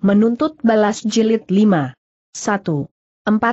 Menuntut balas jilid 5. 1. 4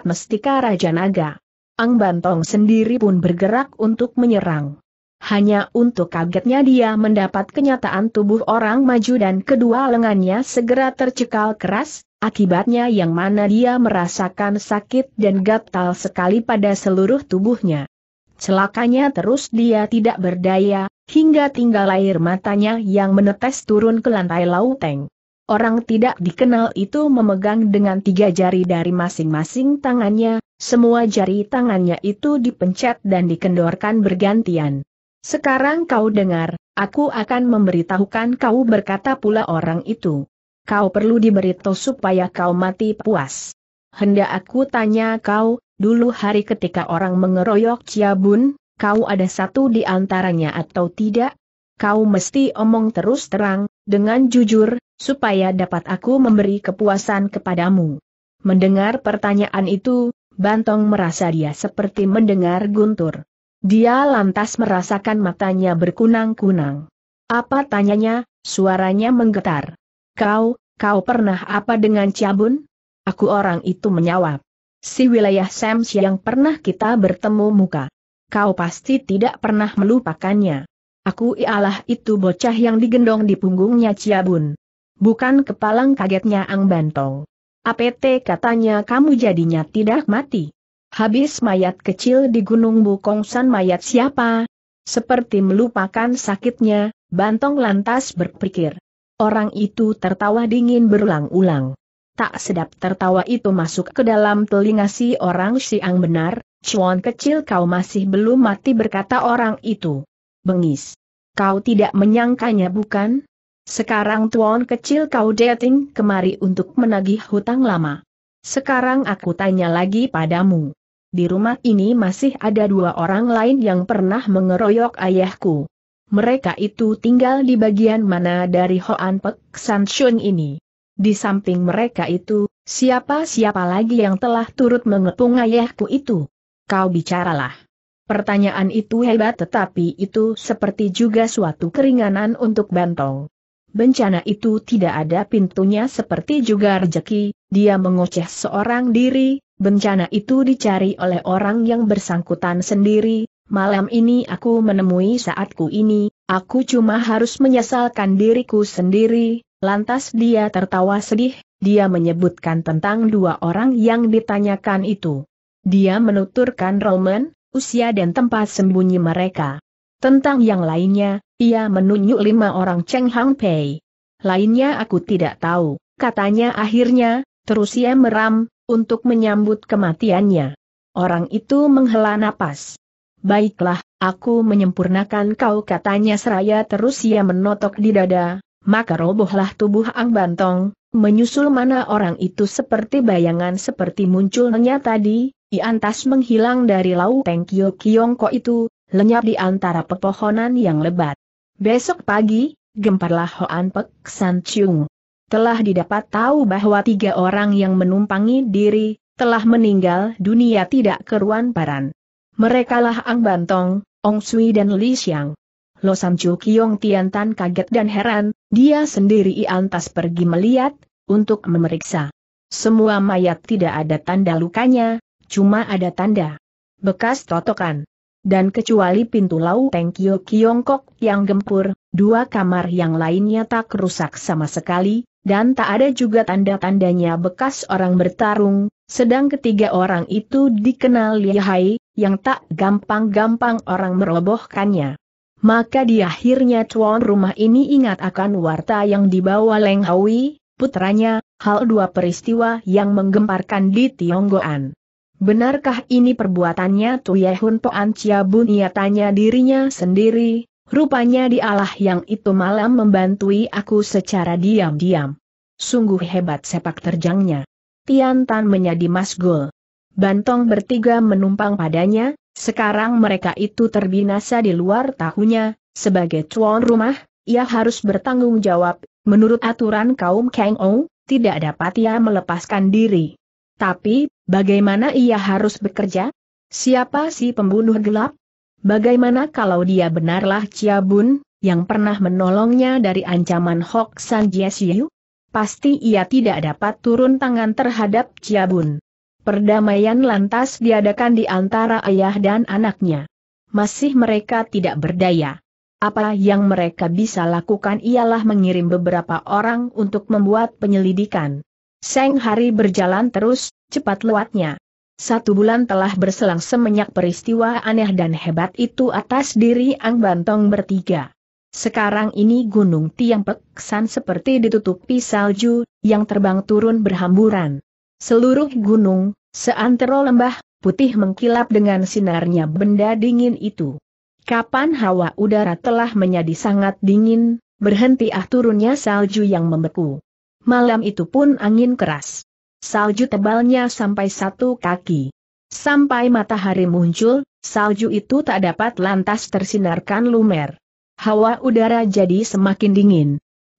Mestika Raja Naga. Ang Bantong sendiri pun bergerak untuk menyerang. Hanya untuk kagetnya dia mendapat kenyataan tubuh orang maju dan kedua lengannya segera tercekal keras, akibatnya yang mana dia merasakan sakit dan gatal sekali pada seluruh tubuhnya. Celakanya terus dia tidak berdaya, hingga tinggal air matanya yang menetes turun ke lantai lauteng. Orang tidak dikenal itu memegang dengan tiga jari dari masing-masing tangannya, semua jari tangannya itu dipencet dan dikendorkan bergantian. Sekarang kau dengar, aku akan memberitahukan kau berkata pula orang itu. Kau perlu diberitahu supaya kau mati puas. Hendak aku tanya kau, dulu hari ketika orang mengeroyok Ciabun, kau ada satu di antaranya atau tidak? kau mesti omong terus terang, dengan jujur, supaya dapat aku memberi kepuasan kepadamu. Mendengar pertanyaan itu, Bantong merasa dia seperti mendengar guntur. Dia lantas merasakan matanya berkunang-kunang. Apa tanyanya, suaranya menggetar. Kau, kau pernah apa dengan Ciabun? Aku orang itu menjawab. Si wilayah Sam yang pernah kita bertemu muka. Kau pasti tidak pernah melupakannya. Aku ialah itu bocah yang digendong di punggungnya Ciabun. Bukan kepalang kagetnya Ang Bantong. APT katanya kamu jadinya tidak mati. Habis mayat kecil di Gunung Bukongsan mayat siapa? Seperti melupakan sakitnya, Bantong lantas berpikir. Orang itu tertawa dingin berulang-ulang. Tak sedap tertawa itu masuk ke dalam telinga si orang siang benar, cuan kecil kau masih belum mati berkata orang itu bengis. Kau tidak menyangkanya bukan? Sekarang tuan kecil kau dating kemari untuk menagih hutang lama. Sekarang aku tanya lagi padamu. Di rumah ini masih ada dua orang lain yang pernah mengeroyok ayahku. Mereka itu tinggal di bagian mana dari Hoan Pek San Shun ini. Di samping mereka itu, siapa-siapa lagi yang telah turut mengepung ayahku itu? Kau bicaralah. Pertanyaan itu hebat tetapi itu seperti juga suatu keringanan untuk Bantong. Bencana itu tidak ada pintunya seperti juga rejeki, dia mengoceh seorang diri, bencana itu dicari oleh orang yang bersangkutan sendiri, malam ini aku menemui saatku ini, aku cuma harus menyesalkan diriku sendiri, lantas dia tertawa sedih, dia menyebutkan tentang dua orang yang ditanyakan itu. Dia menuturkan Roman, usia dan tempat sembunyi mereka. Tentang yang lainnya, ia menunjuk lima orang Cheng Hang Pei. Lainnya aku tidak tahu, katanya akhirnya, terus ia meram, untuk menyambut kematiannya. Orang itu menghela napas. Baiklah, aku menyempurnakan kau katanya seraya terus ia menotok di dada, maka robohlah tubuh Ang Bantong, menyusul mana orang itu seperti bayangan seperti munculnya tadi, Iantas menghilang dari lau Tengkyo Kiongko itu, lenyap di antara pepohonan yang lebat. Besok pagi, gemparlah Hoan Pek San Chung. Telah didapat tahu bahwa tiga orang yang menumpangi diri, telah meninggal dunia tidak keruan paran. Merekalah Ang Bantong, Ong Sui dan Li Xiang. Lo San Chu Kiong Tan kaget dan heran, dia sendiri Iantas pergi melihat, untuk memeriksa. Semua mayat tidak ada tanda lukanya, cuma ada tanda. Bekas totokan. Dan kecuali pintu lau Tengkio Kiongkok yang gempur, dua kamar yang lainnya tak rusak sama sekali, dan tak ada juga tanda-tandanya bekas orang bertarung, sedang ketiga orang itu dikenal lihai, yang tak gampang-gampang orang merobohkannya. Maka di akhirnya tuan rumah ini ingat akan warta yang dibawa Leng Hawi, putranya, hal dua peristiwa yang menggemparkan di Tionggoan. Benarkah ini perbuatannya Tuyehun Poan Chia ia tanya dirinya sendiri, rupanya dialah yang itu malam membantui aku secara diam-diam. Sungguh hebat sepak terjangnya. Tian Tan menjadi masgul. Bantong bertiga menumpang padanya, sekarang mereka itu terbinasa di luar tahunya, sebagai tuan rumah, ia harus bertanggung jawab, menurut aturan kaum Kang Ou, tidak dapat ia melepaskan diri. Tapi, bagaimana ia harus bekerja? Siapa si pembunuh gelap? Bagaimana kalau dia benarlah Chia Bun, yang pernah menolongnya dari ancaman Hok San Jiesiu? Pasti ia tidak dapat turun tangan terhadap Chia Bun. Perdamaian lantas diadakan di antara ayah dan anaknya. Masih mereka tidak berdaya. Apa yang mereka bisa lakukan ialah mengirim beberapa orang untuk membuat penyelidikan. Seng hari berjalan terus, cepat lewatnya. Satu bulan telah berselang semenjak peristiwa aneh dan hebat itu atas diri Ang Bantong bertiga. Sekarang ini Gunung Tiang Peksan seperti ditutupi salju, yang terbang turun berhamburan. Seluruh gunung, seantero lembah, putih mengkilap dengan sinarnya benda dingin itu. Kapan hawa udara telah menjadi sangat dingin, berhenti ah turunnya salju yang membeku. Malam itu pun angin keras. Salju tebalnya sampai satu kaki. Sampai matahari muncul, salju itu tak dapat lantas tersinarkan lumer. Hawa udara jadi semakin dingin.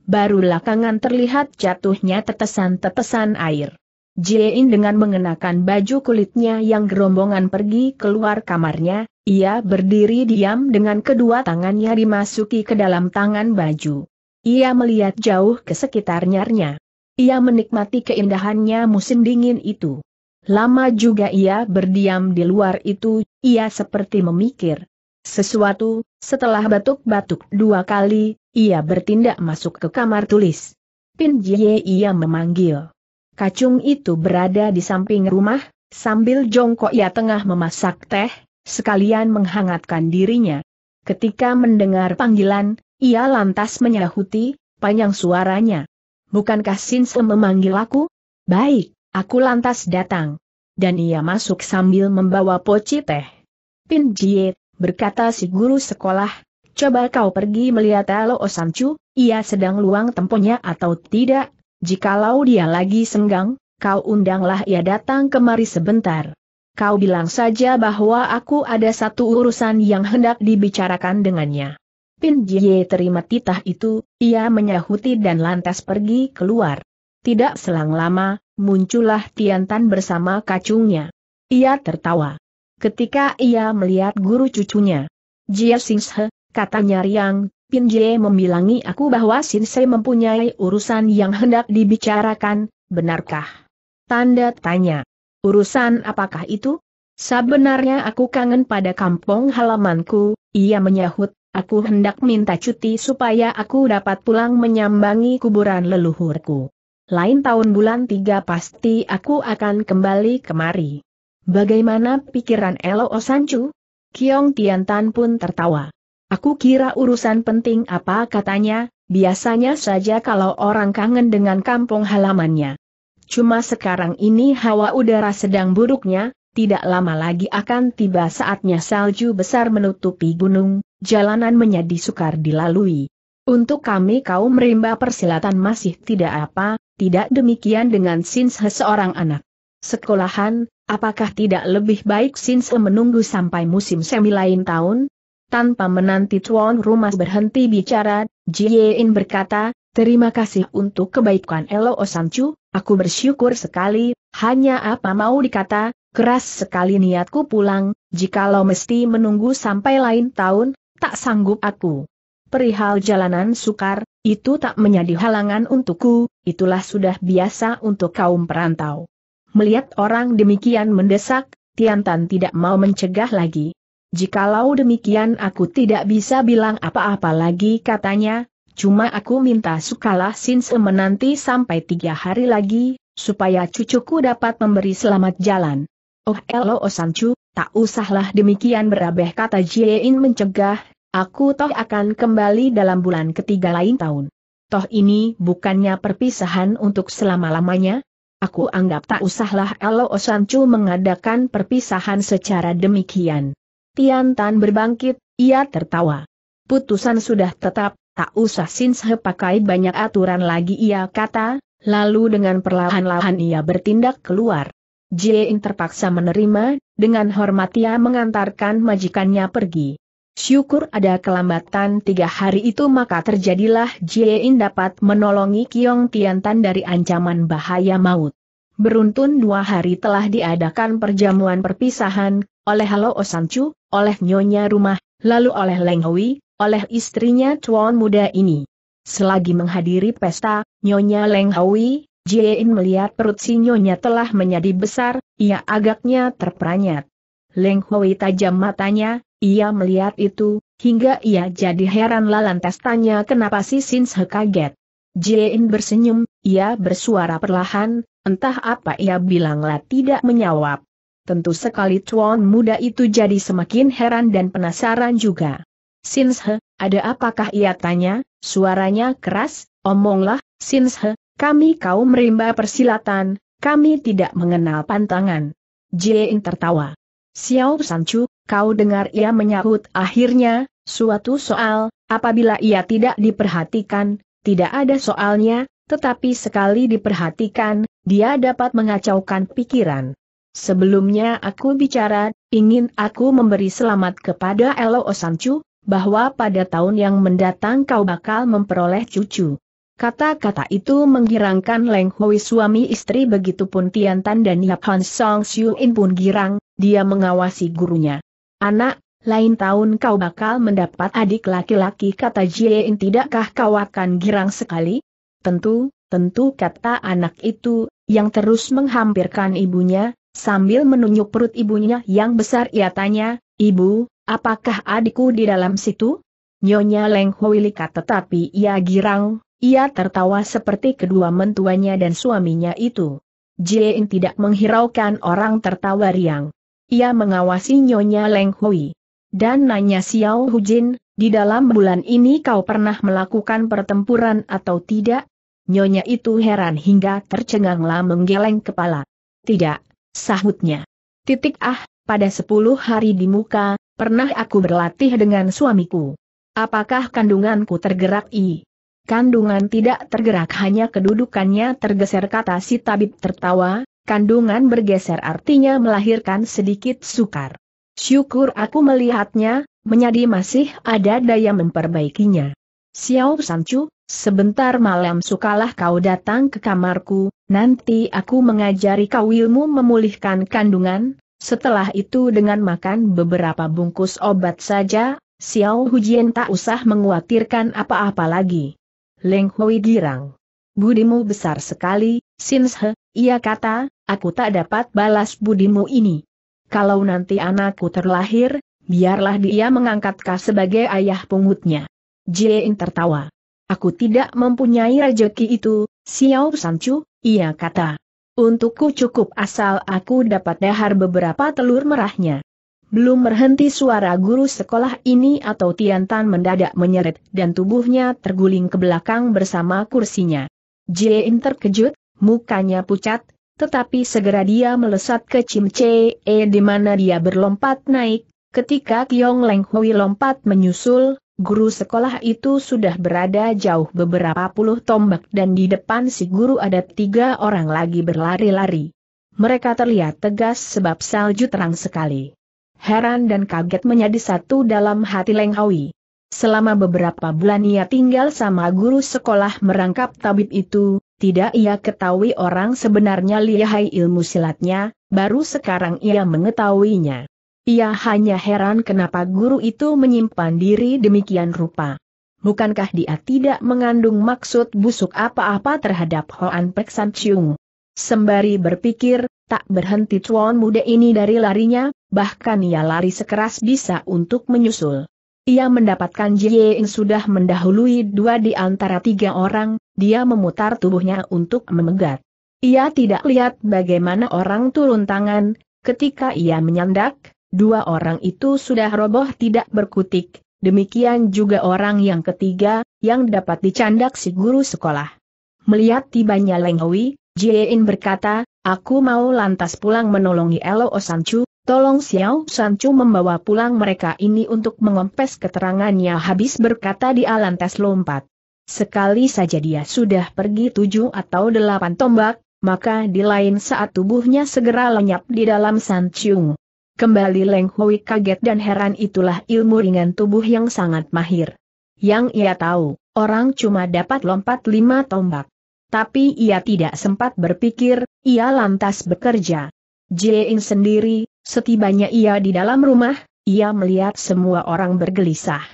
Baru lakangan terlihat jatuhnya tetesan-tetesan air. Jiein dengan mengenakan baju kulitnya yang gerombongan pergi keluar kamarnya, ia berdiri diam dengan kedua tangannya dimasuki ke dalam tangan baju. Ia melihat jauh ke sekitarnya. Ia menikmati keindahannya musim dingin itu. Lama juga ia berdiam di luar itu, ia seperti memikir sesuatu, setelah batuk-batuk dua kali, ia bertindak masuk ke kamar tulis. Pin Jie ia memanggil. Kacung itu berada di samping rumah, sambil jongkok ia tengah memasak teh, sekalian menghangatkan dirinya. Ketika mendengar panggilan, ia lantas menyahuti, panjang suaranya. Bukankah Sinse memanggil aku? Baik, aku lantas datang. Dan ia masuk sambil membawa poci teh. Pin Jie, berkata si guru sekolah, coba kau pergi melihat Lo Osancu, ia sedang luang temponya atau tidak. Jikalau dia lagi senggang, kau undanglah ia datang kemari sebentar. Kau bilang saja bahwa aku ada satu urusan yang hendak dibicarakan dengannya. Pin Jie terima titah itu, ia menyahuti dan lantas pergi keluar. Tidak selang lama, muncullah Tiantan bersama kacungnya. Ia tertawa. Ketika ia melihat guru cucunya, Jia Singse, katanya Riang, Pin Jie membilangi aku bahwa Singse mempunyai urusan yang hendak dibicarakan, benarkah? Tanda tanya. Urusan apakah itu? Sebenarnya aku kangen pada kampung halamanku, ia menyahut, aku hendak minta cuti supaya aku dapat pulang menyambangi kuburan leluhurku. Lain tahun bulan tiga pasti aku akan kembali kemari. Bagaimana pikiran Elo Osancu? Kiong Tan pun tertawa. Aku kira urusan penting apa katanya, biasanya saja kalau orang kangen dengan kampung halamannya. Cuma sekarang ini hawa udara sedang buruknya, tidak lama lagi akan tiba saatnya salju besar menutupi gunung, jalanan menjadi sukar dilalui. Untuk kami kaum rimba persilatan masih tidak apa, tidak demikian dengan Sinse seorang anak. Sekolahan, apakah tidak lebih baik Sinse menunggu sampai musim semi lain tahun? Tanpa menanti tuan rumah berhenti bicara, Jiein berkata, terima kasih untuk kebaikan Elo Osanchu, aku bersyukur sekali, hanya apa mau dikata, keras sekali niatku pulang, jikalau mesti menunggu sampai lain tahun, tak sanggup aku. Perihal jalanan sukar, itu tak menjadi halangan untukku, itulah sudah biasa untuk kaum perantau. Melihat orang demikian mendesak, Tiantan tidak mau mencegah lagi. Jikalau demikian aku tidak bisa bilang apa-apa lagi katanya, cuma aku minta sukalah Sinse menanti sampai tiga hari lagi, supaya cucuku dapat memberi selamat jalan. Oh elo osancu, Tak usahlah demikian berabeh kata Jiein mencegah, aku toh akan kembali dalam bulan ketiga lain tahun. Toh ini bukannya perpisahan untuk selama-lamanya? Aku anggap tak usahlah Elo Osancu mengadakan perpisahan secara demikian. Tian Tan berbangkit, ia tertawa. Putusan sudah tetap, tak usah Sinse pakai banyak aturan lagi ia kata, lalu dengan perlahan-lahan ia bertindak keluar. Jiein terpaksa menerima, dengan hormat ia mengantarkan majikannya pergi. Syukur ada kelambatan tiga hari itu maka terjadilah Jiein dapat menolongi Kiong Tiantan dari ancaman bahaya maut. Beruntun dua hari telah diadakan perjamuan perpisahan, oleh Halo Osanchu, oleh nyonya rumah, lalu oleh Leng Hui, oleh istrinya Chuan muda ini. Selagi menghadiri pesta, nyonya Leng Hui, Jiein melihat perut si nyonya telah menjadi besar, ia agaknya terperanyat. Leng Hui tajam matanya, ia melihat itu, hingga ia jadi heran lantas tanya kenapa si Sin Se kaget. Jiein bersenyum, ia bersuara perlahan, entah apa ia bilanglah tidak menjawab. Tentu sekali cuan muda itu jadi semakin heran dan penasaran juga. Sinshe, ada apakah ia tanya, suaranya keras, omonglah, Sinshe, kami kaum rimba persilatan, kami tidak mengenal pantangan. Jin tertawa. Xiao Sanchu, kau dengar ia menyahut akhirnya, suatu soal, apabila ia tidak diperhatikan, tidak ada soalnya, tetapi sekali diperhatikan, dia dapat mengacaukan pikiran. Sebelumnya aku bicara, ingin aku memberi selamat kepada Elo Osanchu, bahwa pada tahun yang mendatang kau bakal memperoleh cucu. Kata-kata itu menggirangkan Leng Hui suami istri begitupun Tian Tan dan Yap Han Song in pun girang, dia mengawasi gurunya. Anak, lain tahun kau bakal mendapat adik laki-laki kata jie in. tidakkah kau akan girang sekali? Tentu, tentu kata anak itu, yang terus menghampirkan ibunya, sambil menunjuk perut ibunya yang besar ia tanya, Ibu, apakah adikku di dalam situ? Nyonya Leng hui likat tetapi ia girang, ia tertawa seperti kedua mentuanya dan suaminya itu. Jiein tidak menghiraukan orang tertawa riang. Ia mengawasi Nyonya Leng Hui. Dan nanya Xiao Hujin, di dalam bulan ini kau pernah melakukan pertempuran atau tidak? Nyonya itu heran hingga tercenganglah menggeleng kepala. Tidak, sahutnya. Titik ah, pada sepuluh hari di muka, pernah aku berlatih dengan suamiku. Apakah kandunganku tergerak i? Kandungan tidak tergerak hanya kedudukannya tergeser kata si tabib tertawa, kandungan bergeser artinya melahirkan sedikit sukar. Syukur aku melihatnya, menyadi masih ada daya memperbaikinya. Xiao Sanchu, sebentar malam sukalah kau datang ke kamarku, nanti aku mengajari kau ilmu memulihkan kandungan, setelah itu dengan makan beberapa bungkus obat saja, Xiao Hujian tak usah menguatirkan apa-apa lagi. Leng Hui girang. Budimu besar sekali, Sinshe, ia kata, aku tak dapat balas budimu ini. Kalau nanti anakku terlahir, biarlah dia mengangkatkah sebagai ayah pungutnya. Jiein tertawa. Aku tidak mempunyai rejeki itu, Xiao Sanchu, ia kata. Untukku cukup asal aku dapat dahar beberapa telur merahnya. Belum berhenti suara guru sekolah ini atau Tian Tan mendadak menyeret dan tubuhnya terguling ke belakang bersama kursinya. Jin terkejut, mukanya pucat, tetapi segera dia melesat ke Chimche eh, di mana dia berlompat naik. Ketika Tiong Leng Hui lompat menyusul, guru sekolah itu sudah berada jauh beberapa puluh tombak dan di depan si guru ada tiga orang lagi berlari-lari. Mereka terlihat tegas sebab salju terang sekali heran dan kaget menjadi satu dalam hati Leng Hawi. Selama beberapa bulan ia tinggal sama guru sekolah merangkap tabib itu, tidak ia ketahui orang sebenarnya lihai ilmu silatnya, baru sekarang ia mengetahuinya. Ia hanya heran kenapa guru itu menyimpan diri demikian rupa. Bukankah dia tidak mengandung maksud busuk apa-apa terhadap Hoan Peksan Chiung? Sembari berpikir, Tak berhenti cuan muda ini dari larinya, bahkan ia lari sekeras bisa untuk menyusul. Ia mendapatkan Jie yang sudah mendahului dua di antara tiga orang, dia memutar tubuhnya untuk memegat. Ia tidak lihat bagaimana orang turun tangan, ketika ia menyandak, dua orang itu sudah roboh tidak berkutik, demikian juga orang yang ketiga, yang dapat dicandak si guru sekolah. Melihat tibanya Leng Jiein berkata, aku mau lantas pulang menolongi Elo Osanchu, tolong Xiao Sanchu membawa pulang mereka ini untuk mengompes keterangannya habis berkata dia lantas lompat. Sekali saja dia sudah pergi tujuh atau delapan tombak, maka di lain saat tubuhnya segera lenyap di dalam Sanchung. Kembali Leng Hui kaget dan heran itulah ilmu ringan tubuh yang sangat mahir. Yang ia tahu, orang cuma dapat lompat lima tombak. Tapi ia tidak sempat berpikir, ia lantas bekerja. Jieing sendiri, setibanya ia di dalam rumah, ia melihat semua orang bergelisah.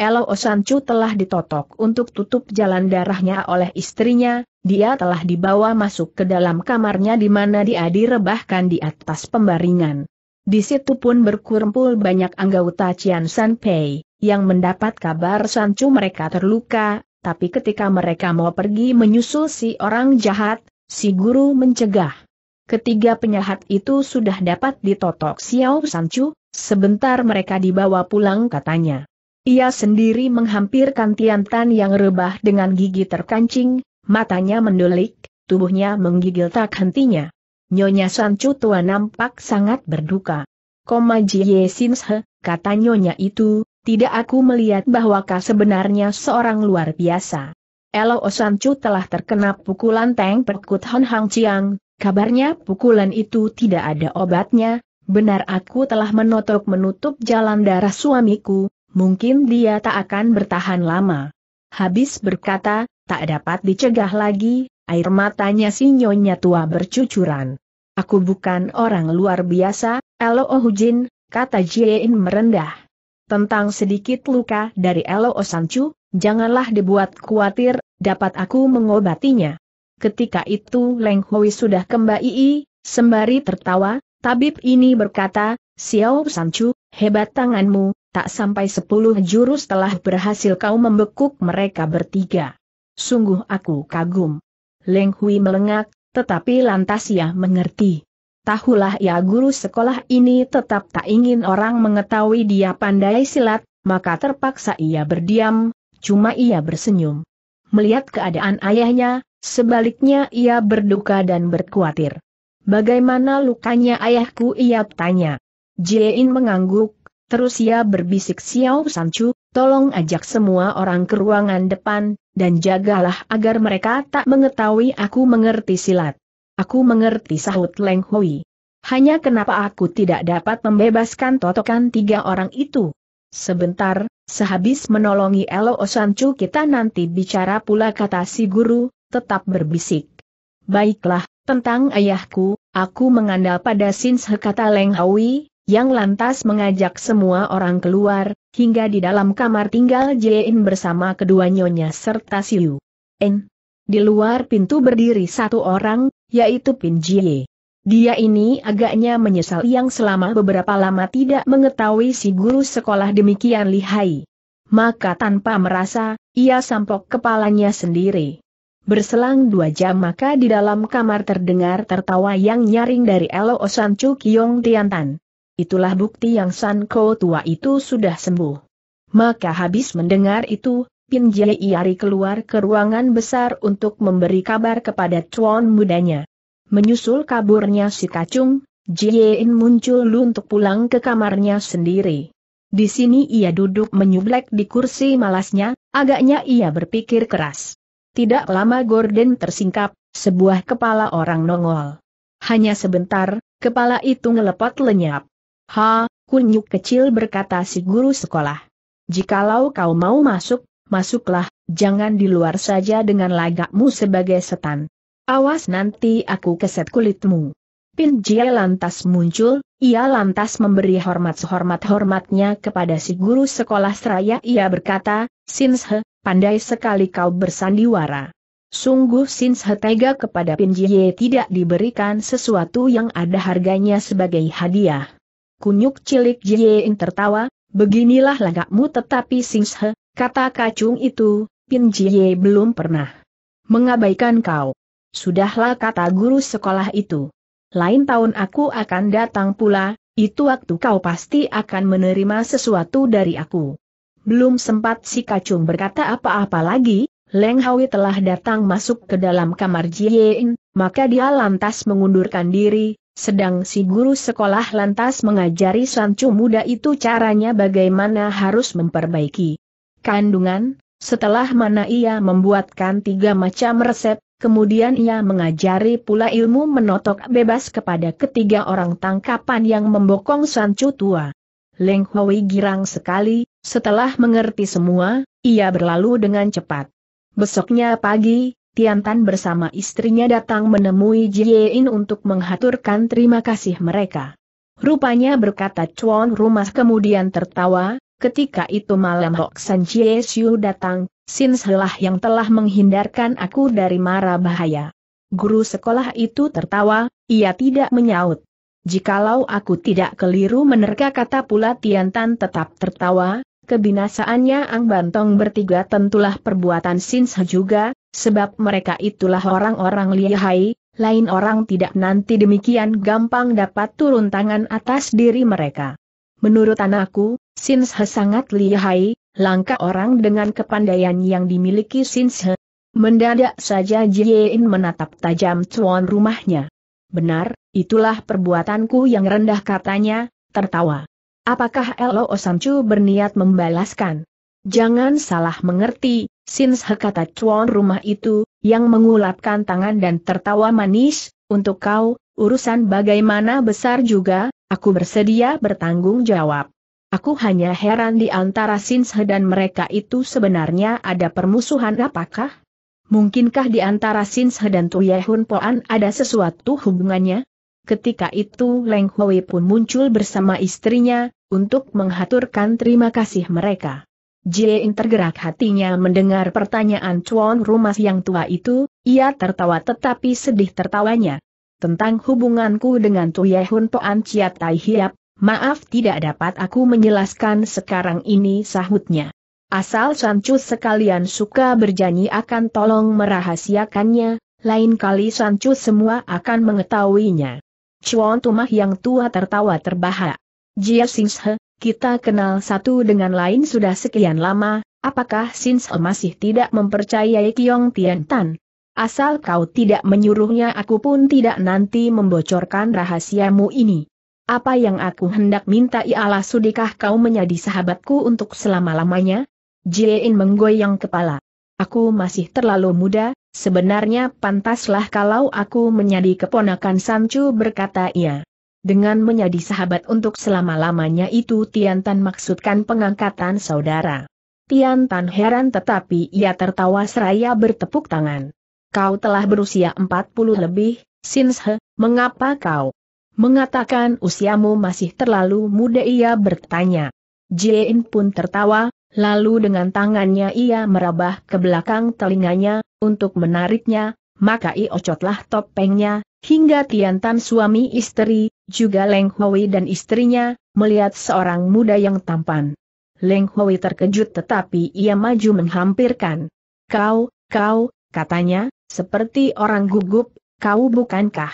Elo Osancu telah ditotok untuk tutup jalan darahnya oleh istrinya, dia telah dibawa masuk ke dalam kamarnya di mana dia direbahkan di atas pembaringan. Di situ pun berkumpul banyak anggota Cian Sanpei, yang mendapat kabar Sancu mereka terluka, tapi ketika mereka mau pergi menyusul si orang jahat, si guru mencegah. Ketiga penyahat itu sudah dapat ditotok Xiao Sanchu, sebentar mereka dibawa pulang katanya. Ia sendiri menghampirkan Tiantan yang rebah dengan gigi terkancing, matanya mendelik, tubuhnya menggigil tak hentinya. Nyonya Sanchu tua nampak sangat berduka. Koma Jie Sinshe, kata nyonya itu, tidak aku melihat bahwa kau sebenarnya seorang luar biasa. Elo Osancu telah terkena pukulan Teng Perkut Hon Hang Chiang, kabarnya pukulan itu tidak ada obatnya, benar aku telah menotok menutup jalan darah suamiku, mungkin dia tak akan bertahan lama. Habis berkata, tak dapat dicegah lagi, air matanya si nyonya tua bercucuran. Aku bukan orang luar biasa, Elo Ohujin, kata Jiein merendah. Tentang sedikit luka dari Elo Osancu, janganlah dibuat khawatir, dapat aku mengobatinya. Ketika itu Leng Hui sudah kembali, sembari tertawa, tabib ini berkata, Xiao Sancu, hebat tanganmu, tak sampai sepuluh jurus telah berhasil kau membekuk mereka bertiga. Sungguh aku kagum. Leng Hui melengak, tetapi lantas ia mengerti tahulah ya guru sekolah ini tetap tak ingin orang mengetahui dia pandai silat, maka terpaksa ia berdiam, cuma ia bersenyum. Melihat keadaan ayahnya, sebaliknya ia berduka dan berkhawatir. Bagaimana lukanya ayahku ia tanya. Jiein mengangguk, terus ia berbisik Xiao Sanchu, tolong ajak semua orang ke ruangan depan, dan jagalah agar mereka tak mengetahui aku mengerti silat. Aku mengerti sahut Leng Hui. Hanya kenapa aku tidak dapat membebaskan totokan tiga orang itu? Sebentar, sehabis menolongi Elo Osancu kita nanti bicara pula kata si guru, tetap berbisik. Baiklah, tentang ayahku, aku mengandalkan pada sins kata Leng Hui, yang lantas mengajak semua orang keluar, hingga di dalam kamar tinggal jin bersama kedua nyonya serta Siu. En. Di luar pintu berdiri satu orang, yaitu Pin Jie. Dia ini agaknya menyesal yang selama beberapa lama tidak mengetahui si guru sekolah demikian lihai. Maka tanpa merasa, ia sampok kepalanya sendiri. Berselang dua jam maka di dalam kamar terdengar tertawa yang nyaring dari Elo Osan Chu Kyong Tiantan. Itulah bukti yang San Ko tua itu sudah sembuh. Maka habis mendengar itu, Pin Jiari keluar ke ruangan besar untuk memberi kabar kepada Chuan mudanya. Menyusul kaburnya si kacung, Jiein muncul untuk pulang ke kamarnya sendiri. Di sini ia duduk menyublek di kursi malasnya, agaknya ia berpikir keras. Tidak lama Gordon tersingkap, sebuah kepala orang nongol. Hanya sebentar, kepala itu ngelepot lenyap. Ha, kunyuk kecil berkata si guru sekolah. Jikalau kau mau masuk, masuklah, jangan di luar saja dengan lagakmu sebagai setan. Awas nanti aku keset kulitmu. Pin Jie lantas muncul, ia lantas memberi hormat sehormat-hormatnya kepada si guru sekolah seraya ia berkata, Sinshe, pandai sekali kau bersandiwara. Sungguh Sinshe tega kepada Pin Jie tidak diberikan sesuatu yang ada harganya sebagai hadiah. Kunyuk cilik Jie tertawa, beginilah lagakmu tetapi Sinshe, Kata kacung itu, Pin Jie belum pernah mengabaikan kau. Sudahlah kata guru sekolah itu. Lain tahun aku akan datang pula, itu waktu kau pasti akan menerima sesuatu dari aku. Belum sempat si kacung berkata apa-apa lagi, Leng Hawi telah datang masuk ke dalam kamar Jiein, maka dia lantas mengundurkan diri, sedang si guru sekolah lantas mengajari sancu muda itu caranya bagaimana harus memperbaiki kandungan, setelah mana ia membuatkan tiga macam resep, kemudian ia mengajari pula ilmu menotok bebas kepada ketiga orang tangkapan yang membokong Sancu tua. Leng Hui girang sekali, setelah mengerti semua, ia berlalu dengan cepat. Besoknya pagi, Tiantan bersama istrinya datang menemui Jiein untuk menghaturkan terima kasih mereka. Rupanya berkata Chuan Rumah kemudian tertawa, Ketika itu malam Hok San Chie Siu datang, Sin Selah yang telah menghindarkan aku dari mara bahaya. Guru sekolah itu tertawa, ia tidak menyaut. Jikalau aku tidak keliru menerka kata pula Tian Tan tetap tertawa, kebinasaannya Ang Bantong bertiga tentulah perbuatan Sin Se juga, sebab mereka itulah orang-orang lihai, lain orang tidak nanti demikian gampang dapat turun tangan atas diri mereka. Menurut anakku, Sinshe sangat lihai, langkah orang dengan kepandaian yang dimiliki Sinshe. Mendadak saja Jiein menatap tajam tuan rumahnya. Benar, itulah perbuatanku yang rendah katanya, tertawa. Apakah Elo Osamcu berniat membalaskan? Jangan salah mengerti, Sinshe kata tuan rumah itu, yang mengulapkan tangan dan tertawa manis, untuk kau, urusan bagaimana besar juga, Aku bersedia bertanggung jawab. Aku hanya heran di antara Sinshe dan mereka itu sebenarnya ada permusuhan apakah? Mungkinkah di antara Sinshe dan Tuyehun Poan ada sesuatu hubungannya? Ketika itu Leng Hui pun muncul bersama istrinya, untuk menghaturkan terima kasih mereka. Jiein tergerak hatinya mendengar pertanyaan cuan rumah yang tua itu, ia tertawa tetapi sedih tertawanya tentang hubunganku dengan Tuyehun Poan Chiat Tai Hiap, maaf tidak dapat aku menjelaskan sekarang ini sahutnya. Asal Sancu sekalian suka berjanji akan tolong merahasiakannya, lain kali Sancu semua akan mengetahuinya. Chuan Tumah yang tua tertawa terbahak. Jia Singshe, kita kenal satu dengan lain sudah sekian lama, apakah Singshe masih tidak mempercayai Kiong Tian Tan? Asal kau tidak menyuruhnya aku pun tidak nanti membocorkan rahasiamu ini. Apa yang aku hendak minta ialah sudikah kau menjadi sahabatku untuk selama-lamanya? Jiein menggoyang kepala. Aku masih terlalu muda, sebenarnya pantaslah kalau aku menjadi keponakan Sancu berkata ia. Dengan menjadi sahabat untuk selama-lamanya itu Tiantan maksudkan pengangkatan saudara. Tiantan heran tetapi ia tertawa seraya bertepuk tangan kau telah berusia 40 lebih, Sinshe, mengapa kau mengatakan usiamu masih terlalu muda ia bertanya. Jin pun tertawa, lalu dengan tangannya ia merabah ke belakang telinganya, untuk menariknya, maka iocotlah topengnya, hingga Tiantan suami istri, juga Leng Hui dan istrinya, melihat seorang muda yang tampan. Leng Hui terkejut tetapi ia maju menghampirkan. Kau, kau, katanya, seperti orang gugup, kau bukankah?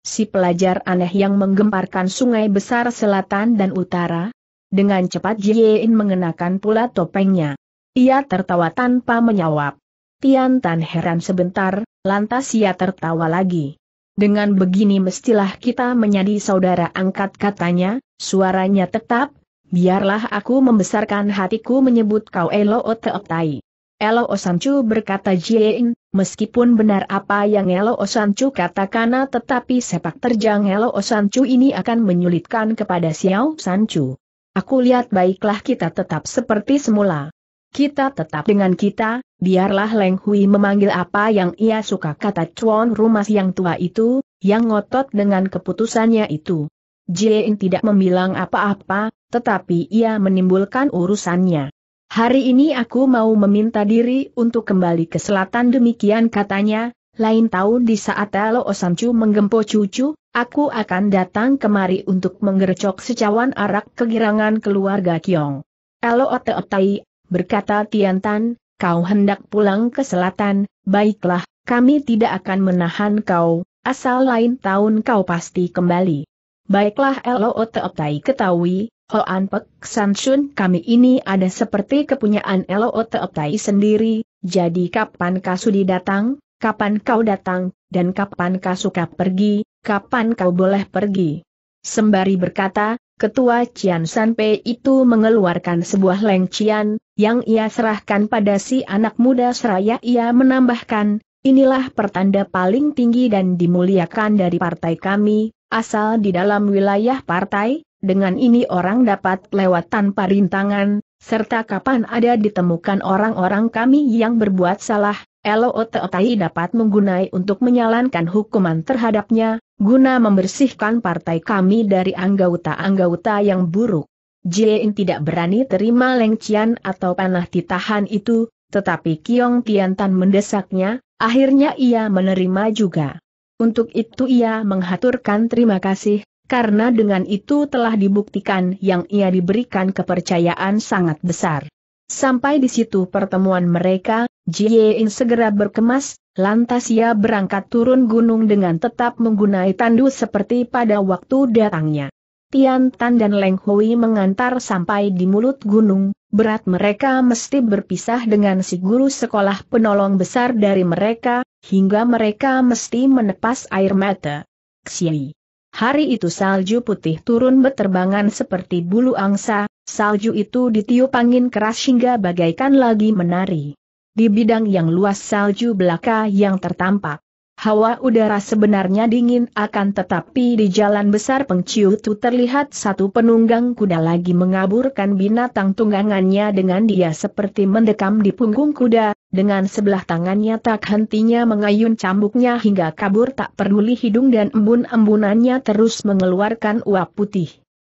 Si pelajar aneh yang menggemparkan sungai besar selatan dan utara, dengan cepat Jiein mengenakan pula topengnya. Ia tertawa tanpa menyawab. Tian Tan heran sebentar, lantas ia tertawa lagi. Dengan begini mestilah kita menjadi saudara angkat katanya, suaranya tetap, biarlah aku membesarkan hatiku menyebut kau Elo Oteotai. Elo Osancu berkata Jiein, meskipun benar apa yang Elo Osancu katakan tetapi sepak terjang Elo Osancu ini akan menyulitkan kepada Xiao Sancu. Aku lihat baiklah kita tetap seperti semula. Kita tetap dengan kita, biarlah Leng Hui memanggil apa yang ia suka kata Chuan rumah yang tua itu, yang ngotot dengan keputusannya itu. Jiein tidak membilang apa-apa, tetapi ia menimbulkan urusannya. Hari ini aku mau meminta diri untuk kembali ke selatan demikian katanya, lain tahun di saat Elo Osamcu menggempo cucu, aku akan datang kemari untuk menggercok secawan arak kegirangan keluarga Kiong. Elo Oteotai, berkata Tiantan, kau hendak pulang ke selatan, baiklah, kami tidak akan menahan kau, asal lain tahun kau pasti kembali. Baiklah Elo Oteotai ketahui, Hoan Pek San kami ini ada seperti kepunyaan Elo e Tai sendiri, jadi kapan Kasudi datang, kapan kau datang, dan kapan Kasuka pergi, kapan kau boleh pergi. Sembari berkata, Ketua Cian Sanpe itu mengeluarkan sebuah lengcian, yang ia serahkan pada si anak muda seraya ia menambahkan, inilah pertanda paling tinggi dan dimuliakan dari partai kami, asal di dalam wilayah partai, dengan ini orang dapat lewat tanpa rintangan, serta kapan ada ditemukan orang-orang kami yang berbuat salah, LOTOTI dapat menggunai untuk menyalankan hukuman terhadapnya, guna membersihkan partai kami dari anggota-anggota yang buruk. Jin tidak berani terima lengcian atau panah ditahan itu, tetapi Kiong Tiantan mendesaknya, akhirnya ia menerima juga. Untuk itu ia menghaturkan terima kasih, karena dengan itu telah dibuktikan yang ia diberikan kepercayaan sangat besar. Sampai di situ pertemuan mereka, Jie In segera berkemas, lantas ia berangkat turun gunung dengan tetap menggunai tandu seperti pada waktu datangnya. Tian Tan dan Leng Hui mengantar sampai di mulut gunung, berat mereka mesti berpisah dengan si guru sekolah penolong besar dari mereka, hingga mereka mesti menepas air mata. Xie. Hari itu salju putih turun beterbangan seperti bulu angsa, salju itu ditiup angin keras hingga bagaikan lagi menari. Di bidang yang luas salju belaka yang tertampak. Hawa udara sebenarnya dingin akan tetapi di jalan besar itu terlihat satu penunggang kuda lagi mengaburkan binatang tunggangannya dengan dia seperti mendekam di punggung kuda, dengan sebelah tangannya tak hentinya mengayun cambuknya hingga kabur tak peduli hidung dan embun-embunannya terus mengeluarkan uap putih.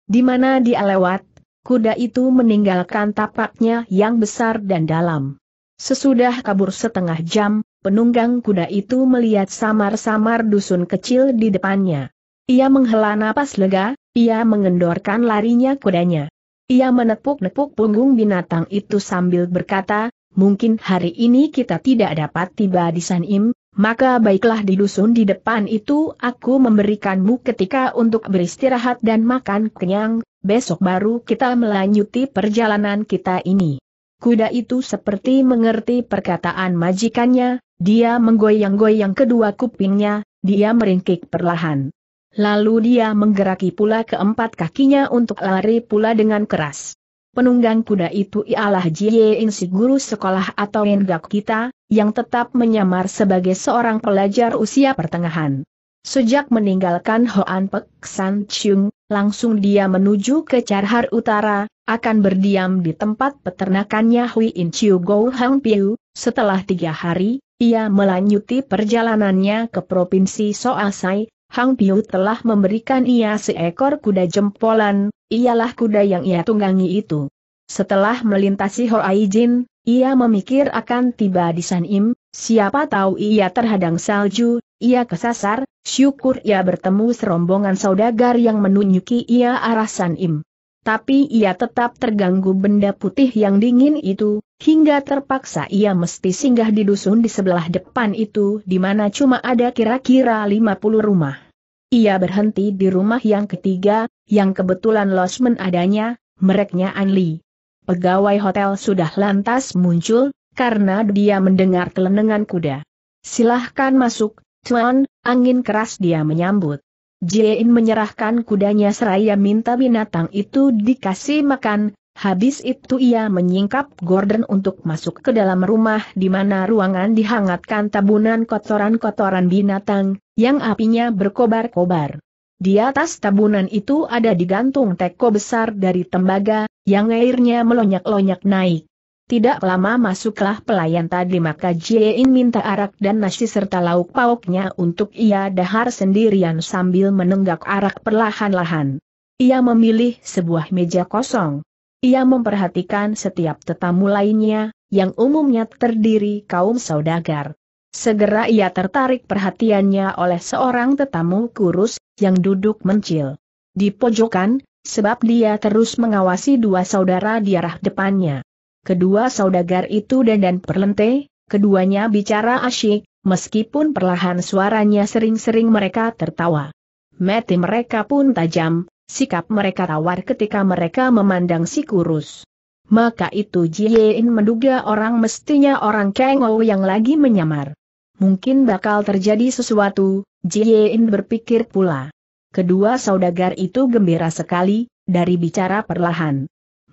Di mana dia lewat, kuda itu meninggalkan tapaknya yang besar dan dalam. Sesudah kabur setengah jam, penunggang kuda itu melihat samar-samar dusun kecil di depannya. Ia menghela napas lega, ia mengendorkan larinya kudanya. Ia menepuk-nepuk punggung binatang itu sambil berkata, mungkin hari ini kita tidak dapat tiba di San Im, maka baiklah di dusun di depan itu aku memberikanmu ketika untuk beristirahat dan makan kenyang, besok baru kita melanjuti perjalanan kita ini. Kuda itu seperti mengerti perkataan majikannya, dia menggoyang-goyang kedua kupingnya, dia meringkik perlahan. Lalu dia menggeraki pula keempat kakinya untuk lari pula dengan keras. Penunggang kuda itu ialah Jie si guru sekolah atau Ngak kita, yang tetap menyamar sebagai seorang pelajar usia pertengahan. Sejak meninggalkan Hoan Pek San Chung, langsung dia menuju ke Carhar Utara, akan berdiam di tempat peternakannya Hui In Chiu Go Hang Piu. Setelah tiga hari, ia melanjuti perjalanannya ke Provinsi Soasai, Hang Piu telah memberikan ia seekor kuda jempolan, ialah kuda yang ia tunggangi itu. Setelah melintasi Hoai Jin, ia memikir akan tiba di San Im, siapa tahu ia terhadang salju, ia kesasar, syukur ia bertemu serombongan saudagar yang menunjuki ia arah San Im tapi ia tetap terganggu benda putih yang dingin itu, hingga terpaksa ia mesti singgah di dusun di sebelah depan itu di mana cuma ada kira-kira 50 rumah. Ia berhenti di rumah yang ketiga, yang kebetulan losmen adanya, mereknya Anli. Pegawai hotel sudah lantas muncul, karena dia mendengar kelenengan kuda. Silahkan masuk, Tuan, angin keras dia menyambut. Jiein menyerahkan kudanya seraya minta binatang itu dikasih makan, Habis itu ia menyingkap Gordon untuk masuk ke dalam rumah di mana ruangan dihangatkan tabunan kotoran-kotoran binatang, yang apinya berkobar-kobar. Di atas tabunan itu ada digantung teko besar dari tembaga, yang airnya melonyak-lonyak naik. Tidak lama masuklah pelayan tadi maka Jiein minta arak dan nasi serta lauk pauknya untuk ia dahar sendirian sambil menenggak arak perlahan-lahan. Ia memilih sebuah meja kosong. Ia memperhatikan setiap tetamu lainnya, yang umumnya terdiri kaum saudagar. Segera ia tertarik perhatiannya oleh seorang tetamu kurus, yang duduk mencil. Di pojokan, sebab dia terus mengawasi dua saudara di arah depannya kedua saudagar itu dan dan perlente, keduanya bicara asyik, meskipun perlahan suaranya sering-sering mereka tertawa. Mati mereka pun tajam, sikap mereka tawar ketika mereka memandang si kurus. Maka itu Jiein menduga orang mestinya orang Ou yang lagi menyamar. Mungkin bakal terjadi sesuatu, Jiein berpikir pula. Kedua saudagar itu gembira sekali, dari bicara perlahan.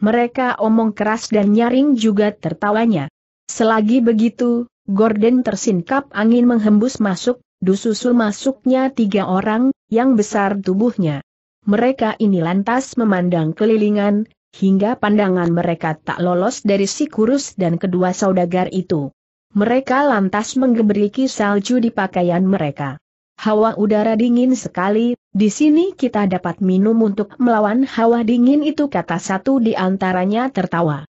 Mereka omong keras dan nyaring juga tertawanya. Selagi begitu, Gordon tersingkap angin menghembus masuk, dususul masuknya tiga orang, yang besar tubuhnya. Mereka ini lantas memandang kelilingan, hingga pandangan mereka tak lolos dari si kurus dan kedua saudagar itu. Mereka lantas menggeberiki salju di pakaian mereka. Hawa udara dingin sekali, di sini kita dapat minum untuk melawan hawa dingin itu kata satu di antaranya tertawa.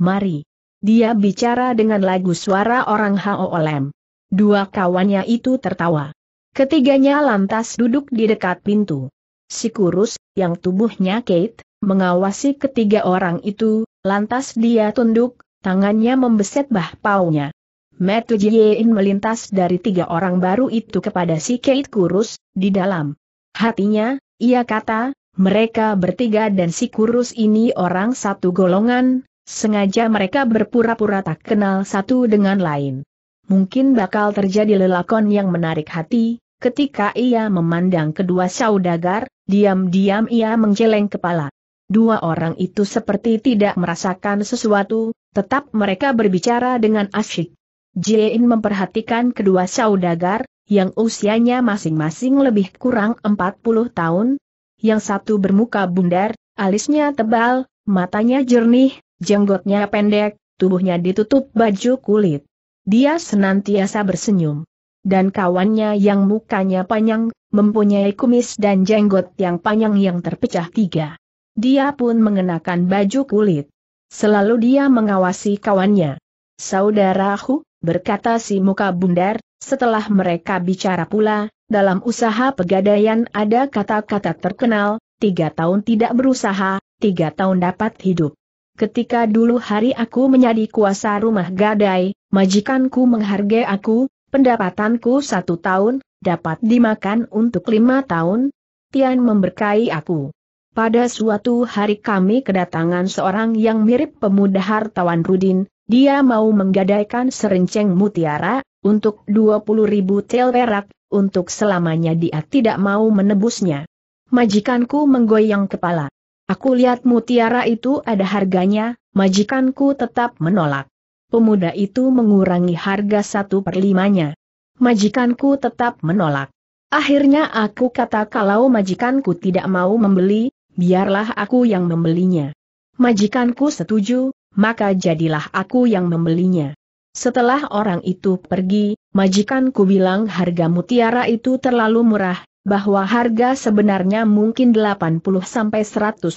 Mari. Dia bicara dengan lagu suara orang lem. Dua kawannya itu tertawa. Ketiganya lantas duduk di dekat pintu. Si kurus, yang tubuhnya Kate, mengawasi ketiga orang itu, lantas dia tunduk, tangannya membeset bah paunya. Metu Jiein melintas dari tiga orang baru itu kepada si Kate Kurus, di dalam hatinya, ia kata, mereka bertiga dan si Kurus ini orang satu golongan, sengaja mereka berpura-pura tak kenal satu dengan lain. Mungkin bakal terjadi lelakon yang menarik hati, ketika ia memandang kedua saudagar, diam-diam ia menggeleng kepala. Dua orang itu seperti tidak merasakan sesuatu, tetap mereka berbicara dengan asyik. Jiein memperhatikan kedua saudagar, yang usianya masing-masing lebih kurang 40 tahun, yang satu bermuka bundar, alisnya tebal, matanya jernih, jenggotnya pendek, tubuhnya ditutup baju kulit. Dia senantiasa bersenyum. Dan kawannya yang mukanya panjang, mempunyai kumis dan jenggot yang panjang yang terpecah tiga. Dia pun mengenakan baju kulit. Selalu dia mengawasi kawannya. Saudara Saudaraku, berkata si muka bundar, setelah mereka bicara pula, dalam usaha pegadaian ada kata-kata terkenal, tiga tahun tidak berusaha, tiga tahun dapat hidup. Ketika dulu hari aku menjadi kuasa rumah gadai, majikanku menghargai aku, pendapatanku satu tahun, dapat dimakan untuk lima tahun, Tian memberkai aku. Pada suatu hari kami kedatangan seorang yang mirip pemuda hartawan Rudin, dia mau menggadaikan serenceng mutiara, untuk 20 ribu tel perak, untuk selamanya dia tidak mau menebusnya. Majikanku menggoyang kepala. Aku lihat mutiara itu ada harganya, majikanku tetap menolak. Pemuda itu mengurangi harga satu per limanya. Majikanku tetap menolak. Akhirnya aku kata kalau majikanku tidak mau membeli, biarlah aku yang membelinya. Majikanku setuju, maka jadilah aku yang membelinya. Setelah orang itu pergi, majikanku bilang harga mutiara itu terlalu murah, bahwa harga sebenarnya mungkin 80-100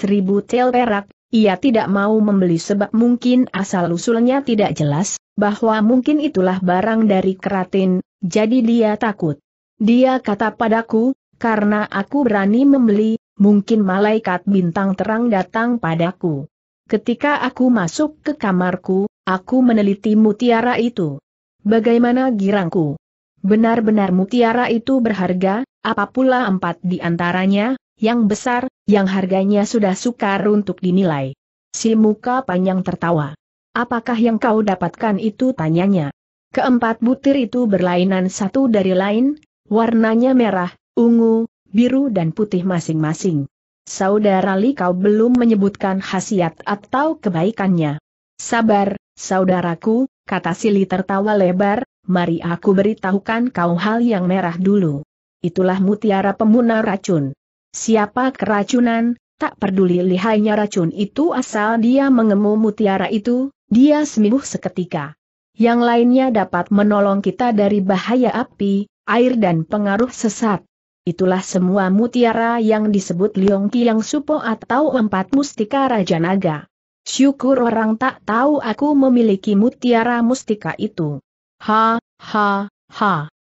ribu tel perak, ia tidak mau membeli sebab mungkin asal-usulnya tidak jelas, bahwa mungkin itulah barang dari keratin, jadi dia takut. Dia kata padaku, karena aku berani membeli, mungkin malaikat bintang terang datang padaku. Ketika aku masuk ke kamarku, aku meneliti mutiara itu. Bagaimana girangku? Benar-benar mutiara itu berharga, apapula empat di antaranya, yang besar, yang harganya sudah sukar untuk dinilai. Si muka panjang tertawa. Apakah yang kau dapatkan itu tanyanya. Keempat butir itu berlainan satu dari lain, warnanya merah, ungu, biru dan putih masing-masing. Saudara Li kau belum menyebutkan khasiat atau kebaikannya. Sabar, saudaraku, kata Sili tertawa lebar, mari aku beritahukan kau hal yang merah dulu. Itulah mutiara pemuna racun. Siapa keracunan, tak peduli lihainya racun itu asal dia mengemu mutiara itu, dia sembuh seketika. Yang lainnya dapat menolong kita dari bahaya api, air dan pengaruh sesat. Itulah semua mutiara yang disebut Liong Kiang Supo atau empat mustika Raja Naga. Syukur orang tak tahu aku memiliki mutiara mustika itu. Ha, ha, ha.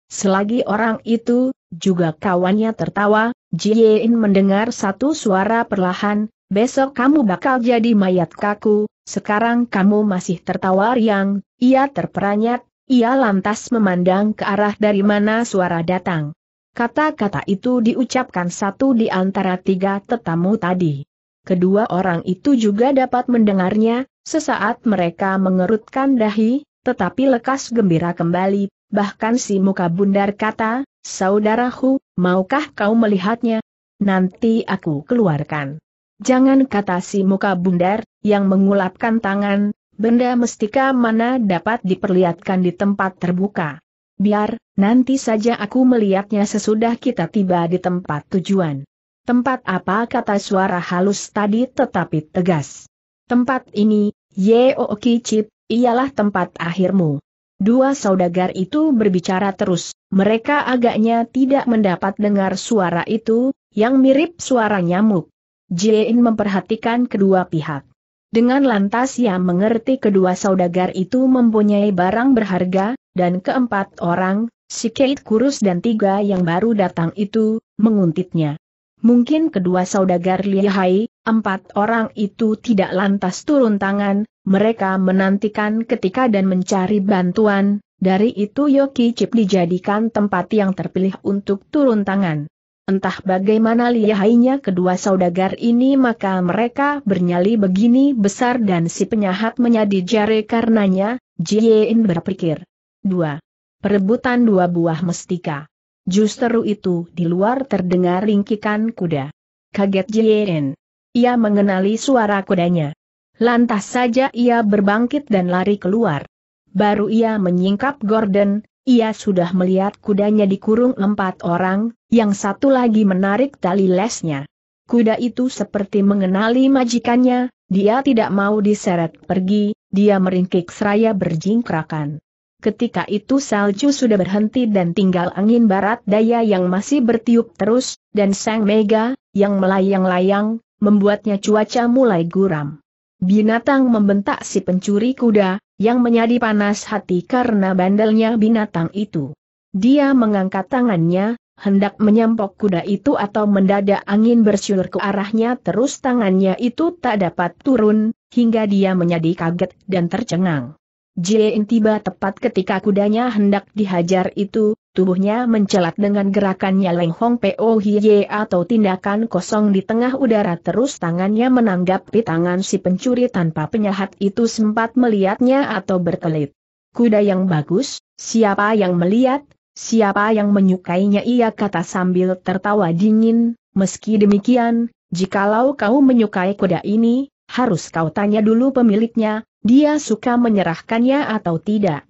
Selagi orang itu, juga kawannya tertawa, Jiein mendengar satu suara perlahan, besok kamu bakal jadi mayat kaku, sekarang kamu masih tertawa riang, ia terperanyat, ia lantas memandang ke arah dari mana suara datang. Kata-kata itu diucapkan satu di antara tiga tetamu tadi. Kedua orang itu juga dapat mendengarnya, sesaat mereka mengerutkan dahi, tetapi lekas gembira kembali, bahkan si muka bundar kata, Saudaraku, maukah kau melihatnya? Nanti aku keluarkan. Jangan kata si muka bundar, yang mengulapkan tangan, benda mestika mana dapat diperlihatkan di tempat terbuka. Biar, nanti saja aku melihatnya sesudah kita tiba di tempat tujuan. Tempat apa kata suara halus tadi tetapi tegas. Tempat ini, Yeoki Chip, ialah tempat akhirmu. Dua saudagar itu berbicara terus, mereka agaknya tidak mendapat dengar suara itu, yang mirip suara nyamuk. jin memperhatikan kedua pihak. Dengan lantas ia mengerti kedua saudagar itu mempunyai barang berharga, dan keempat orang, si Kate Kurus dan tiga yang baru datang itu, menguntitnya. Mungkin kedua saudagar lihai, empat orang itu tidak lantas turun tangan, mereka menantikan ketika dan mencari bantuan, dari itu Yoki Chip dijadikan tempat yang terpilih untuk turun tangan. Entah bagaimana lihainya kedua saudagar ini maka mereka bernyali begini besar dan si penyahat menyadi jari karenanya, Jiein berpikir. 2. Perebutan dua buah mestika. Justru itu di luar terdengar ringkikan kuda. Kaget Jiein. Ia mengenali suara kudanya. Lantas saja ia berbangkit dan lari keluar. Baru ia menyingkap Gordon, ia sudah melihat kudanya dikurung empat orang, yang satu lagi menarik tali lesnya. Kuda itu seperti mengenali majikannya, dia tidak mau diseret pergi, dia meringkik seraya berjingkrakan. Ketika itu salju sudah berhenti dan tinggal angin barat daya yang masih bertiup terus, dan sang mega, yang melayang-layang, membuatnya cuaca mulai guram. Binatang membentak si pencuri kuda, yang menjadi panas hati karena bandelnya binatang itu. Dia mengangkat tangannya, hendak menyampok kuda itu atau mendadak angin bersyur ke arahnya terus tangannya itu tak dapat turun, hingga dia menjadi kaget dan tercengang. Jin tiba tepat ketika kudanya hendak dihajar itu, tubuhnya mencelat dengan gerakannya Leng Hong Po Hiye atau tindakan kosong di tengah udara terus tangannya menanggapi tangan si pencuri tanpa penyahat itu sempat melihatnya atau berkelit. Kuda yang bagus, siapa yang melihat, siapa yang menyukainya ia kata sambil tertawa dingin, meski demikian, jikalau kau menyukai kuda ini, harus kau tanya dulu pemiliknya, dia suka menyerahkannya atau tidak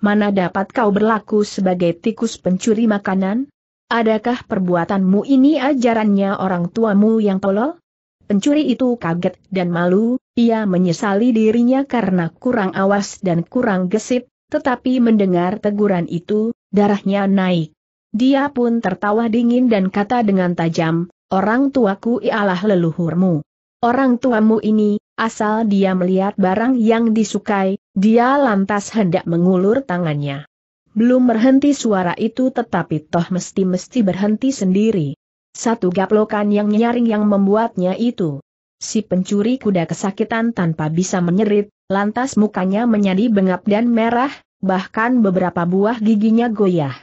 mana dapat kau berlaku sebagai tikus pencuri makanan? Adakah perbuatanmu ini ajarannya orang tuamu yang tolol? Pencuri itu kaget dan malu, ia menyesali dirinya karena kurang awas dan kurang gesit, tetapi mendengar teguran itu, darahnya naik. Dia pun tertawa dingin dan kata dengan tajam, orang tuaku ialah leluhurmu. Orang tuamu ini, asal dia melihat barang yang disukai, dia lantas hendak mengulur tangannya. Belum berhenti suara itu tetapi toh mesti-mesti berhenti sendiri. Satu gaplokan yang nyaring yang membuatnya itu. Si pencuri kuda kesakitan tanpa bisa menyerit, lantas mukanya menjadi bengap dan merah, bahkan beberapa buah giginya goyah.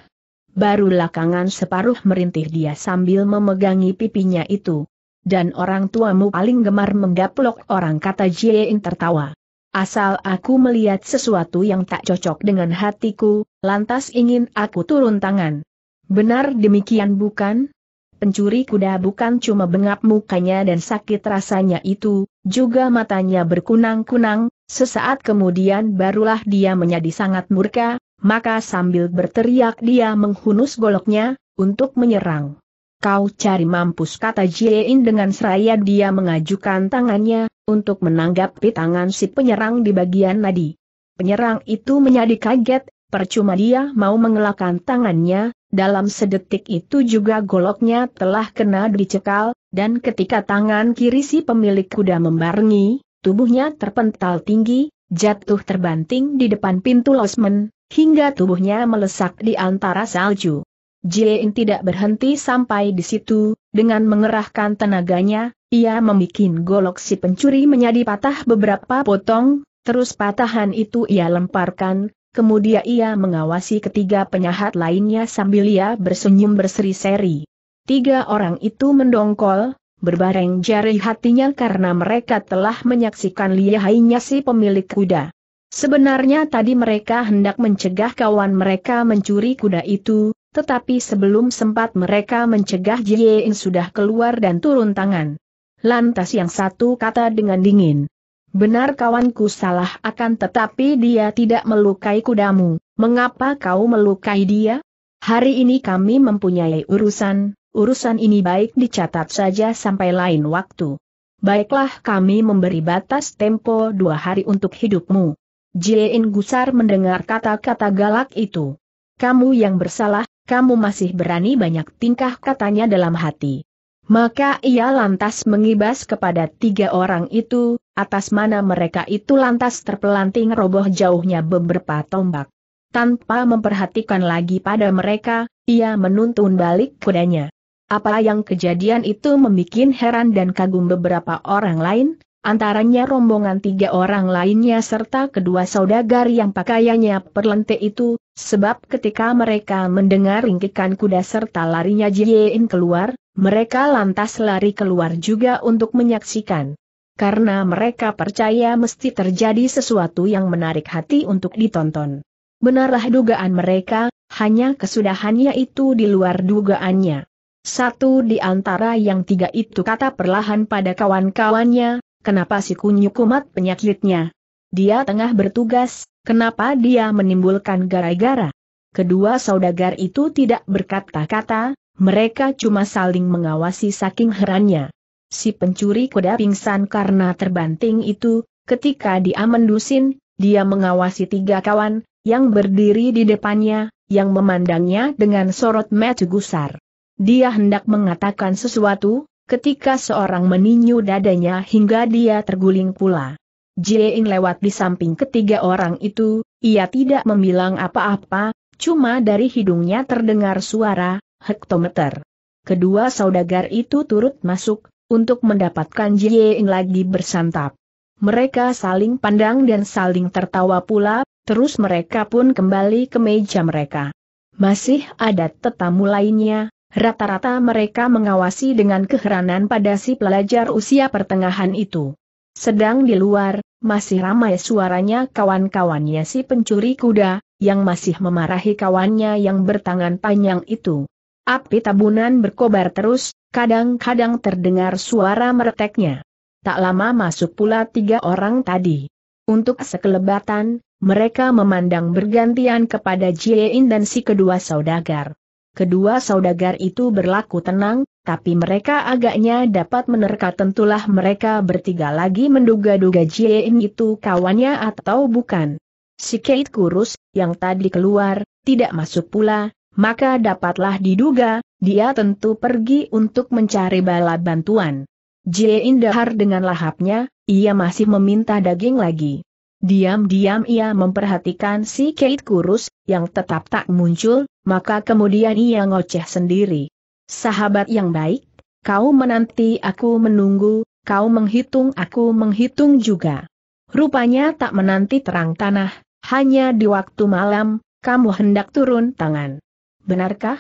Baru lakangan separuh merintih dia sambil memegangi pipinya itu dan orang tuamu paling gemar menggaplok orang kata Jiein tertawa. Asal aku melihat sesuatu yang tak cocok dengan hatiku, lantas ingin aku turun tangan. Benar demikian bukan? Pencuri kuda bukan cuma bengap mukanya dan sakit rasanya itu, juga matanya berkunang-kunang, sesaat kemudian barulah dia menjadi sangat murka, maka sambil berteriak dia menghunus goloknya, untuk menyerang. Kau cari mampus kata Jiein dengan seraya dia mengajukan tangannya, untuk menanggapi tangan si penyerang di bagian nadi. Penyerang itu menjadi kaget, percuma dia mau mengelakkan tangannya, dalam sedetik itu juga goloknya telah kena dicekal, dan ketika tangan kiri si pemilik kuda membarengi, tubuhnya terpental tinggi, jatuh terbanting di depan pintu losmen, hingga tubuhnya melesak di antara salju. Jin tidak berhenti sampai di situ, dengan mengerahkan tenaganya, ia membuat golok si pencuri menjadi patah beberapa potong, terus patahan itu ia lemparkan, kemudian ia mengawasi ketiga penyahat lainnya sambil ia bersenyum berseri-seri. Tiga orang itu mendongkol, berbareng jari hatinya karena mereka telah menyaksikan lihainya si pemilik kuda. Sebenarnya tadi mereka hendak mencegah kawan mereka mencuri kuda itu, tetapi sebelum sempat mereka mencegah Jiein sudah keluar dan turun tangan. Lantas yang satu kata dengan dingin. Benar kawanku salah akan tetapi dia tidak melukai kudamu, mengapa kau melukai dia? Hari ini kami mempunyai urusan, urusan ini baik dicatat saja sampai lain waktu. Baiklah kami memberi batas tempo dua hari untuk hidupmu. Jiein gusar mendengar kata-kata galak itu. Kamu yang bersalah, kamu masih berani banyak tingkah katanya dalam hati. Maka ia lantas mengibas kepada tiga orang itu, atas mana mereka itu lantas terpelanting roboh jauhnya beberapa tombak. Tanpa memperhatikan lagi pada mereka, ia menuntun balik kudanya. Apa yang kejadian itu membuat heran dan kagum beberapa orang lain, antaranya rombongan tiga orang lainnya serta kedua saudagar yang pakaiannya perlente itu, Sebab ketika mereka mendengar ringkikan kuda serta larinya Jiein keluar, mereka lantas lari keluar juga untuk menyaksikan. Karena mereka percaya mesti terjadi sesuatu yang menarik hati untuk ditonton. Benarlah dugaan mereka, hanya kesudahannya itu di luar dugaannya. Satu di antara yang tiga itu kata perlahan pada kawan-kawannya, kenapa si kunyukumat penyakitnya. Dia tengah bertugas, Kenapa dia menimbulkan gara-gara? Kedua saudagar itu tidak berkata-kata, mereka cuma saling mengawasi saking herannya. Si pencuri kuda pingsan karena terbanting itu, ketika dia mendusin, dia mengawasi tiga kawan, yang berdiri di depannya, yang memandangnya dengan sorot mata gusar. Dia hendak mengatakan sesuatu, ketika seorang meninju dadanya hingga dia terguling pula. Jie lewat di samping ketiga orang itu, ia tidak membilang apa-apa, cuma dari hidungnya terdengar suara, hektometer. Kedua saudagar itu turut masuk, untuk mendapatkan Jie lagi bersantap. Mereka saling pandang dan saling tertawa pula, terus mereka pun kembali ke meja mereka. Masih ada tetamu lainnya, rata-rata mereka mengawasi dengan keheranan pada si pelajar usia pertengahan itu. Sedang di luar, masih ramai suaranya kawan-kawannya si pencuri kuda, yang masih memarahi kawannya yang bertangan panjang itu. Api tabunan berkobar terus, kadang-kadang terdengar suara mereteknya. Tak lama masuk pula tiga orang tadi. Untuk sekelebatan, mereka memandang bergantian kepada Jiein dan si kedua saudagar. Kedua saudagar itu berlaku tenang, tapi mereka agaknya dapat menerka tentulah mereka bertiga lagi menduga-duga Jiein itu kawannya atau bukan. Si Kate kurus, yang tadi keluar, tidak masuk pula, maka dapatlah diduga, dia tentu pergi untuk mencari bala bantuan. Jiein dahar dengan lahapnya, ia masih meminta daging lagi. Diam-diam ia memperhatikan si Kate kurus, yang tetap tak muncul, maka kemudian ia ngoceh sendiri. Sahabat yang baik, kau menanti aku menunggu, kau menghitung aku menghitung juga. Rupanya tak menanti terang tanah, hanya di waktu malam, kamu hendak turun tangan. Benarkah?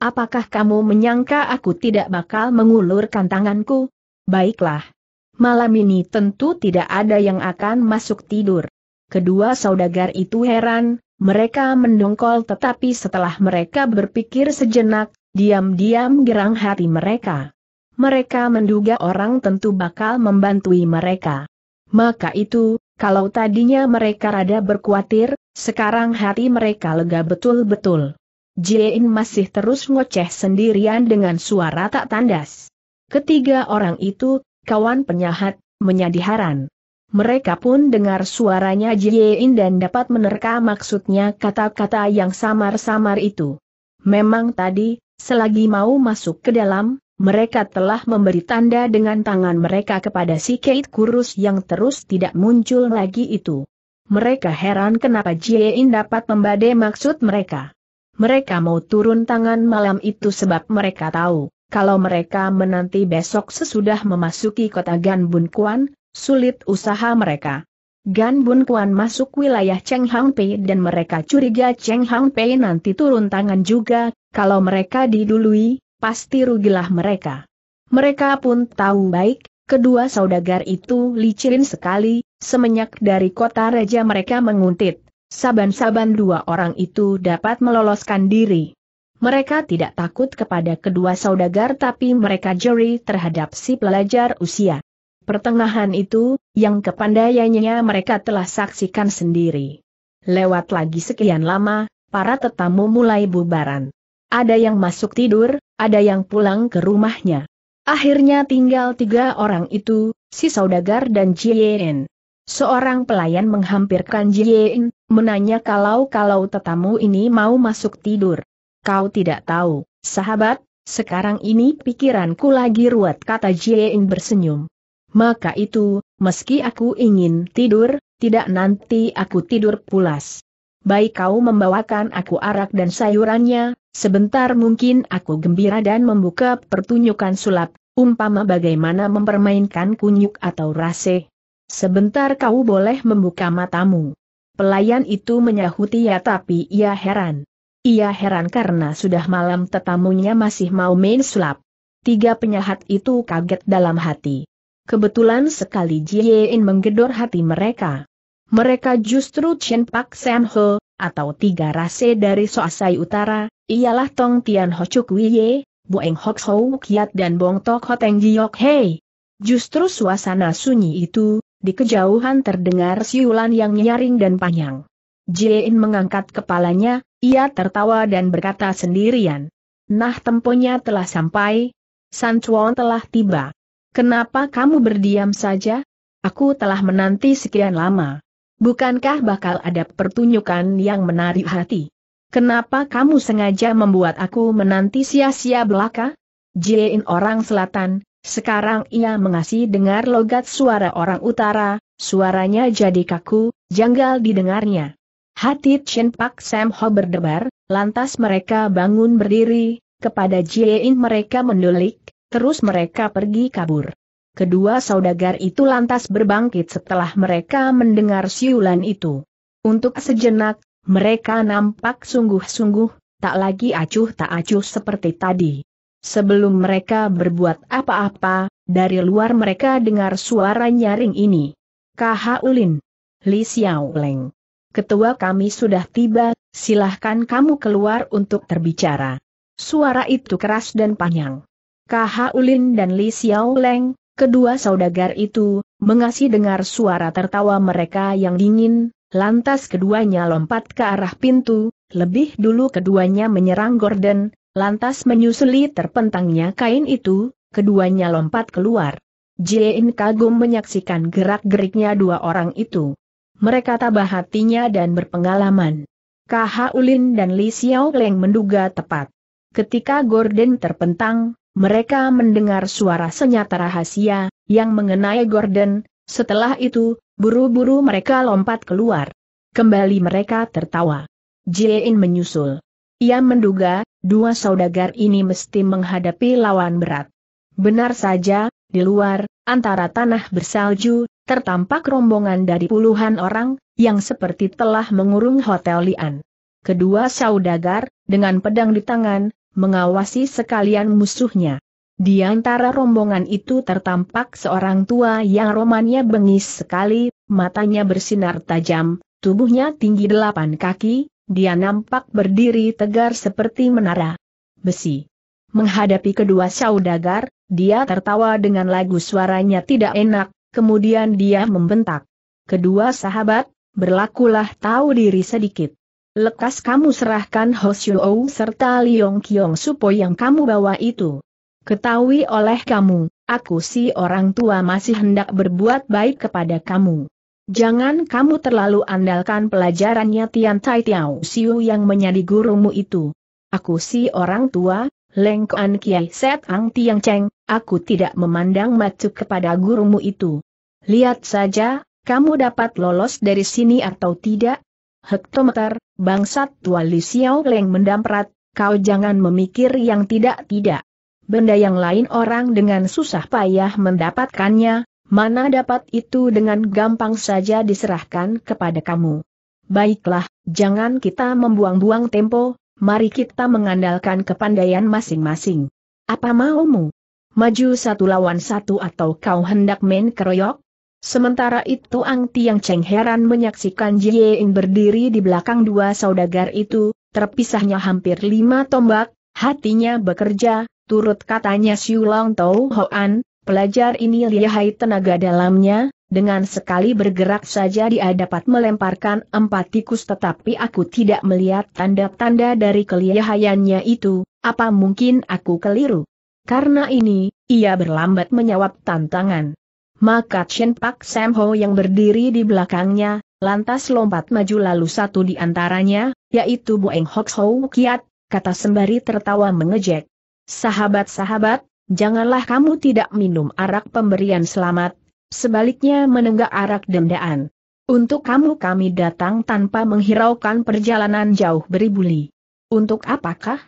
Apakah kamu menyangka aku tidak bakal mengulurkan tanganku? Baiklah. Malam ini tentu tidak ada yang akan masuk tidur. Kedua saudagar itu heran, mereka mendongkol tetapi setelah mereka berpikir sejenak, Diam-diam gerang hati mereka. Mereka menduga orang tentu bakal membantui mereka. Maka itu, kalau tadinya mereka rada berkuatir, sekarang hati mereka lega betul-betul. Jin masih terus ngoceh sendirian dengan suara tak tandas. Ketiga orang itu, kawan penyahat, menyadiharan. Mereka pun dengar suaranya Jiein dan dapat menerka maksudnya kata-kata yang samar-samar itu. Memang tadi, Selagi mau masuk ke dalam, mereka telah memberi tanda dengan tangan mereka kepada si Kate Kurus yang terus tidak muncul lagi itu. Mereka heran kenapa Jiein dapat membadai maksud mereka. Mereka mau turun tangan malam itu sebab mereka tahu, kalau mereka menanti besok sesudah memasuki kota Ganbun Kuan, sulit usaha mereka. Gan Bun Kuan masuk wilayah Cheng Hang Pei dan mereka curiga Cheng Hang Pei nanti turun tangan juga, kalau mereka didului, pasti rugilah mereka. Mereka pun tahu baik, kedua saudagar itu licin sekali, semenjak dari kota raja mereka menguntit. Saban-saban dua orang itu dapat meloloskan diri. Mereka tidak takut kepada kedua saudagar tapi mereka juri terhadap si pelajar usia Pertengahan itu, yang kepandaiannya mereka telah saksikan sendiri. Lewat lagi sekian lama, para tetamu mulai bubaran. Ada yang masuk tidur, ada yang pulang ke rumahnya. Akhirnya tinggal tiga orang itu, si saudagar dan Jien. Seorang pelayan menghampirkan Jien, menanya kalau-kalau tetamu ini mau masuk tidur. Kau tidak tahu, sahabat, sekarang ini pikiranku lagi ruwet kata Jien bersenyum. Maka itu, meski aku ingin tidur, tidak nanti aku tidur pulas. Baik kau membawakan aku arak dan sayurannya, sebentar mungkin aku gembira dan membuka pertunjukan sulap, umpama bagaimana mempermainkan kunyuk atau rase. Sebentar kau boleh membuka matamu. Pelayan itu menyahuti ya tapi ia heran. Ia heran karena sudah malam tetamunya masih mau main sulap. Tiga penyahat itu kaget dalam hati. Kebetulan sekali Jiein menggedor hati mereka. Mereka justru Chen Pak Sam Ho, atau tiga rase dari Soasai Utara, ialah Tong Tian Ho Chuk Wiye, Eng Hok Ho Kiat dan Bong Tok Hoteng Giok Hei. Justru suasana sunyi itu, di kejauhan terdengar siulan yang nyaring dan panjang. Jiein mengangkat kepalanya, ia tertawa dan berkata sendirian. Nah temponya telah sampai, San Chuan telah tiba. Kenapa kamu berdiam saja? Aku telah menanti sekian lama. Bukankah bakal ada pertunjukan yang menarik hati? Kenapa kamu sengaja membuat aku menanti sia-sia belaka? Jin orang selatan, sekarang ia mengasih dengar logat suara orang utara, suaranya jadi kaku, janggal didengarnya. Hati Chen Pak Sam Ho berdebar, lantas mereka bangun berdiri, kepada Jin mereka mendulik, Terus mereka pergi kabur. Kedua saudagar itu lantas berbangkit setelah mereka mendengar siulan itu. Untuk sejenak, mereka nampak sungguh-sungguh, tak lagi acuh tak acuh seperti tadi. Sebelum mereka berbuat apa-apa, dari luar mereka dengar suara nyaring ini. KH Ulin. Li Xiao Leng. Ketua kami sudah tiba, silahkan kamu keluar untuk terbicara. Suara itu keras dan panjang. Kaha Ulin dan Li Xiao Leng, kedua saudagar itu, mengasih dengar suara tertawa mereka yang dingin, lantas keduanya lompat ke arah pintu, lebih dulu keduanya menyerang Gordon, lantas menyusuli terpentangnya kain itu, keduanya lompat keluar. Jin kagum menyaksikan gerak-geriknya dua orang itu. Mereka tabah hatinya dan berpengalaman. Kaha Ulin dan Li Xiao Leng menduga tepat. Ketika Gordon terpentang, mereka mendengar suara senyata rahasia, yang mengenai Gordon, setelah itu, buru-buru mereka lompat keluar. Kembali mereka tertawa. Jiein menyusul. Ia menduga, dua saudagar ini mesti menghadapi lawan berat. Benar saja, di luar, antara tanah bersalju, tertampak rombongan dari puluhan orang, yang seperti telah mengurung Hotel Lian. Kedua saudagar, dengan pedang di tangan, mengawasi sekalian musuhnya. Di antara rombongan itu tertampak seorang tua yang romannya bengis sekali, matanya bersinar tajam, tubuhnya tinggi delapan kaki, dia nampak berdiri tegar seperti menara besi. Menghadapi kedua saudagar, dia tertawa dengan lagu suaranya tidak enak, kemudian dia membentak. Kedua sahabat, berlakulah tahu diri sedikit. Lekas kamu serahkan Hoshuo serta Liong Kiong Supo yang kamu bawa itu. Ketahui oleh kamu, aku si orang tua masih hendak berbuat baik kepada kamu. Jangan kamu terlalu andalkan pelajarannya Tian Tai Tiao Siu yang menjadi gurumu itu. Aku si orang tua, Kuan Kiai Set Ang Tiang Cheng, aku tidak memandang macu kepada gurumu itu. Lihat saja, kamu dapat lolos dari sini atau tidak, hektometer, bangsat tua Li leng mendamprat, kau jangan memikir yang tidak-tidak. Benda yang lain orang dengan susah payah mendapatkannya, mana dapat itu dengan gampang saja diserahkan kepada kamu. Baiklah, jangan kita membuang-buang tempo, mari kita mengandalkan kepandaian masing-masing. Apa maumu? Maju satu lawan satu atau kau hendak main keroyok? Sementara itu Ang Tiang Cheng heran menyaksikan Jie Ying berdiri di belakang dua saudagar itu, terpisahnya hampir lima tombak, hatinya bekerja, turut katanya Xiu Long Tau Hoan, pelajar ini lihai tenaga dalamnya, dengan sekali bergerak saja dia dapat melemparkan empat tikus tetapi aku tidak melihat tanda-tanda dari kelihayannya itu, apa mungkin aku keliru? Karena ini, ia berlambat menjawab tantangan. Maka Chen Pak Sam Ho yang berdiri di belakangnya, lantas lompat maju lalu satu di antaranya, yaitu Bu Eng Hok Ho Kiat, kata sembari tertawa mengejek. Sahabat-sahabat, janganlah kamu tidak minum arak pemberian selamat, sebaliknya menenggak arak dendaan. Untuk kamu kami datang tanpa menghiraukan perjalanan jauh beribu beribuli. Untuk apakah?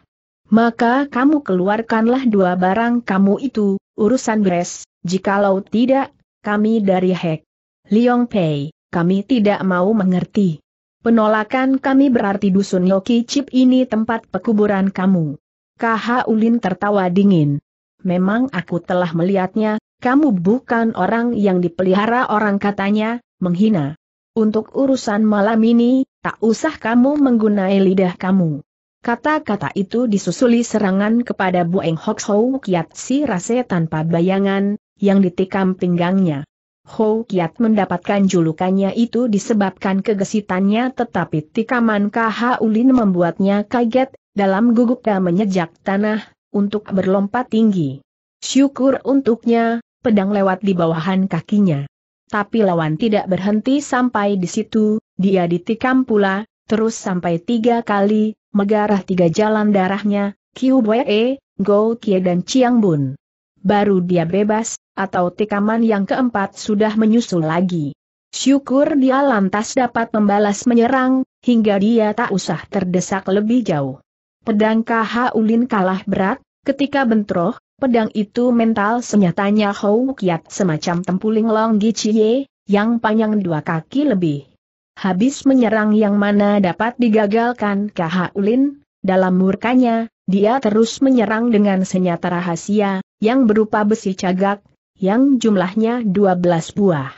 Maka kamu keluarkanlah dua barang kamu itu, urusan beres, jikalau tidak, kami dari Hek. Liong Pei, kami tidak mau mengerti. Penolakan kami berarti dusun Yoki Chip ini tempat pekuburan kamu. KH Ulin tertawa dingin. Memang aku telah melihatnya, kamu bukan orang yang dipelihara orang katanya, menghina. Untuk urusan malam ini, tak usah kamu menggunai lidah kamu. Kata-kata itu disusuli serangan kepada Bu Eng Hock Hou Kiat Si Rase tanpa bayangan, yang ditikam pinggangnya. Ho Kiat mendapatkan julukannya itu disebabkan kegesitannya tetapi tikaman KH Ulin membuatnya kaget, dalam gugupnya menyejak tanah, untuk berlompat tinggi. Syukur untuknya, pedang lewat di bawahan kakinya. Tapi lawan tidak berhenti sampai di situ, dia ditikam pula, terus sampai tiga kali, megarah tiga jalan darahnya, Kiu Wee, Go Kie dan Chiang Bun. Baru dia bebas, atau tikaman yang keempat sudah menyusul lagi. Syukur dia lantas dapat membalas menyerang, hingga dia tak usah terdesak lebih jauh. Pedang KH Ulin kalah berat, ketika bentroh, pedang itu mental senyatanya Hou Kiat semacam tempuling Long Chie, yang panjang dua kaki lebih. Habis menyerang yang mana dapat digagalkan KH Ulin, dalam murkanya, dia terus menyerang dengan senyata rahasia, yang berupa besi cagak, yang jumlahnya 12 buah.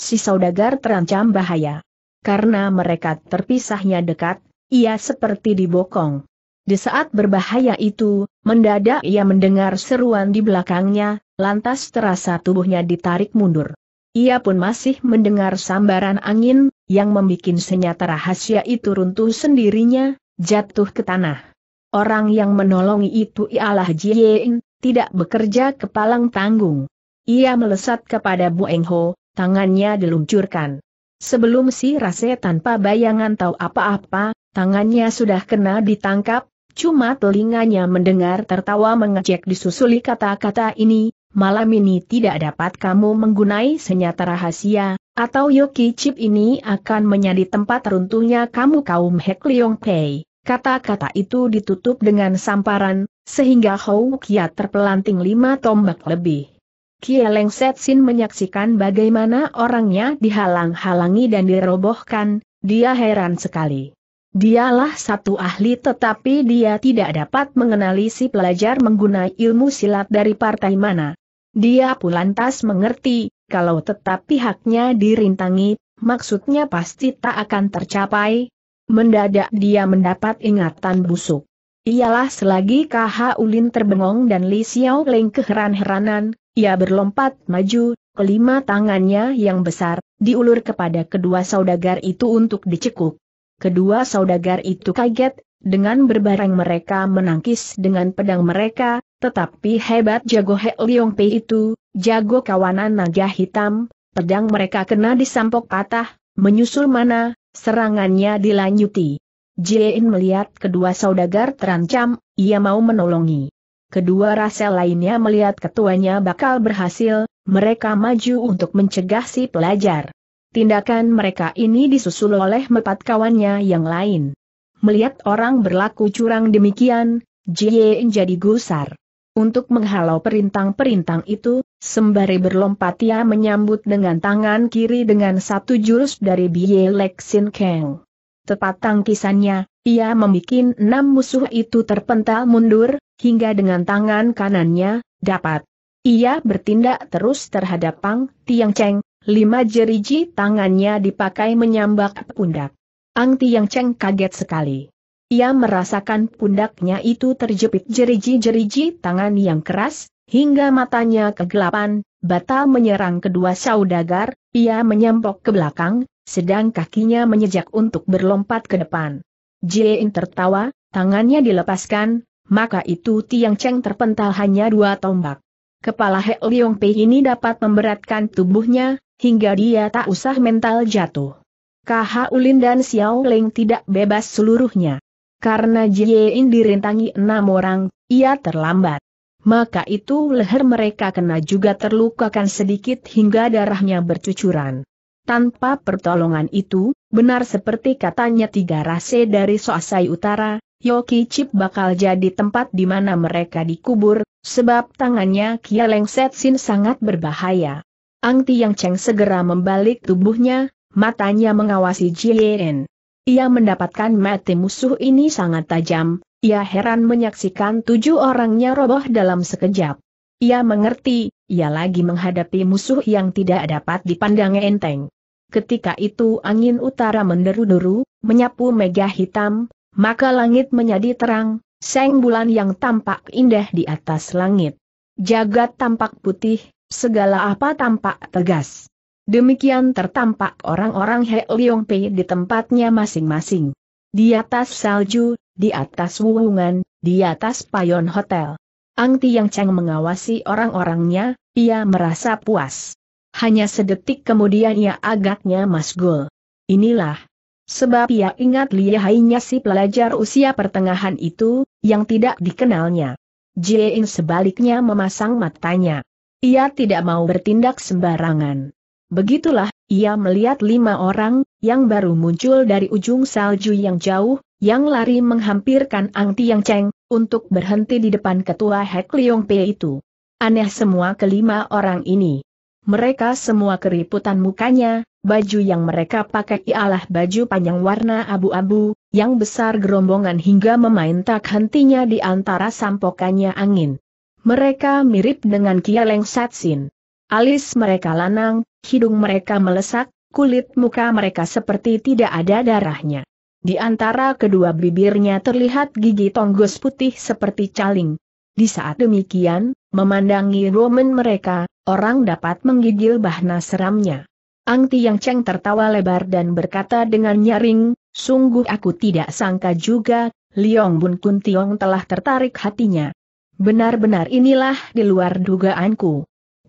Si saudagar terancam bahaya. Karena mereka terpisahnya dekat, ia seperti dibokong. Di saat berbahaya itu, mendadak ia mendengar seruan di belakangnya, lantas terasa tubuhnya ditarik mundur. Ia pun masih mendengar sambaran angin, yang membuat senyata rahasia itu runtuh sendirinya, jatuh ke tanah. Orang yang menolongi itu ialah Jiein, tidak bekerja kepalang tanggung. Ia melesat kepada Bu Engho, tangannya diluncurkan. Sebelum si Rase tanpa bayangan tahu apa-apa, tangannya sudah kena ditangkap, cuma telinganya mendengar tertawa mengejek disusuli kata-kata ini, malam ini tidak dapat kamu menggunai senjata rahasia, atau Yoki Chip ini akan menjadi tempat runtuhnya kamu kaum Hek Leong Pei. Kata-kata itu ditutup dengan samparan, sehingga Hou Kia terpelanting lima tombak lebih. Kieleng Setsin Sin menyaksikan bagaimana orangnya dihalang-halangi dan dirobohkan, dia heran sekali. Dialah satu ahli tetapi dia tidak dapat mengenali si pelajar menggunakan ilmu silat dari partai mana. Dia pun lantas mengerti, kalau tetap pihaknya dirintangi, maksudnya pasti tak akan tercapai. Mendadak dia mendapat ingatan busuk. Ialah selagi KH Ulin terbengong dan Li Xiao Leng keheran-heranan, ia berlompat maju, kelima tangannya yang besar, diulur kepada kedua saudagar itu untuk dicekuk. Kedua saudagar itu kaget, dengan berbaring mereka menangkis dengan pedang mereka, tetapi hebat jago He Liong Pei itu, jago kawanan naga hitam, pedang mereka kena disampok patah, menyusul mana, serangannya dilanjuti. Jin melihat kedua saudagar terancam, ia mau menolongi. Kedua rasel lainnya melihat ketuanya bakal berhasil, mereka maju untuk mencegah si pelajar. Tindakan mereka ini disusul oleh empat kawannya yang lain. Melihat orang berlaku curang demikian, Jiein jadi gusar. Untuk menghalau perintang-perintang itu, sembari berlompat ia menyambut dengan tangan kiri dengan satu jurus dari Bie Lexin Kang. Tepat tangkisannya, ia membuat enam musuh itu terpental mundur, hingga dengan tangan kanannya, dapat. Ia bertindak terus terhadap Pang Tiang Cheng, lima jeriji tangannya dipakai menyambak pundak. Ang Tiang Cheng kaget sekali. Ia merasakan pundaknya itu terjepit jeriji-jeriji tangan yang keras, hingga matanya kegelapan, bata menyerang kedua saudagar, ia menyempok ke belakang, sedang kakinya menyejak untuk berlompat ke depan. Jin tertawa, tangannya dilepaskan, maka itu Tiang Cheng terpental hanya dua tombak. Kepala He Leong Pei ini dapat memberatkan tubuhnya, hingga dia tak usah mental jatuh. Kha Ulin dan Xiao Ling tidak bebas seluruhnya. Karena Jiein dirintangi enam orang, ia terlambat. Maka itu leher mereka kena juga terlukakan sedikit hingga darahnya bercucuran. Tanpa pertolongan itu, benar seperti katanya tiga rase dari Soasai Utara, Yoki Chip bakal jadi tempat di mana mereka dikubur, sebab tangannya Kia Leng Setsin sangat berbahaya. Ang Tiang Cheng segera membalik tubuhnya, matanya mengawasi Jiein. Ia mendapatkan mati musuh ini sangat tajam, ia heran menyaksikan tujuh orangnya roboh dalam sekejap. Ia mengerti, ia lagi menghadapi musuh yang tidak dapat dipandang enteng. Ketika itu angin utara menderu-deru, menyapu mega hitam, maka langit menjadi terang, seng bulan yang tampak indah di atas langit. Jagat tampak putih, segala apa tampak tegas. Demikian tertampak orang-orang He Leong Pei di tempatnya masing-masing. Di atas salju, di atas wuhungan, di atas payon hotel. Ang Tiang Cheng mengawasi orang-orangnya, ia merasa puas. Hanya sedetik kemudian ia agaknya masgul. Inilah. Sebab ia ingat lihainya si pelajar usia pertengahan itu, yang tidak dikenalnya. Jiein sebaliknya memasang matanya. Ia tidak mau bertindak sembarangan. Begitulah, ia melihat lima orang, yang baru muncul dari ujung salju yang jauh, yang lari menghampirkan Ang Tiang Cheng, untuk berhenti di depan ketua Hek Leong Pe itu. Aneh semua kelima orang ini. Mereka semua keriputan mukanya, baju yang mereka pakai ialah baju panjang warna abu-abu, yang besar gerombongan hingga memaintak hentinya di antara sampokannya angin. Mereka mirip dengan Kialeng Satsin. Alis mereka lanang, hidung mereka melesak, kulit muka mereka seperti tidak ada darahnya. Di antara kedua bibirnya terlihat gigi tonggos putih seperti caling. Di saat demikian, memandangi Roman mereka, orang dapat menggigil bahna seramnya. Ang Tiang Cheng tertawa lebar dan berkata dengan nyaring, sungguh aku tidak sangka juga, Liong Bun Kun Tiong telah tertarik hatinya. Benar-benar inilah di luar dugaanku.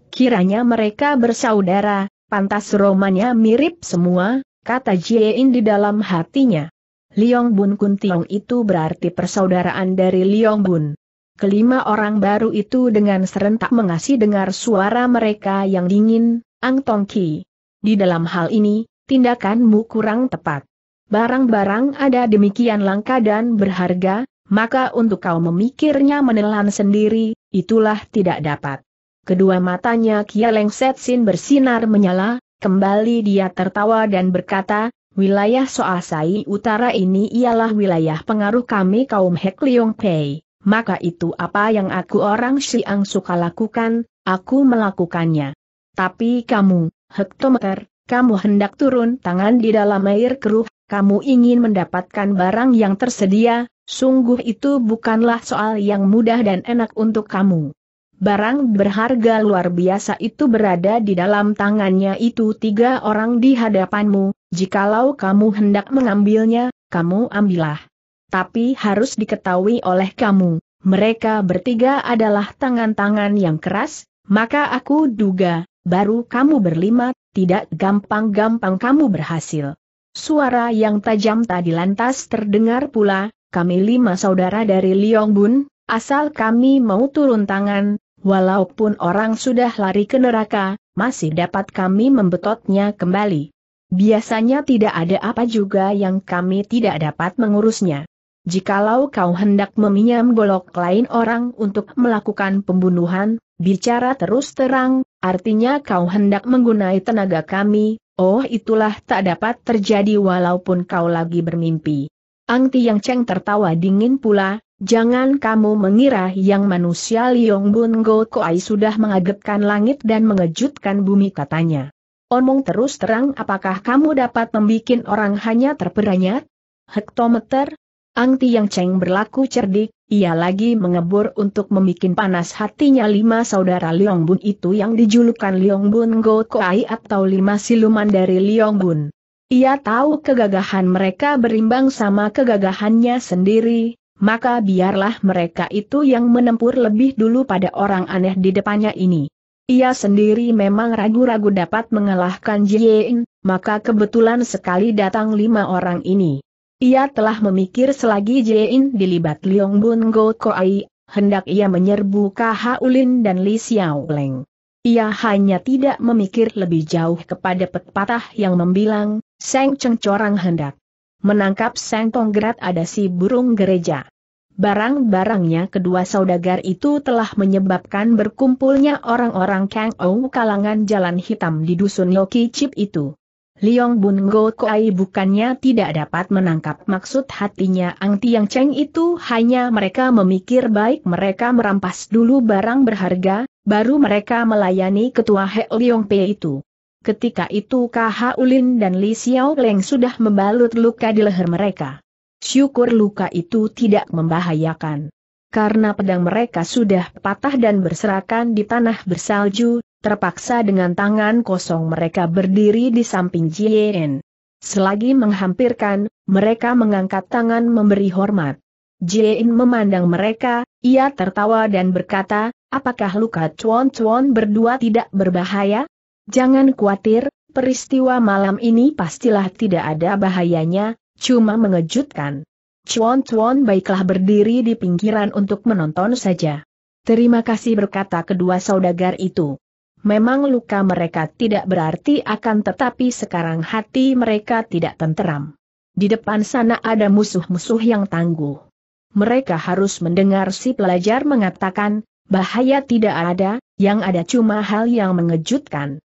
Kiranya mereka bersaudara, pantas romanya mirip semua, kata Jiein di dalam hatinya. Liong Bun Kun Tiong itu berarti persaudaraan dari Liong Bun. Kelima orang baru itu dengan serentak mengasih dengar suara mereka yang dingin, Ang Tong Ki. Di dalam hal ini, tindakanmu kurang tepat. Barang-barang ada demikian langka dan berharga, maka untuk kau memikirnya menelan sendiri, itulah tidak dapat. Kedua matanya Kia Lengset Sin bersinar menyala, kembali dia tertawa dan berkata, wilayah Soasai Utara ini ialah wilayah pengaruh kami kaum Hek Pei. Maka itu apa yang aku orang Siang suka lakukan, aku melakukannya. Tapi kamu, hektometer, kamu hendak turun tangan di dalam air keruh, kamu ingin mendapatkan barang yang tersedia, sungguh itu bukanlah soal yang mudah dan enak untuk kamu. Barang berharga luar biasa itu berada di dalam tangannya itu tiga orang di hadapanmu, jikalau kamu hendak mengambilnya, kamu ambillah. Tapi harus diketahui oleh kamu, mereka bertiga adalah tangan-tangan yang keras, maka aku duga, baru kamu berlima, tidak gampang-gampang kamu berhasil. Suara yang tajam tadi lantas terdengar pula, kami lima saudara dari Liong Bun, asal kami mau turun tangan, Walaupun orang sudah lari ke neraka, masih dapat kami membetotnya kembali. Biasanya tidak ada apa juga yang kami tidak dapat mengurusnya. Jikalau kau hendak meminjam golok lain orang untuk melakukan pembunuhan, bicara terus terang, artinya kau hendak menggunai tenaga kami, oh itulah tak dapat terjadi walaupun kau lagi bermimpi. Angti Yang Cheng tertawa dingin pula, Jangan kamu mengira yang manusia Liong Bun Go Koai sudah mengagetkan langit dan mengejutkan bumi katanya. Omong terus terang apakah kamu dapat membuat orang hanya terperanyat? Hektometer? Ang Tiang Cheng berlaku cerdik, ia lagi mengebor untuk membuat panas hatinya lima saudara Liong Bun itu yang dijulukan Liong Bun Go Koai atau lima siluman dari Liong Bun. Ia tahu kegagahan mereka berimbang sama kegagahannya sendiri, maka biarlah mereka itu yang menempur lebih dulu pada orang aneh di depannya ini. Ia sendiri memang ragu-ragu dapat mengalahkan Jiein, maka kebetulan sekali datang lima orang ini. Ia telah memikir selagi Jiein dilibat Liong Bun Go Koai, hendak ia menyerbu Kha Ulin dan Li Xiao Leng. Ia hanya tidak memikir lebih jauh kepada petpatah yang membilang, Seng Cheng Corang hendak menangkap Seng Tonggerat ada si burung gereja. Barang-barangnya kedua saudagar itu telah menyebabkan berkumpulnya orang-orang Kang Ou kalangan jalan hitam di dusun Yoki Chip itu. Liong Bun Go Koai bukannya tidak dapat menangkap maksud hatinya Ang Tiang Cheng itu hanya mereka memikir baik mereka merampas dulu barang berharga, baru mereka melayani ketua He Liong Pei itu. Ketika itu Kha Ulin dan Li Xiao Leng sudah membalut luka di leher mereka. Syukur luka itu tidak membahayakan. Karena pedang mereka sudah patah dan berserakan di tanah bersalju, terpaksa dengan tangan kosong mereka berdiri di samping Jien. Selagi menghampirkan, mereka mengangkat tangan memberi hormat. Jien memandang mereka, ia tertawa dan berkata, apakah luka cuan-cuan berdua tidak berbahaya? Jangan khawatir, peristiwa malam ini pastilah tidak ada bahayanya, cuma mengejutkan. Chuan Chuan baiklah berdiri di pinggiran untuk menonton saja. Terima kasih berkata kedua saudagar itu. Memang luka mereka tidak berarti akan tetapi sekarang hati mereka tidak tenteram. Di depan sana ada musuh-musuh yang tangguh. Mereka harus mendengar si pelajar mengatakan, bahaya tidak ada, yang ada cuma hal yang mengejutkan.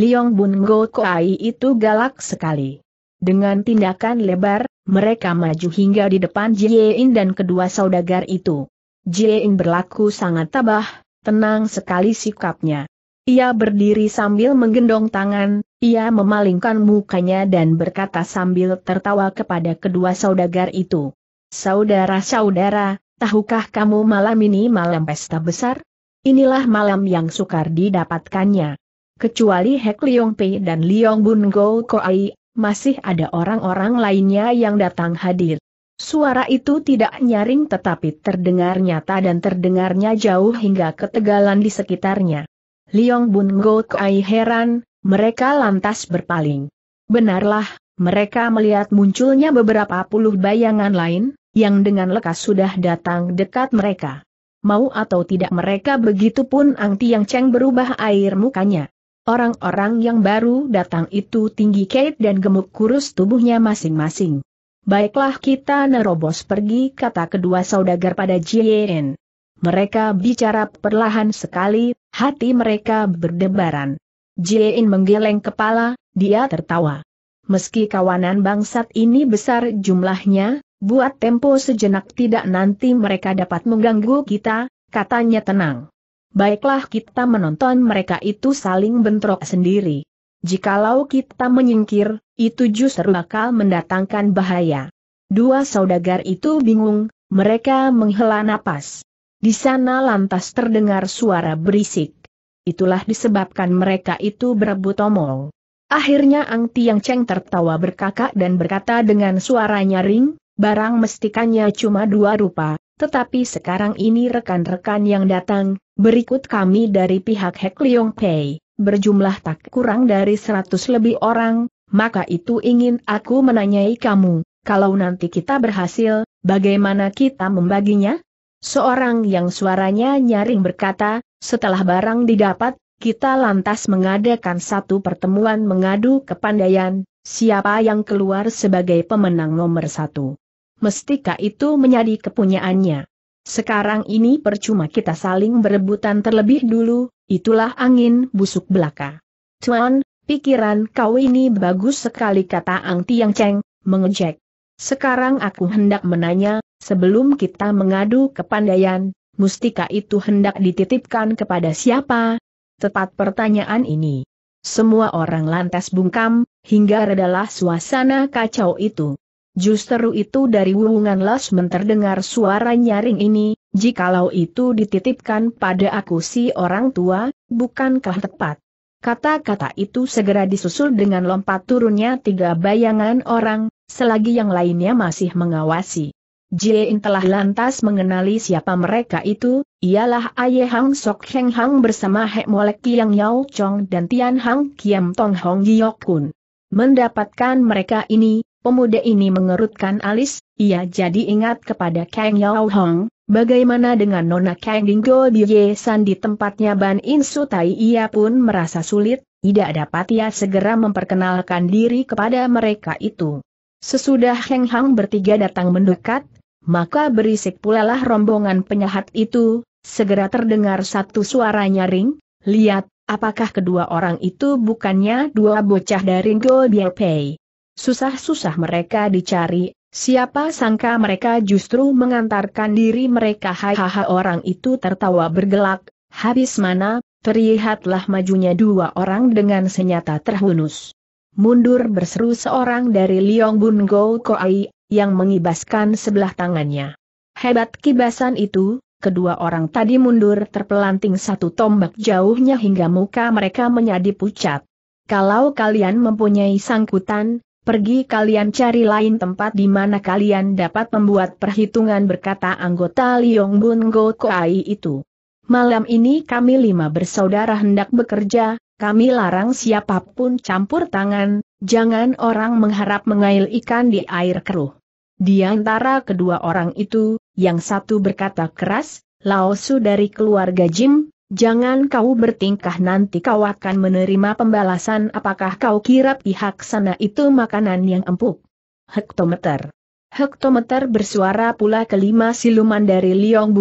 Liong Bun Go Kuai itu galak sekali. Dengan tindakan lebar, mereka maju hingga di depan Jiein dan kedua saudagar itu. Jiein berlaku sangat tabah, tenang sekali sikapnya. Ia berdiri sambil menggendong tangan, ia memalingkan mukanya dan berkata sambil tertawa kepada kedua saudagar itu. Saudara-saudara, tahukah kamu malam ini malam pesta besar? Inilah malam yang sukar didapatkannya. Kecuali Hek Leong Pei dan Leong Bun Go Ko Ai, masih ada orang-orang lainnya yang datang hadir. Suara itu tidak nyaring tetapi terdengar nyata dan terdengarnya jauh hingga ketegalan di sekitarnya. Leong Bun Go Ko Ai heran, mereka lantas berpaling. Benarlah, mereka melihat munculnya beberapa puluh bayangan lain, yang dengan lekas sudah datang dekat mereka. Mau atau tidak mereka begitu pun Ang Yang Cheng berubah air mukanya. Orang-orang yang baru datang itu tinggi kait dan gemuk kurus tubuhnya masing-masing. Baiklah kita nerobos pergi kata kedua saudagar pada Jien. Mereka bicara perlahan sekali, hati mereka berdebaran. Jien menggeleng kepala, dia tertawa. Meski kawanan bangsat ini besar jumlahnya, buat tempo sejenak tidak nanti mereka dapat mengganggu kita, katanya tenang baiklah kita menonton mereka itu saling bentrok sendiri. Jikalau kita menyingkir, itu justru bakal mendatangkan bahaya. Dua saudagar itu bingung, mereka menghela napas. Di sana lantas terdengar suara berisik. Itulah disebabkan mereka itu berebut omol. Akhirnya Ang Tiang Cheng tertawa berkakak dan berkata dengan suara nyaring, barang mestikannya cuma dua rupa, tetapi sekarang ini rekan-rekan yang datang, berikut kami dari pihak Hek Leong Pei, berjumlah tak kurang dari 100 lebih orang, maka itu ingin aku menanyai kamu, kalau nanti kita berhasil, bagaimana kita membaginya? Seorang yang suaranya nyaring berkata, setelah barang didapat, kita lantas mengadakan satu pertemuan mengadu kepandaian, siapa yang keluar sebagai pemenang nomor satu mestika itu menjadi kepunyaannya. Sekarang ini percuma kita saling berebutan terlebih dulu, itulah angin busuk belaka. Tuan, pikiran kau ini bagus sekali kata Ang Tiang Cheng, mengejek. Sekarang aku hendak menanya, sebelum kita mengadu kepandaian, mustika itu hendak dititipkan kepada siapa? Tepat pertanyaan ini. Semua orang lantas bungkam, hingga redalah suasana kacau itu. Justru itu dari wulungan las menterdengar suara nyaring ini, jikalau itu dititipkan pada aku si orang tua, bukankah tepat? Kata-kata itu segera disusul dengan lompat turunnya tiga bayangan orang, selagi yang lainnya masih mengawasi. Jiein telah lantas mengenali siapa mereka itu, ialah Aye Hang Sok Heng Hang bersama Hek Molek Kiang Yao Chong dan Tian Hang Kiam Tong Hong Giok Kun. Mendapatkan mereka ini, Pemuda ini mengerutkan alis, ia jadi ingat kepada Kang Yao Hong, bagaimana dengan Nona Kang Dinggo Biye San di tempatnya Ban In Sutai ia pun merasa sulit, tidak dapat ia segera memperkenalkan diri kepada mereka itu. Sesudah Heng Hang bertiga datang mendekat, maka berisik pula lah rombongan penyahat itu, segera terdengar satu suara nyaring, lihat, apakah kedua orang itu bukannya dua bocah dari Go Pei. Susah-susah mereka dicari, siapa sangka mereka justru mengantarkan diri mereka hahaha orang itu tertawa bergelak, habis mana, terlihatlah majunya dua orang dengan senyata terhunus. Mundur berseru seorang dari Liong Bun Go Koai, yang mengibaskan sebelah tangannya. Hebat kibasan itu, kedua orang tadi mundur terpelanting satu tombak jauhnya hingga muka mereka menjadi pucat. Kalau kalian mempunyai sangkutan, Pergi kalian cari lain tempat di mana kalian dapat membuat perhitungan berkata anggota Liong Bun Go Koai itu. Malam ini kami lima bersaudara hendak bekerja, kami larang siapapun campur tangan, jangan orang mengharap mengail ikan di air keruh. Di antara kedua orang itu, yang satu berkata keras, Laosu dari keluarga Jim, Jangan kau bertingkah nanti kau akan menerima pembalasan apakah kau kira pihak sana itu makanan yang empuk. Hektometer. Hektometer bersuara pula kelima siluman dari Liong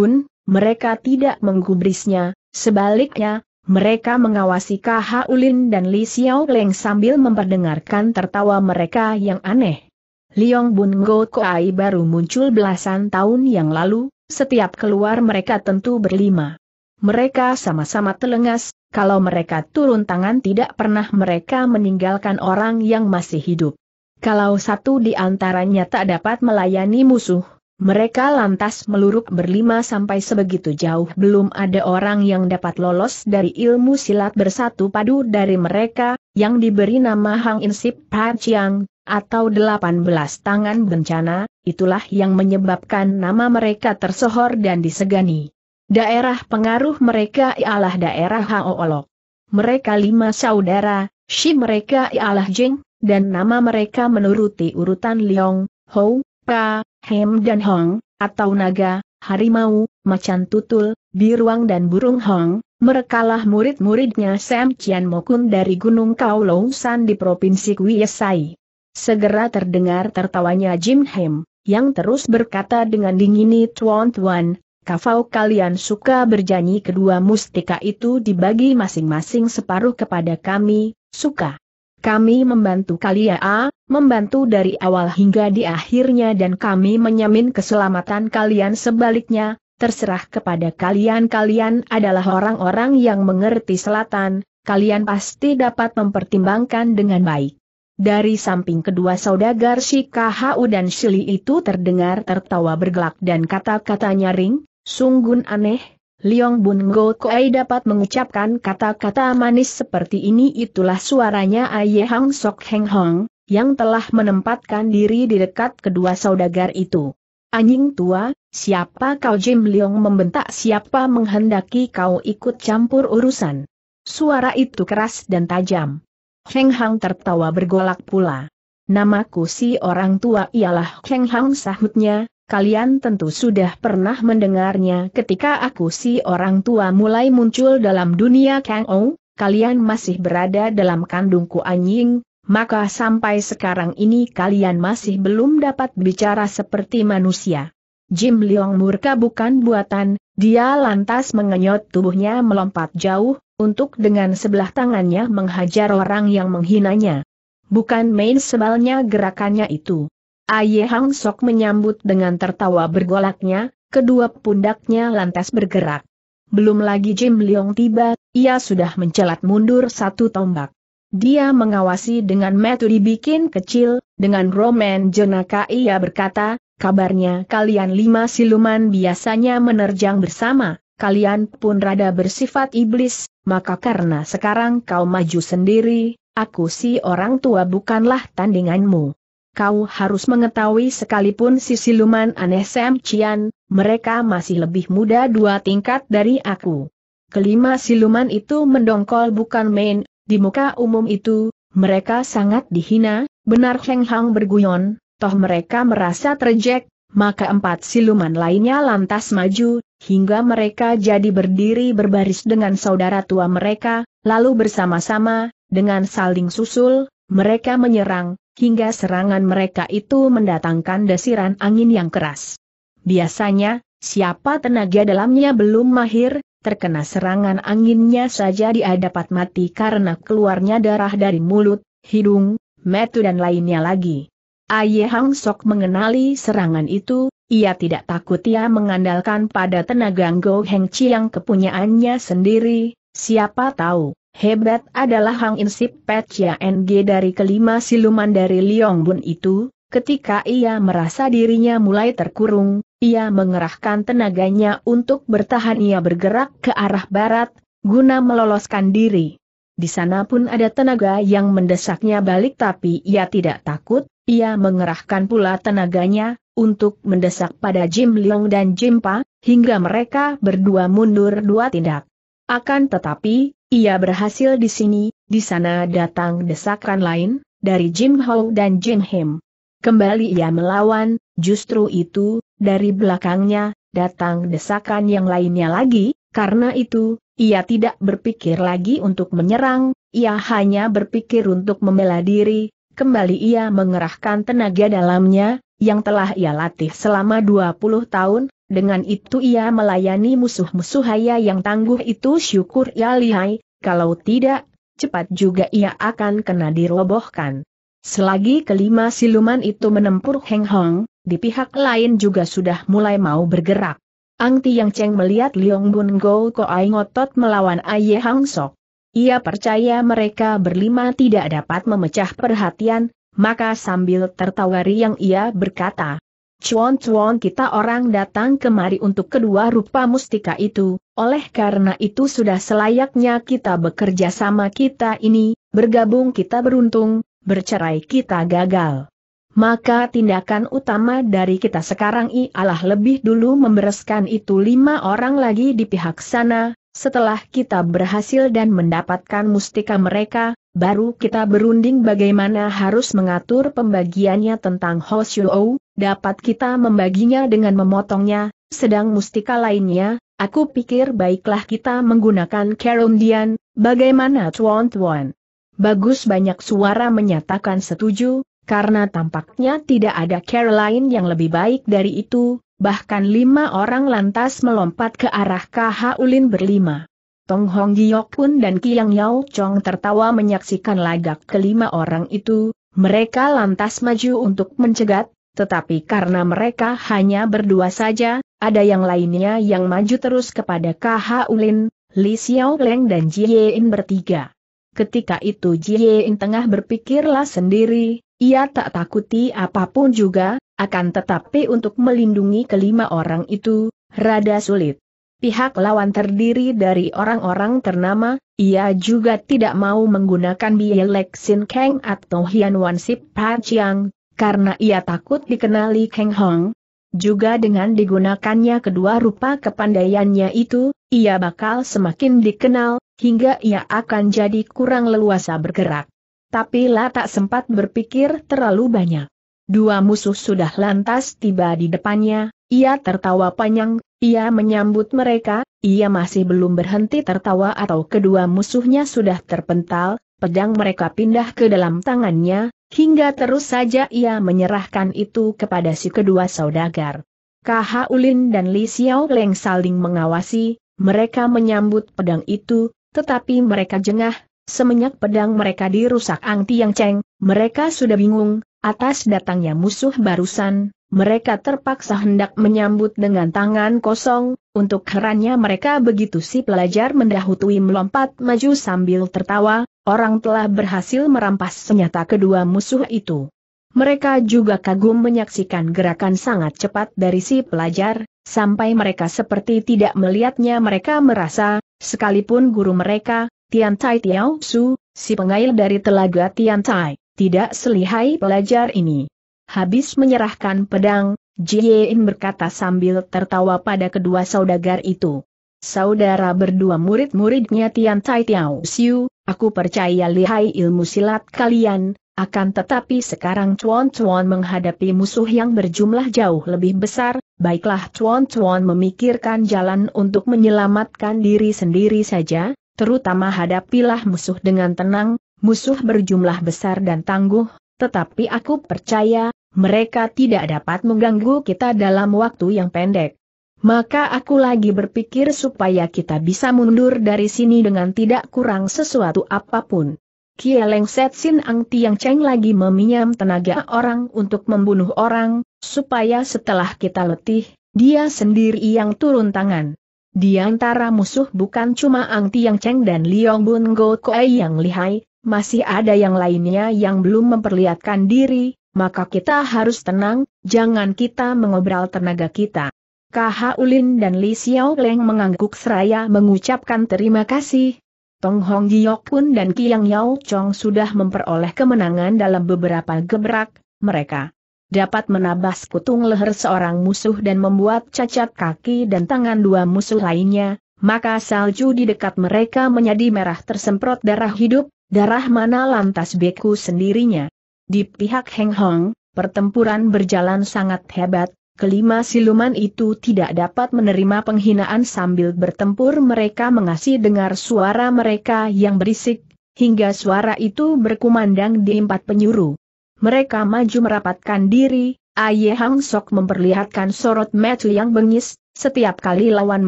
mereka tidak menggubrisnya, sebaliknya, mereka mengawasi KH Ulin dan Li Xiao Leng sambil memperdengarkan tertawa mereka yang aneh. Liong Bun Go Koai baru muncul belasan tahun yang lalu, setiap keluar mereka tentu berlima. Mereka sama-sama telengas, kalau mereka turun tangan tidak pernah mereka meninggalkan orang yang masih hidup. Kalau satu di antaranya tak dapat melayani musuh, mereka lantas meluruk berlima sampai sebegitu jauh belum ada orang yang dapat lolos dari ilmu silat bersatu padu dari mereka, yang diberi nama Hang Insip Pachiang, atau 18 tangan bencana, itulah yang menyebabkan nama mereka tersohor dan disegani. Daerah pengaruh mereka ialah daerah Haoolok. Mereka lima saudara, si mereka ialah Jing, dan nama mereka menuruti urutan Liong, Hou, Pa, Hem dan Hong, atau naga, harimau, macan tutul, biruang dan burung Hong, merekalah murid-muridnya Sam Chian Mokun dari Gunung Kowloon di Provinsi Kuiesai. Segera terdengar tertawanya Jim Hem, yang terus berkata dengan dingin Tuan Tuan, kafau kalian suka berjanji kedua mustika itu dibagi masing-masing separuh kepada kami, suka. Kami membantu kalian, membantu dari awal hingga di akhirnya dan kami menyamin keselamatan kalian sebaliknya, terserah kepada kalian kalian adalah orang-orang yang mengerti selatan, kalian pasti dapat mempertimbangkan dengan baik. Dari samping kedua saudagar si KHU dan Shili itu terdengar tertawa bergelak dan kata katanya ring. Sungguh aneh, Liong Bun Go Koei dapat mengucapkan kata-kata manis seperti ini itulah suaranya Aye Hang Sok Heng Hong, yang telah menempatkan diri di dekat kedua saudagar itu. Anjing tua, siapa kau Jim Liong membentak siapa menghendaki kau ikut campur urusan. Suara itu keras dan tajam. Heng Hang tertawa bergolak pula. Namaku si orang tua ialah Heng Hang sahutnya, Kalian tentu sudah pernah mendengarnya ketika aku si orang tua mulai muncul dalam dunia Kang Ou, kalian masih berada dalam kandungku anjing, maka sampai sekarang ini kalian masih belum dapat bicara seperti manusia. Jim Leong murka bukan buatan, dia lantas mengenyot tubuhnya melompat jauh, untuk dengan sebelah tangannya menghajar orang yang menghinanya. Bukan main sebalnya gerakannya itu. Aye Hang Sok menyambut dengan tertawa bergolaknya, kedua pundaknya lantas bergerak. Belum lagi Jim Leong tiba, ia sudah mencelat mundur satu tombak. Dia mengawasi dengan metode bikin kecil, dengan roman jenaka ia berkata, kabarnya kalian lima siluman biasanya menerjang bersama, kalian pun rada bersifat iblis, maka karena sekarang kau maju sendiri, aku si orang tua bukanlah tandinganmu kau harus mengetahui sekalipun si siluman aneh Sam Cian, mereka masih lebih muda dua tingkat dari aku. Kelima siluman itu mendongkol bukan main, di muka umum itu, mereka sangat dihina, benar Heng Hang berguyon, toh mereka merasa terjek, maka empat siluman lainnya lantas maju, hingga mereka jadi berdiri berbaris dengan saudara tua mereka, lalu bersama-sama, dengan saling susul, mereka menyerang, hingga serangan mereka itu mendatangkan desiran angin yang keras. Biasanya, siapa tenaga dalamnya belum mahir, terkena serangan anginnya saja dia dapat mati karena keluarnya darah dari mulut, hidung, metu dan lainnya lagi. Aye Hang Sok mengenali serangan itu, ia tidak takut ia mengandalkan pada tenaga Go Heng Chi yang kepunyaannya sendiri, siapa tahu. Hebat adalah Hang Insip Pet ya NG dari kelima siluman dari Liong Bun itu, ketika ia merasa dirinya mulai terkurung, ia mengerahkan tenaganya untuk bertahan ia bergerak ke arah barat, guna meloloskan diri. Di sana pun ada tenaga yang mendesaknya balik tapi ia tidak takut, ia mengerahkan pula tenaganya, untuk mendesak pada Jim Leong dan Jim Pa, hingga mereka berdua mundur dua tindak. Akan tetapi, ia berhasil di sini, di sana datang desakan lain, dari Jim Hall dan Jim Him. Kembali ia melawan, justru itu, dari belakangnya, datang desakan yang lainnya lagi, karena itu, ia tidak berpikir lagi untuk menyerang, ia hanya berpikir untuk membela diri, kembali ia mengerahkan tenaga dalamnya, yang telah ia latih selama 20 tahun, dengan itu ia melayani musuh-musuh Haya yang tangguh itu syukur ya lihai, kalau tidak, cepat juga ia akan kena dirobohkan. Selagi kelima siluman itu menempur Heng Hong, di pihak lain juga sudah mulai mau bergerak. Ang Tiang Cheng melihat Liong Bun Go Koai ngotot melawan Aye Hang Sok. Ia percaya mereka berlima tidak dapat memecah perhatian, maka sambil tertawari yang ia berkata, Cuan-cuan kita orang datang kemari untuk kedua rupa mustika itu, oleh karena itu sudah selayaknya kita bekerja sama kita ini, bergabung kita beruntung, bercerai kita gagal. Maka tindakan utama dari kita sekarang ialah lebih dulu membereskan itu lima orang lagi di pihak sana, setelah kita berhasil dan mendapatkan mustika mereka, baru kita berunding bagaimana harus mengatur pembagiannya tentang Hoshuo, dapat kita membaginya dengan memotongnya, sedang mustika lainnya, aku pikir baiklah kita menggunakan Kerundian, bagaimana tuan-tuan? Bagus banyak suara menyatakan setuju, karena tampaknya tidak ada Caroline yang lebih baik dari itu, bahkan lima orang lantas melompat ke arah KH Ulin berlima. Tong Hong Giok pun dan Kiang Yao Chong tertawa menyaksikan lagak kelima orang itu, mereka lantas maju untuk mencegat, tetapi karena mereka hanya berdua saja, ada yang lainnya yang maju terus kepada KH Ulin, Li Xiao Leng dan Jie In bertiga. Ketika itu Jie In tengah berpikirlah sendiri, ia tak takuti apapun juga, akan tetapi untuk melindungi kelima orang itu, rada sulit. Pihak lawan terdiri dari orang-orang ternama, ia juga tidak mau menggunakan Bielek Sin Kang atau Hian Wan Sip Pachiang, karena ia takut dikenali Kang Hong. Juga dengan digunakannya kedua rupa kepandaiannya itu, ia bakal semakin dikenal, hingga ia akan jadi kurang leluasa bergerak. Tapi La tak sempat berpikir terlalu banyak. Dua musuh sudah lantas tiba di depannya, ia tertawa panjang, ia menyambut mereka, ia masih belum berhenti tertawa atau kedua musuhnya sudah terpental, pedang mereka pindah ke dalam tangannya, hingga terus saja ia menyerahkan itu kepada si kedua saudagar. KH Ulin dan Li Xiao Leng saling mengawasi, mereka menyambut pedang itu, tetapi mereka jengah, semenjak pedang mereka dirusak Ang Tiang Cheng, mereka sudah bingung, Atas datangnya musuh barusan, mereka terpaksa hendak menyambut dengan tangan kosong, untuk herannya mereka begitu si pelajar mendahului melompat maju sambil tertawa, orang telah berhasil merampas senjata kedua musuh itu. Mereka juga kagum menyaksikan gerakan sangat cepat dari si pelajar, sampai mereka seperti tidak melihatnya mereka merasa, sekalipun guru mereka, Tian Tai Tiao Su, si pengail dari telaga Tian Tai tidak selihai pelajar ini. Habis menyerahkan pedang, Jiein berkata sambil tertawa pada kedua saudagar itu. Saudara berdua murid-muridnya Tian Tai Tiao Xiu, aku percaya lihai ilmu silat kalian, akan tetapi sekarang Chuan Chuan menghadapi musuh yang berjumlah jauh lebih besar, baiklah Chuan Chuan memikirkan jalan untuk menyelamatkan diri sendiri saja, terutama hadapilah musuh dengan tenang, musuh berjumlah besar dan tangguh, tetapi aku percaya, mereka tidak dapat mengganggu kita dalam waktu yang pendek. Maka aku lagi berpikir supaya kita bisa mundur dari sini dengan tidak kurang sesuatu apapun. Kieleng Sin Ang Tiang Cheng lagi meminjam tenaga orang untuk membunuh orang, supaya setelah kita letih, dia sendiri yang turun tangan. Di antara musuh bukan cuma Ang Tiang Cheng dan Liong Bun Go Koe yang lihai, masih ada yang lainnya yang belum memperlihatkan diri, maka kita harus tenang, jangan kita mengobral tenaga kita. Kha Ulin dan Li Xiao Leng mengangguk seraya mengucapkan terima kasih. Tong Hong Giok pun dan Kiang Yao Chong sudah memperoleh kemenangan dalam beberapa gebrak, mereka dapat menabas sekutung leher seorang musuh dan membuat cacat kaki dan tangan dua musuh lainnya, maka salju di dekat mereka menjadi merah tersemprot darah hidup, Darah mana lantas beku sendirinya? Di pihak Heng Hong, pertempuran berjalan sangat hebat, kelima siluman itu tidak dapat menerima penghinaan sambil bertempur mereka mengasih dengar suara mereka yang berisik, hingga suara itu berkumandang di empat penyuru. Mereka maju merapatkan diri, Aye Hang Sok memperlihatkan sorot mata yang bengis, setiap kali lawan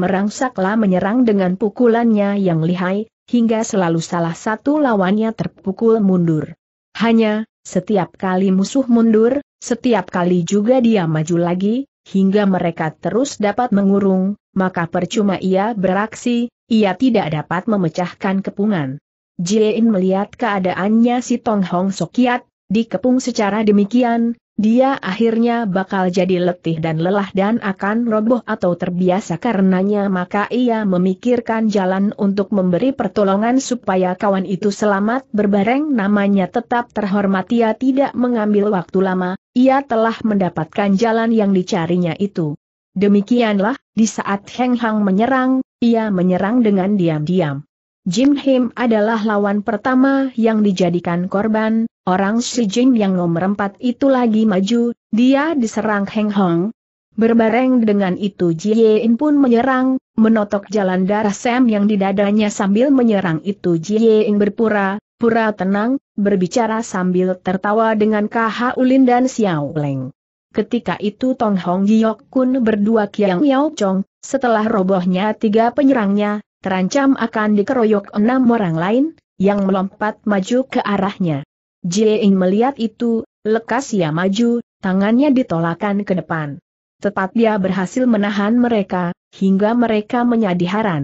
merangsaklah menyerang dengan pukulannya yang lihai, hingga selalu salah satu lawannya terpukul mundur. Hanya, setiap kali musuh mundur, setiap kali juga dia maju lagi, hingga mereka terus dapat mengurung, maka percuma ia beraksi, ia tidak dapat memecahkan kepungan. Jiein melihat keadaannya si Tong Hong Sokiat, dikepung secara demikian, dia akhirnya bakal jadi letih dan lelah dan akan roboh atau terbiasa karenanya maka ia memikirkan jalan untuk memberi pertolongan supaya kawan itu selamat berbareng namanya tetap terhormat ia tidak mengambil waktu lama, ia telah mendapatkan jalan yang dicarinya itu. Demikianlah, di saat Heng Hang menyerang, ia menyerang dengan diam-diam. Jim Him adalah lawan pertama yang dijadikan korban, Orang Si Jing yang nomor empat itu lagi maju, dia diserang Heng Hong. Berbareng dengan itu Jiein pun menyerang, menotok jalan darah Sam yang di dadanya sambil menyerang itu Jie Jiein berpura, pura tenang, berbicara sambil tertawa dengan KH Ulin dan Xiao Leng. Ketika itu Tong Hong Giok Kun berdua Kiang Yao Chong, setelah robohnya tiga penyerangnya, terancam akan dikeroyok enam orang lain, yang melompat maju ke arahnya. Jie melihat itu, lekas ia maju, tangannya ditolakkan ke depan. Tepat dia berhasil menahan mereka, hingga mereka menjadi heran.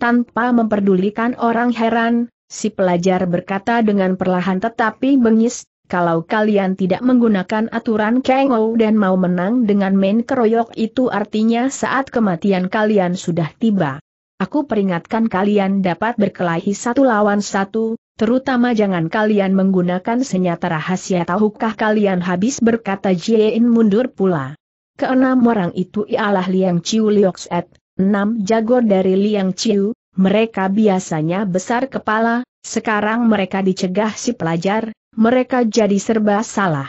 Tanpa memperdulikan orang heran, si pelajar berkata dengan perlahan tetapi bengis, kalau kalian tidak menggunakan aturan Kengou dan mau menang dengan main keroyok itu artinya saat kematian kalian sudah tiba. Aku peringatkan kalian dapat berkelahi satu lawan satu, Terutama jangan kalian menggunakan senjata rahasia tahukah kalian habis berkata Jiein mundur pula. Keenam orang itu ialah Liang Chiu Lioxet, enam jago dari Liang Chiu, mereka biasanya besar kepala, sekarang mereka dicegah si pelajar, mereka jadi serba salah.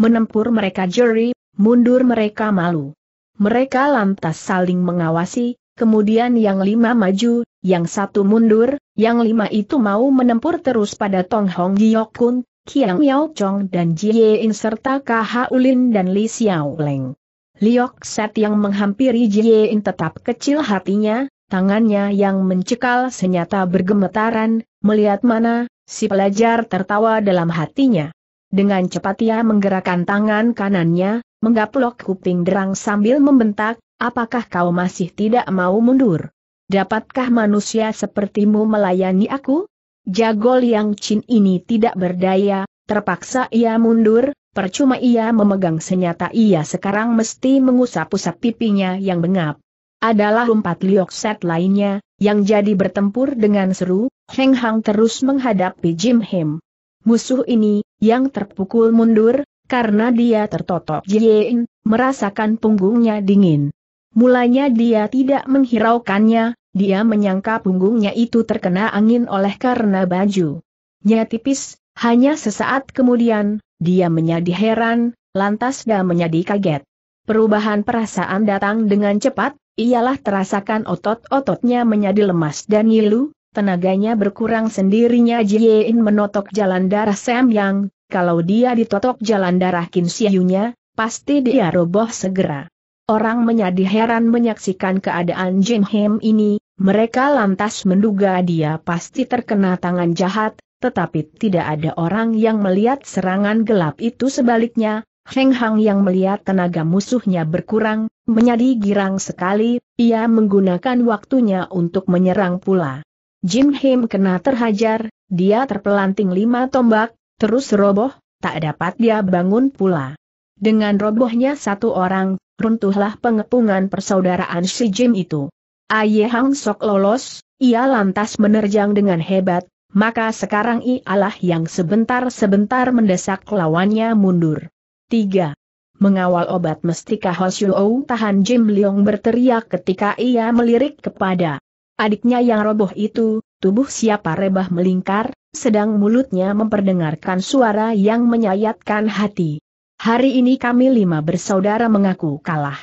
Menempur mereka juri, mundur mereka malu. Mereka lantas saling mengawasi, kemudian yang lima maju, yang satu mundur, yang lima itu mau menempur terus pada Tong Hong Giok Kun, Kiang Yao Chong dan Jie In serta KH Ulin dan Li Xiao Leng. Liok Set yang menghampiri Jie In tetap kecil hatinya, tangannya yang mencekal senyata bergemetaran, melihat mana, si pelajar tertawa dalam hatinya. Dengan cepat ia menggerakkan tangan kanannya, menggaplok kuping derang sambil membentak, apakah kau masih tidak mau mundur? Dapatkah manusia sepertimu melayani aku? Jago yang Cin ini tidak berdaya, terpaksa ia mundur, percuma ia memegang senyata ia sekarang mesti mengusap-usap pipinya yang bengap. Adalah empat liok set lainnya, yang jadi bertempur dengan seru, Heng Hang terus menghadapi Jim Hem. Musuh ini, yang terpukul mundur, karena dia tertotok Jiein, merasakan punggungnya dingin. Mulanya dia tidak menghiraukannya, dia menyangka punggungnya itu terkena angin oleh karena baju. Nya tipis, hanya sesaat kemudian, dia menjadi heran, lantas dia menjadi kaget. Perubahan perasaan datang dengan cepat, ialah terasakan otot-ototnya menjadi lemas dan ngilu, tenaganya berkurang sendirinya Jiein menotok jalan darah Sam Yang, kalau dia ditotok jalan darah Kinsiyunya, pasti dia roboh segera. Orang menjadi heran menyaksikan keadaan Jin Hem ini, mereka lantas menduga dia pasti terkena tangan jahat, tetapi tidak ada orang yang melihat serangan gelap itu sebaliknya, Heng Hang yang melihat tenaga musuhnya berkurang, menjadi girang sekali, ia menggunakan waktunya untuk menyerang pula. Jim Hem kena terhajar, dia terpelanting lima tombak, terus roboh, tak dapat dia bangun pula. Dengan robohnya satu orang, runtuhlah pengepungan persaudaraan si Jim itu. Aye Hang Sok lolos, ia lantas menerjang dengan hebat, maka sekarang ialah yang sebentar-sebentar mendesak lawannya mundur. 3. Mengawal obat mestika Hoshio tahan Jim Leong berteriak ketika ia melirik kepada adiknya yang roboh itu, tubuh siapa rebah melingkar, sedang mulutnya memperdengarkan suara yang menyayatkan hati. Hari ini kami lima bersaudara mengaku kalah.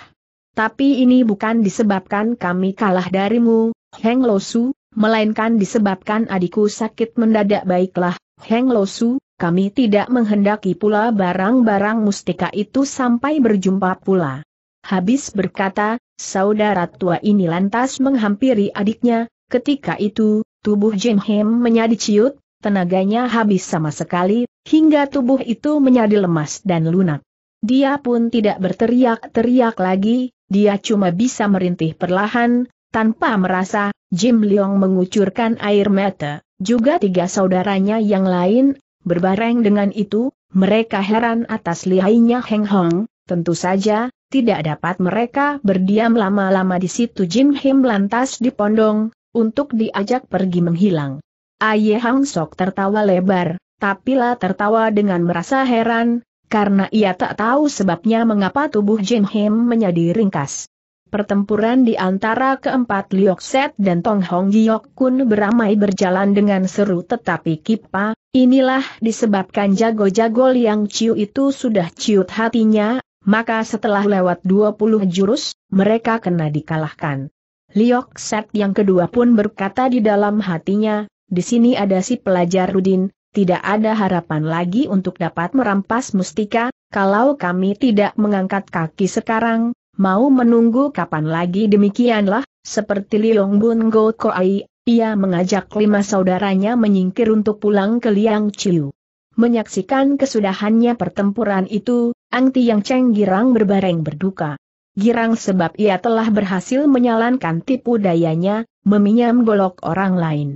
Tapi ini bukan disebabkan kami kalah darimu, Heng Losu, melainkan disebabkan adikku sakit mendadak baiklah, Heng Losu, kami tidak menghendaki pula barang-barang mustika itu sampai berjumpa pula. Habis berkata, saudara tua ini lantas menghampiri adiknya, ketika itu, tubuh Jim Hem menyadi ciut, tenaganya habis sama sekali, hingga tubuh itu menjadi lemas dan lunak. Dia pun tidak berteriak-teriak lagi, dia cuma bisa merintih perlahan, tanpa merasa, Jim Leong mengucurkan air mata, juga tiga saudaranya yang lain, berbareng dengan itu, mereka heran atas lihainya Heng Hong, tentu saja, tidak dapat mereka berdiam lama-lama di situ Jim Him lantas dipondong, untuk diajak pergi menghilang. Aye Hang Sok tertawa lebar, tapi lah tertawa dengan merasa heran, karena ia tak tahu sebabnya mengapa tubuh Jin Him menjadi ringkas. Pertempuran di antara keempat Liok Set dan Tong Hong Giok Kun beramai berjalan dengan seru tetapi Kipa, inilah disebabkan jago-jago Liang Ciu itu sudah ciut hatinya, maka setelah lewat 20 jurus, mereka kena dikalahkan. Liok Set yang kedua pun berkata di dalam hatinya, di sini ada si pelajar Rudin, tidak ada harapan lagi untuk dapat merampas mustika, kalau kami tidak mengangkat kaki sekarang, mau menunggu kapan lagi demikianlah, seperti Liong Bun Go Koai, ia mengajak lima saudaranya menyingkir untuk pulang ke Liang Chiu. Menyaksikan kesudahannya pertempuran itu, Ang Tiang Cheng girang berbareng berduka. Girang sebab ia telah berhasil menyalankan tipu dayanya, meminjam golok orang lain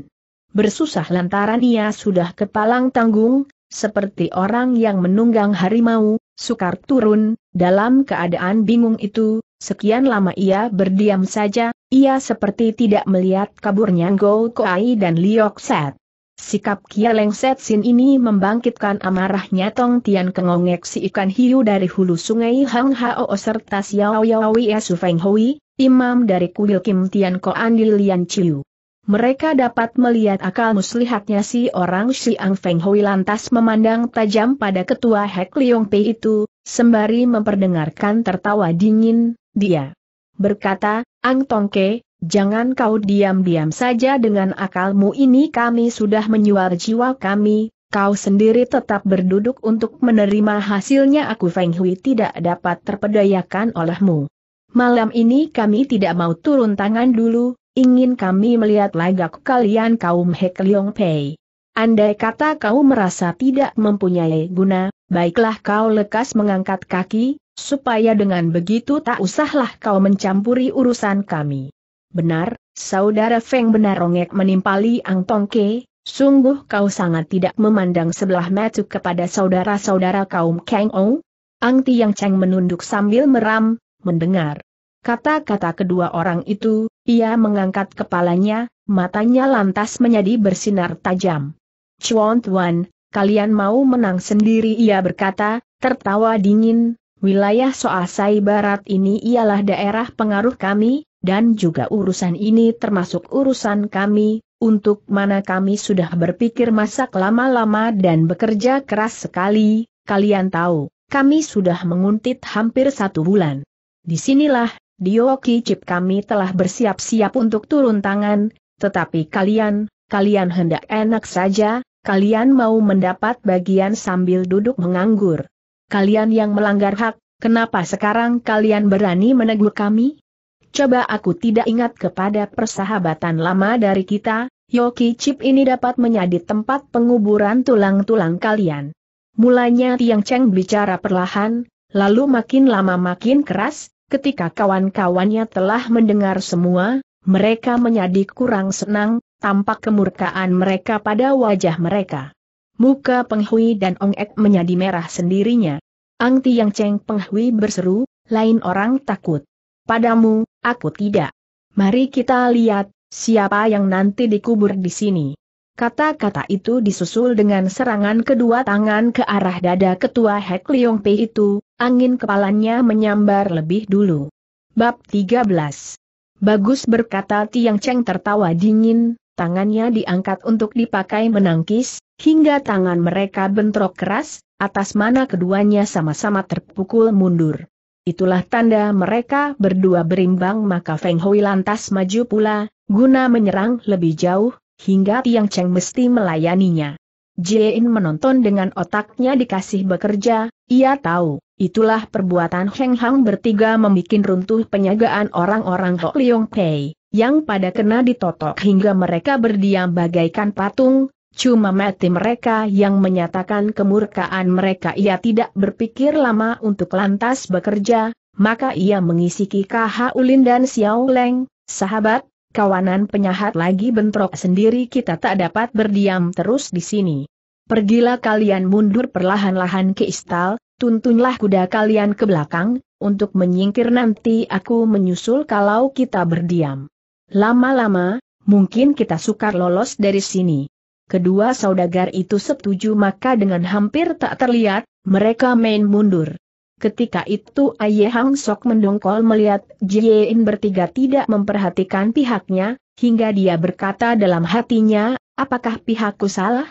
bersusah lantaran ia sudah kepalang tanggung, seperti orang yang menunggang harimau, sukar turun, dalam keadaan bingung itu, sekian lama ia berdiam saja, ia seperti tidak melihat kaburnya Go Koai dan Liok Set. Sikap Kia Leng Set Sin ini membangkitkan amarahnya Tong Tian Kengongek si ikan hiu dari hulu sungai Hang Hao serta Xiao Yao Yao Su Feng Hui, imam dari kuil Kim Tian Koan di Lian Chiu mereka dapat melihat akal muslihatnya si orang Xiang Feng Hui lantas memandang tajam pada ketua Hek Leong Pei itu, sembari memperdengarkan tertawa dingin, dia berkata, Ang Tongke, jangan kau diam-diam saja dengan akalmu ini kami sudah menyuar jiwa kami, kau sendiri tetap berduduk untuk menerima hasilnya aku Feng Hui tidak dapat terpedayakan olehmu. Malam ini kami tidak mau turun tangan dulu, ingin kami melihat lagak kalian kaum Hek Leong Pei. Andai kata kau merasa tidak mempunyai guna, baiklah kau lekas mengangkat kaki, supaya dengan begitu tak usahlah kau mencampuri urusan kami. Benar, saudara Feng benar rongek menimpali Ang Ke. sungguh kau sangat tidak memandang sebelah mata kepada saudara-saudara kaum Kang Ong? Ang Tiang Cheng menunduk sambil meram, mendengar. Kata-kata kedua orang itu, ia mengangkat kepalanya, matanya lantas menjadi bersinar tajam. Chuan Tuan, kalian mau menang sendiri ia berkata, tertawa dingin, wilayah Soasai Barat ini ialah daerah pengaruh kami, dan juga urusan ini termasuk urusan kami, untuk mana kami sudah berpikir masak lama-lama dan bekerja keras sekali, kalian tahu, kami sudah menguntit hampir satu bulan. Disinilah Dioki Chip kami telah bersiap-siap untuk turun tangan, tetapi kalian, kalian hendak enak saja, kalian mau mendapat bagian sambil duduk menganggur. Kalian yang melanggar hak, kenapa sekarang kalian berani menegur kami? Coba aku tidak ingat kepada persahabatan lama dari kita, Yoki Chip ini dapat menjadi tempat penguburan tulang-tulang kalian. Mulanya Tiang Cheng bicara perlahan, lalu makin lama makin keras, Ketika kawan-kawannya telah mendengar semua, mereka menjadi kurang senang, tampak kemurkaan mereka pada wajah mereka. Muka Penghui dan Ong Ek menjadi merah sendirinya. Ang Tiang Cheng Penghui berseru, lain orang takut. Padamu, aku tidak. Mari kita lihat, siapa yang nanti dikubur di sini. Kata-kata itu disusul dengan serangan kedua tangan ke arah dada ketua Hek Leong Pei itu, angin kepalanya menyambar lebih dulu. Bab 13 Bagus berkata Tiang Cheng tertawa dingin, tangannya diangkat untuk dipakai menangkis, hingga tangan mereka bentrok keras, atas mana keduanya sama-sama terpukul mundur. Itulah tanda mereka berdua berimbang maka Feng Hui lantas maju pula, guna menyerang lebih jauh, hingga Tiang Cheng mesti melayaninya. Jiein menonton dengan otaknya dikasih bekerja, ia tahu, itulah perbuatan Heng Hang bertiga membuat runtuh penyagaan orang-orang Hok Leong Pei, yang pada kena ditotok hingga mereka berdiam bagaikan patung, Cuma mati mereka yang menyatakan kemurkaan mereka ia tidak berpikir lama untuk lantas bekerja, maka ia mengisi Kha Ulin dan Xiao Leng, sahabat, kawanan penyahat lagi bentrok sendiri kita tak dapat berdiam terus di sini. Pergilah kalian mundur perlahan-lahan ke istal, tuntunlah kuda kalian ke belakang, untuk menyingkir nanti aku menyusul kalau kita berdiam. Lama-lama, mungkin kita sukar lolos dari sini. Kedua saudagar itu setuju maka dengan hampir tak terlihat, mereka main mundur. Ketika itu Aye Hang Sok mendongkol melihat Jie In bertiga tidak memperhatikan pihaknya, hingga dia berkata dalam hatinya, apakah pihakku salah?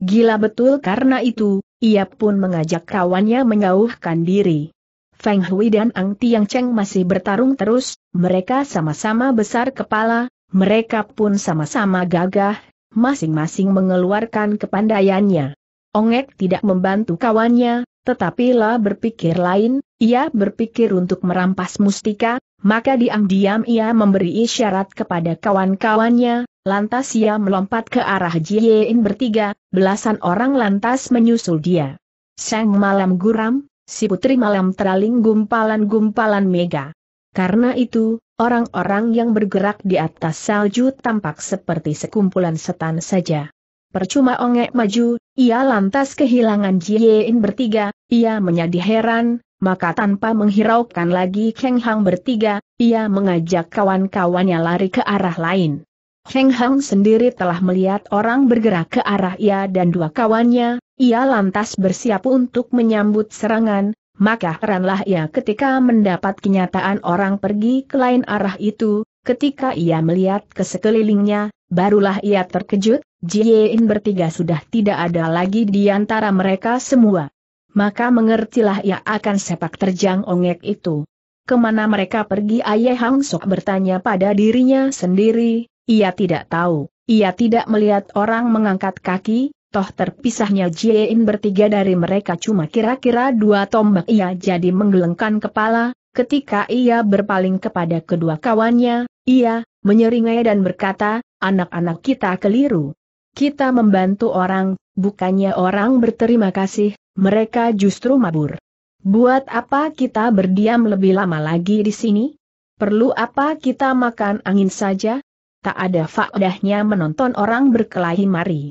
Gila betul karena itu, ia pun mengajak kawannya menjauhkan diri. Feng Hui dan Ang Tiang Cheng masih bertarung terus, mereka sama-sama besar kepala, mereka pun sama-sama gagah, masing-masing mengeluarkan kepandaiannya. Ongek tidak membantu kawannya, tetapi La berpikir lain, ia berpikir untuk merampas mustika, maka diam-diam ia memberi isyarat kepada kawan-kawannya, lantas ia melompat ke arah Jiein bertiga, belasan orang lantas menyusul dia. Sang malam guram, si putri malam teraling gumpalan-gumpalan mega. Karena itu, orang-orang yang bergerak di atas salju tampak seperti sekumpulan setan saja. Percuma ongek maju, ia lantas kehilangan Jiein bertiga, ia menjadi heran, maka tanpa menghiraukan lagi Kang Hang bertiga, ia mengajak kawan-kawannya lari ke arah lain. Kang Hang sendiri telah melihat orang bergerak ke arah ia dan dua kawannya, ia lantas bersiap untuk menyambut serangan, maka heranlah ia ketika mendapat kenyataan orang pergi ke lain arah itu, ketika ia melihat ke sekelilingnya, barulah ia terkejut, Jiein bertiga sudah tidak ada lagi di antara mereka semua. Maka mengertilah ia akan sepak terjang ongek itu. Kemana mereka pergi Ayah Hang Sok bertanya pada dirinya sendiri, ia tidak tahu, ia tidak melihat orang mengangkat kaki, toh terpisahnya Jiein bertiga dari mereka cuma kira-kira dua tombak ia jadi menggelengkan kepala, ketika ia berpaling kepada kedua kawannya, ia, menyeringai dan berkata, anak-anak kita keliru. Kita membantu orang, bukannya orang berterima kasih, mereka justru mabur. Buat apa kita berdiam lebih lama lagi di sini? Perlu apa kita makan angin saja? Tak ada faedahnya menonton orang berkelahi mari.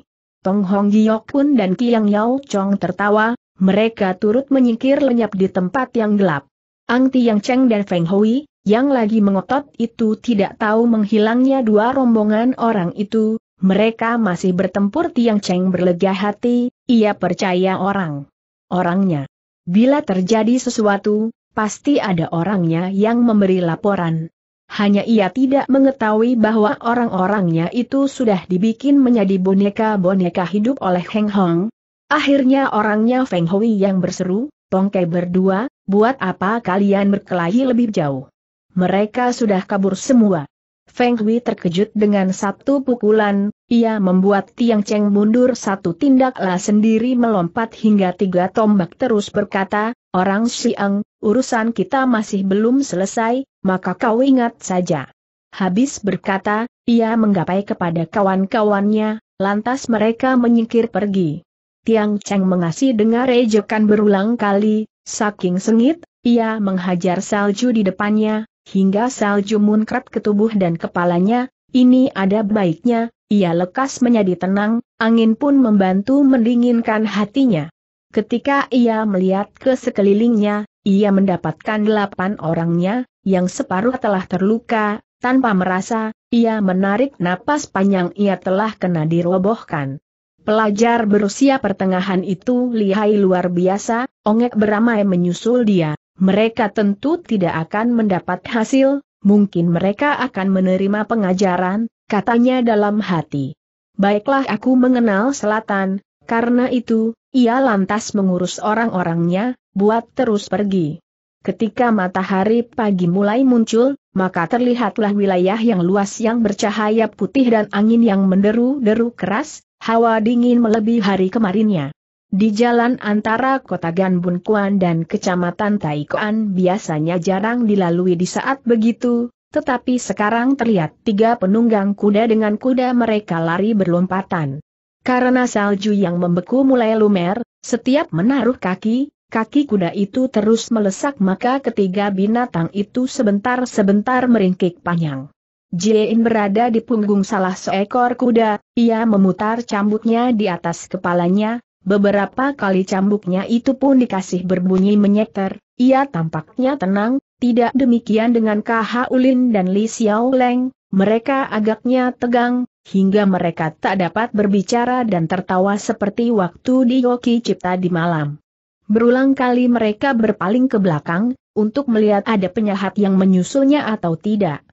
Tong Hong Giok pun dan Kiang Yao Chong tertawa, mereka turut menyingkir lenyap di tempat yang gelap. Ang Tiang Cheng dan Feng Hui, yang lagi mengotot itu tidak tahu menghilangnya dua rombongan orang itu, mereka masih bertempur Tiang Cheng berlega hati, ia percaya orang. Orangnya. Bila terjadi sesuatu, pasti ada orangnya yang memberi laporan. Hanya ia tidak mengetahui bahwa orang-orangnya itu sudah dibikin menjadi boneka-boneka hidup oleh Heng Hong. Akhirnya orangnya Feng Hui yang berseru, Tongke berdua, buat apa kalian berkelahi lebih jauh? Mereka sudah kabur semua. Feng Hui terkejut dengan satu pukulan, ia membuat Tiang Cheng mundur satu tindak tindaklah sendiri melompat hingga tiga tombak terus berkata, Orang Siang, urusan kita masih belum selesai, maka kau ingat saja. Habis berkata, ia menggapai kepada kawan-kawannya, lantas mereka menyingkir pergi. Tiang Cheng mengasih dengar ejekan berulang kali, saking sengit, ia menghajar salju di depannya, hingga salju munkrat ke tubuh dan kepalanya, ini ada baiknya, ia lekas menjadi tenang, angin pun membantu mendinginkan hatinya. Ketika ia melihat ke sekelilingnya, ia mendapatkan delapan orangnya, yang separuh telah terluka, tanpa merasa, ia menarik napas panjang ia telah kena dirobohkan. Pelajar berusia pertengahan itu lihai luar biasa, ongek beramai menyusul dia mereka tentu tidak akan mendapat hasil, mungkin mereka akan menerima pengajaran, katanya dalam hati. Baiklah aku mengenal selatan, karena itu, ia lantas mengurus orang-orangnya, buat terus pergi. Ketika matahari pagi mulai muncul, maka terlihatlah wilayah yang luas yang bercahaya putih dan angin yang menderu-deru keras, hawa dingin melebihi hari kemarinnya. Di jalan antara kota Ganbun Kuan dan kecamatan Taikoan biasanya jarang dilalui di saat begitu, tetapi sekarang terlihat tiga penunggang kuda dengan kuda mereka lari berlompatan. Karena salju yang membeku mulai lumer, setiap menaruh kaki, kaki kuda itu terus melesak maka ketiga binatang itu sebentar-sebentar meringkik panjang. Jiein berada di punggung salah seekor kuda, ia memutar cambuknya di atas kepalanya, Beberapa kali cambuknya itu pun dikasih berbunyi menyeter, ia tampaknya tenang, tidak demikian dengan KH Ulin dan Li Xiao Leng, mereka agaknya tegang, hingga mereka tak dapat berbicara dan tertawa seperti waktu di Yoki Cipta di malam. Berulang kali mereka berpaling ke belakang, untuk melihat ada penyahat yang menyusulnya atau tidak.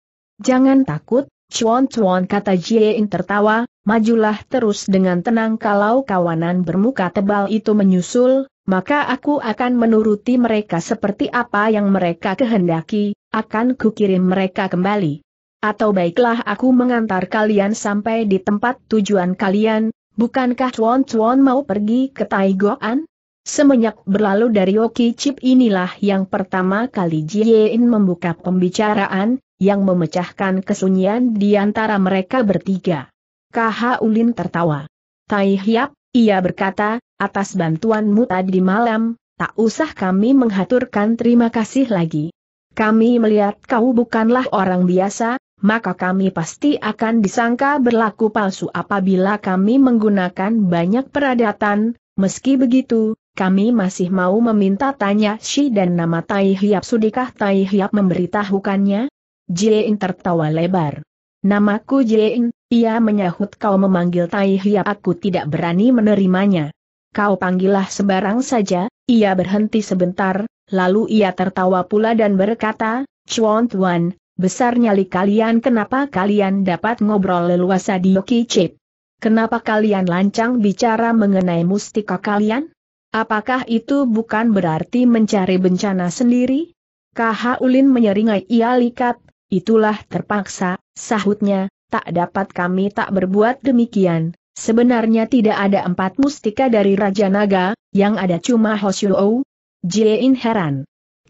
Jangan takut, Cuan-cuan kata Jiein tertawa, majulah terus dengan tenang kalau kawanan bermuka tebal itu menyusul, maka aku akan menuruti mereka seperti apa yang mereka kehendaki, akan kukirim mereka kembali. Atau baiklah aku mengantar kalian sampai di tempat tujuan kalian, bukankah cuan-cuan mau pergi ke Taigoan? Semenjak berlalu dari Oki Chip inilah yang pertama kali Jiein membuka pembicaraan, yang memecahkan kesunyian di antara mereka bertiga. KH Ulin tertawa. Tai Hiap, ia berkata, atas bantuanmu tadi malam, tak usah kami menghaturkan terima kasih lagi. Kami melihat kau bukanlah orang biasa, maka kami pasti akan disangka berlaku palsu apabila kami menggunakan banyak peradatan, meski begitu, kami masih mau meminta tanya Shi dan nama Tai Hiap sudikah Tai Hiap memberitahukannya? Jin tertawa lebar. Namaku Jin. ia menyahut kau memanggil Tai Hia aku tidak berani menerimanya. Kau panggillah sebarang saja, ia berhenti sebentar, lalu ia tertawa pula dan berkata, Chuan Tuan, besar nyali kalian kenapa kalian dapat ngobrol leluasa di Yoki Chip? Kenapa kalian lancang bicara mengenai mustika kalian? Apakah itu bukan berarti mencari bencana sendiri? Kaha Ulin menyeringai ia likat, Itulah terpaksa, sahutnya, tak dapat kami tak berbuat demikian. Sebenarnya tidak ada empat mustika dari Raja Naga, yang ada cuma Hoshio. Jiein heran.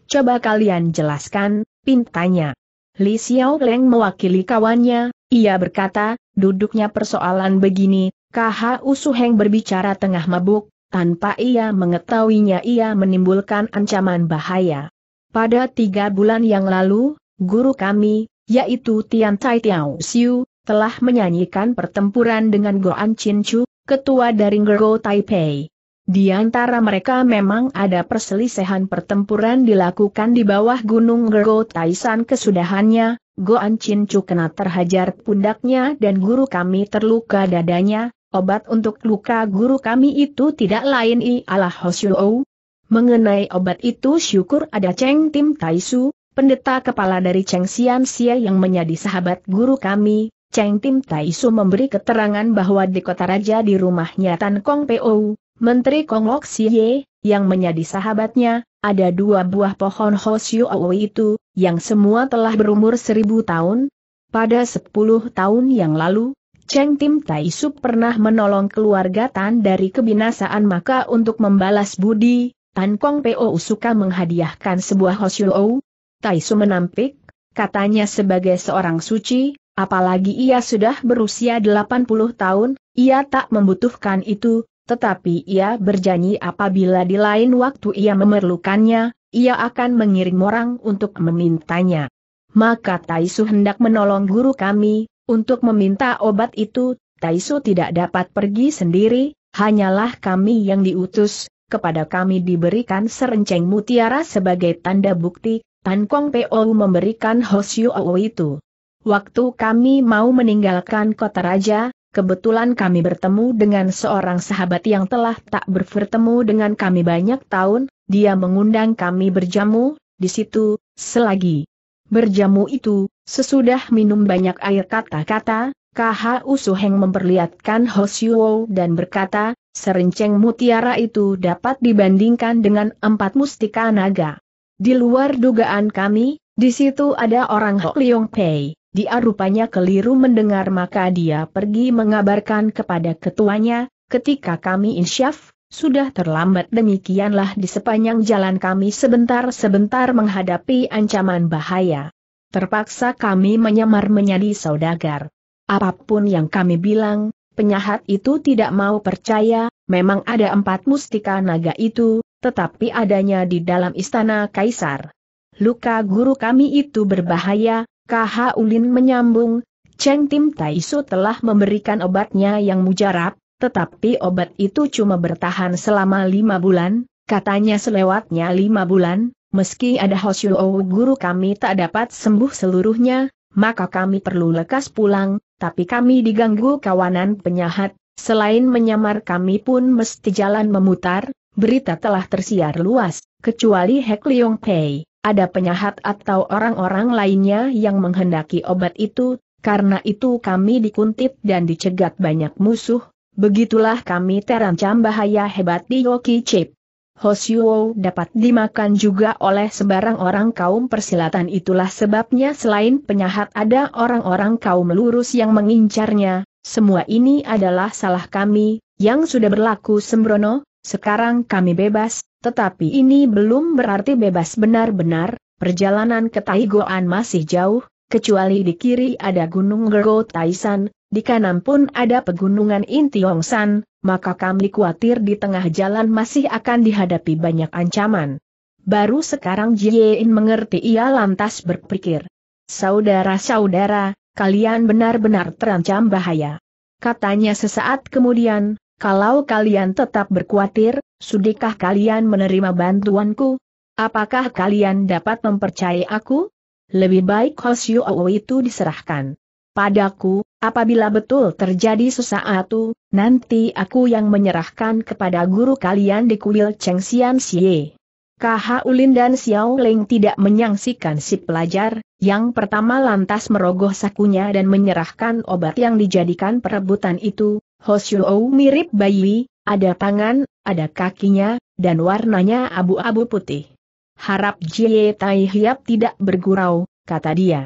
Coba kalian jelaskan, pintanya. Li Xiao Leng mewakili kawannya, ia berkata, duduknya persoalan begini, KH Usuheng berbicara tengah mabuk, tanpa ia mengetahuinya ia menimbulkan ancaman bahaya. Pada tiga bulan yang lalu, guru kami, yaitu Tian Tai Tiao Siu, telah menyanyikan pertempuran dengan Goan Chin Chu, ketua dari Gergo Taipei. Di antara mereka memang ada perselisihan pertempuran dilakukan di bawah gunung Gergo Taisan kesudahannya, Goan Chin Chu kena terhajar pundaknya dan guru kami terluka dadanya, Obat untuk luka guru kami itu tidak lain ialah Hosyuo. Mengenai obat itu syukur ada Cheng Tim Taisu, pendeta kepala dari Cheng Xian Xie yang menjadi sahabat guru kami, Cheng Tim Tai Su memberi keterangan bahwa di kota raja di rumahnya Tan Kong Po, Menteri Kong Lok Xie, yang menjadi sahabatnya, ada dua buah pohon Hosyu Aoi itu, yang semua telah berumur seribu tahun. Pada sepuluh tahun yang lalu, Cheng Tim Tai Su pernah menolong keluarga Tan dari kebinasaan maka untuk membalas budi, Tan Kong Po suka menghadiahkan sebuah Hosyu Taisu menampik, katanya sebagai seorang suci, apalagi ia sudah berusia 80 tahun, ia tak membutuhkan itu, tetapi ia berjanji apabila di lain waktu ia memerlukannya, ia akan mengirim orang untuk memintanya. Maka Taisu hendak menolong guru kami, untuk meminta obat itu, Taisu tidak dapat pergi sendiri, hanyalah kami yang diutus, kepada kami diberikan serenceng mutiara sebagai tanda bukti, Tan Kong Po memberikan Hosyu Owo itu. Waktu kami mau meninggalkan kota raja, kebetulan kami bertemu dengan seorang sahabat yang telah tak bertemu dengan kami banyak tahun, dia mengundang kami berjamu, di situ, selagi berjamu itu, sesudah minum banyak air kata-kata, KH Usuheng memperlihatkan Hoshio dan berkata, serenceng mutiara itu dapat dibandingkan dengan empat mustika naga. Di luar dugaan kami, di situ ada orang Hok Leong Pei. Dia rupanya keliru mendengar maka dia pergi mengabarkan kepada ketuanya, ketika kami insyaf, sudah terlambat demikianlah di sepanjang jalan kami sebentar-sebentar menghadapi ancaman bahaya. Terpaksa kami menyamar menjadi saudagar. Apapun yang kami bilang, penyahat itu tidak mau percaya, memang ada empat mustika naga itu, tetapi adanya di dalam istana kaisar. Luka guru kami itu berbahaya, KH Ulin menyambung, Cheng Tim Taisu telah memberikan obatnya yang mujarab, tetapi obat itu cuma bertahan selama lima bulan, katanya selewatnya lima bulan, meski ada Hoshio guru kami tak dapat sembuh seluruhnya, maka kami perlu lekas pulang, tapi kami diganggu kawanan penyahat, selain menyamar kami pun mesti jalan memutar, berita telah tersiar luas, kecuali Hek Leong Pei, ada penyahat atau orang-orang lainnya yang menghendaki obat itu, karena itu kami dikuntit dan dicegat banyak musuh, begitulah kami terancam bahaya hebat di Yoki Chip. Hoshiwo dapat dimakan juga oleh sebarang orang kaum persilatan itulah sebabnya selain penyahat ada orang-orang kaum lurus yang mengincarnya, semua ini adalah salah kami, yang sudah berlaku sembrono, sekarang kami bebas, tetapi ini belum berarti bebas benar-benar, perjalanan ke Taigoan masih jauh, kecuali di kiri ada Gunung Gergo Taisan, di kanan pun ada pegunungan Intiongsan, maka kami khawatir di tengah jalan masih akan dihadapi banyak ancaman. Baru sekarang Jiein mengerti ia lantas berpikir. Saudara-saudara, kalian benar-benar terancam bahaya. Katanya sesaat kemudian, kalau kalian tetap berkuatir, sudikah kalian menerima bantuanku? Apakah kalian dapat mempercayai aku? Lebih baik Hosyu itu diserahkan padaku, apabila betul terjadi sesuatu, nanti aku yang menyerahkan kepada guru kalian di kuil Cheng Xian Xie. KH Ulin dan Xiao Ling tidak menyangsikan si pelajar, yang pertama lantas merogoh sakunya dan menyerahkan obat yang dijadikan perebutan itu, Hoshuo mirip bayi, ada tangan, ada kakinya, dan warnanya abu-abu putih. Harap Jie Tai Hiap tidak bergurau, kata dia.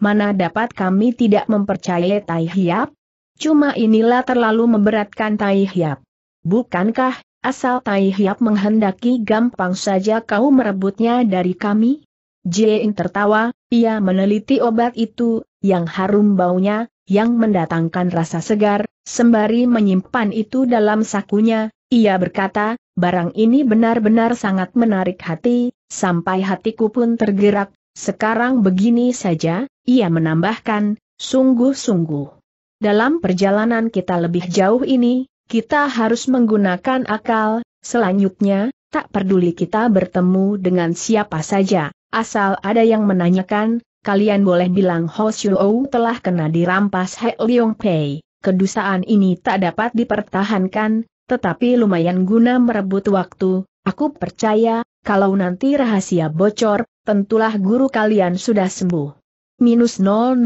Mana dapat kami tidak mempercayai Tai Hiap? Cuma inilah terlalu memberatkan Tai Hiap. Bukankah, asal Tai Hiap menghendaki gampang saja kau merebutnya dari kami? Jie In tertawa, ia meneliti obat itu, yang harum baunya, yang mendatangkan rasa segar, sembari menyimpan itu dalam sakunya, ia berkata, barang ini benar-benar sangat menarik hati, sampai hatiku pun tergerak, sekarang begini saja, ia menambahkan, sungguh-sungguh. Dalam perjalanan kita lebih jauh ini, kita harus menggunakan akal, selanjutnya, tak peduli kita bertemu dengan siapa saja, asal ada yang menanyakan, kalian boleh bilang Ho Xiu telah kena dirampas He Liong Pei. Kedusaan ini tak dapat dipertahankan, tetapi lumayan guna merebut waktu. Aku percaya, kalau nanti rahasia bocor, tentulah guru kalian sudah sembuh. Minus 0000000.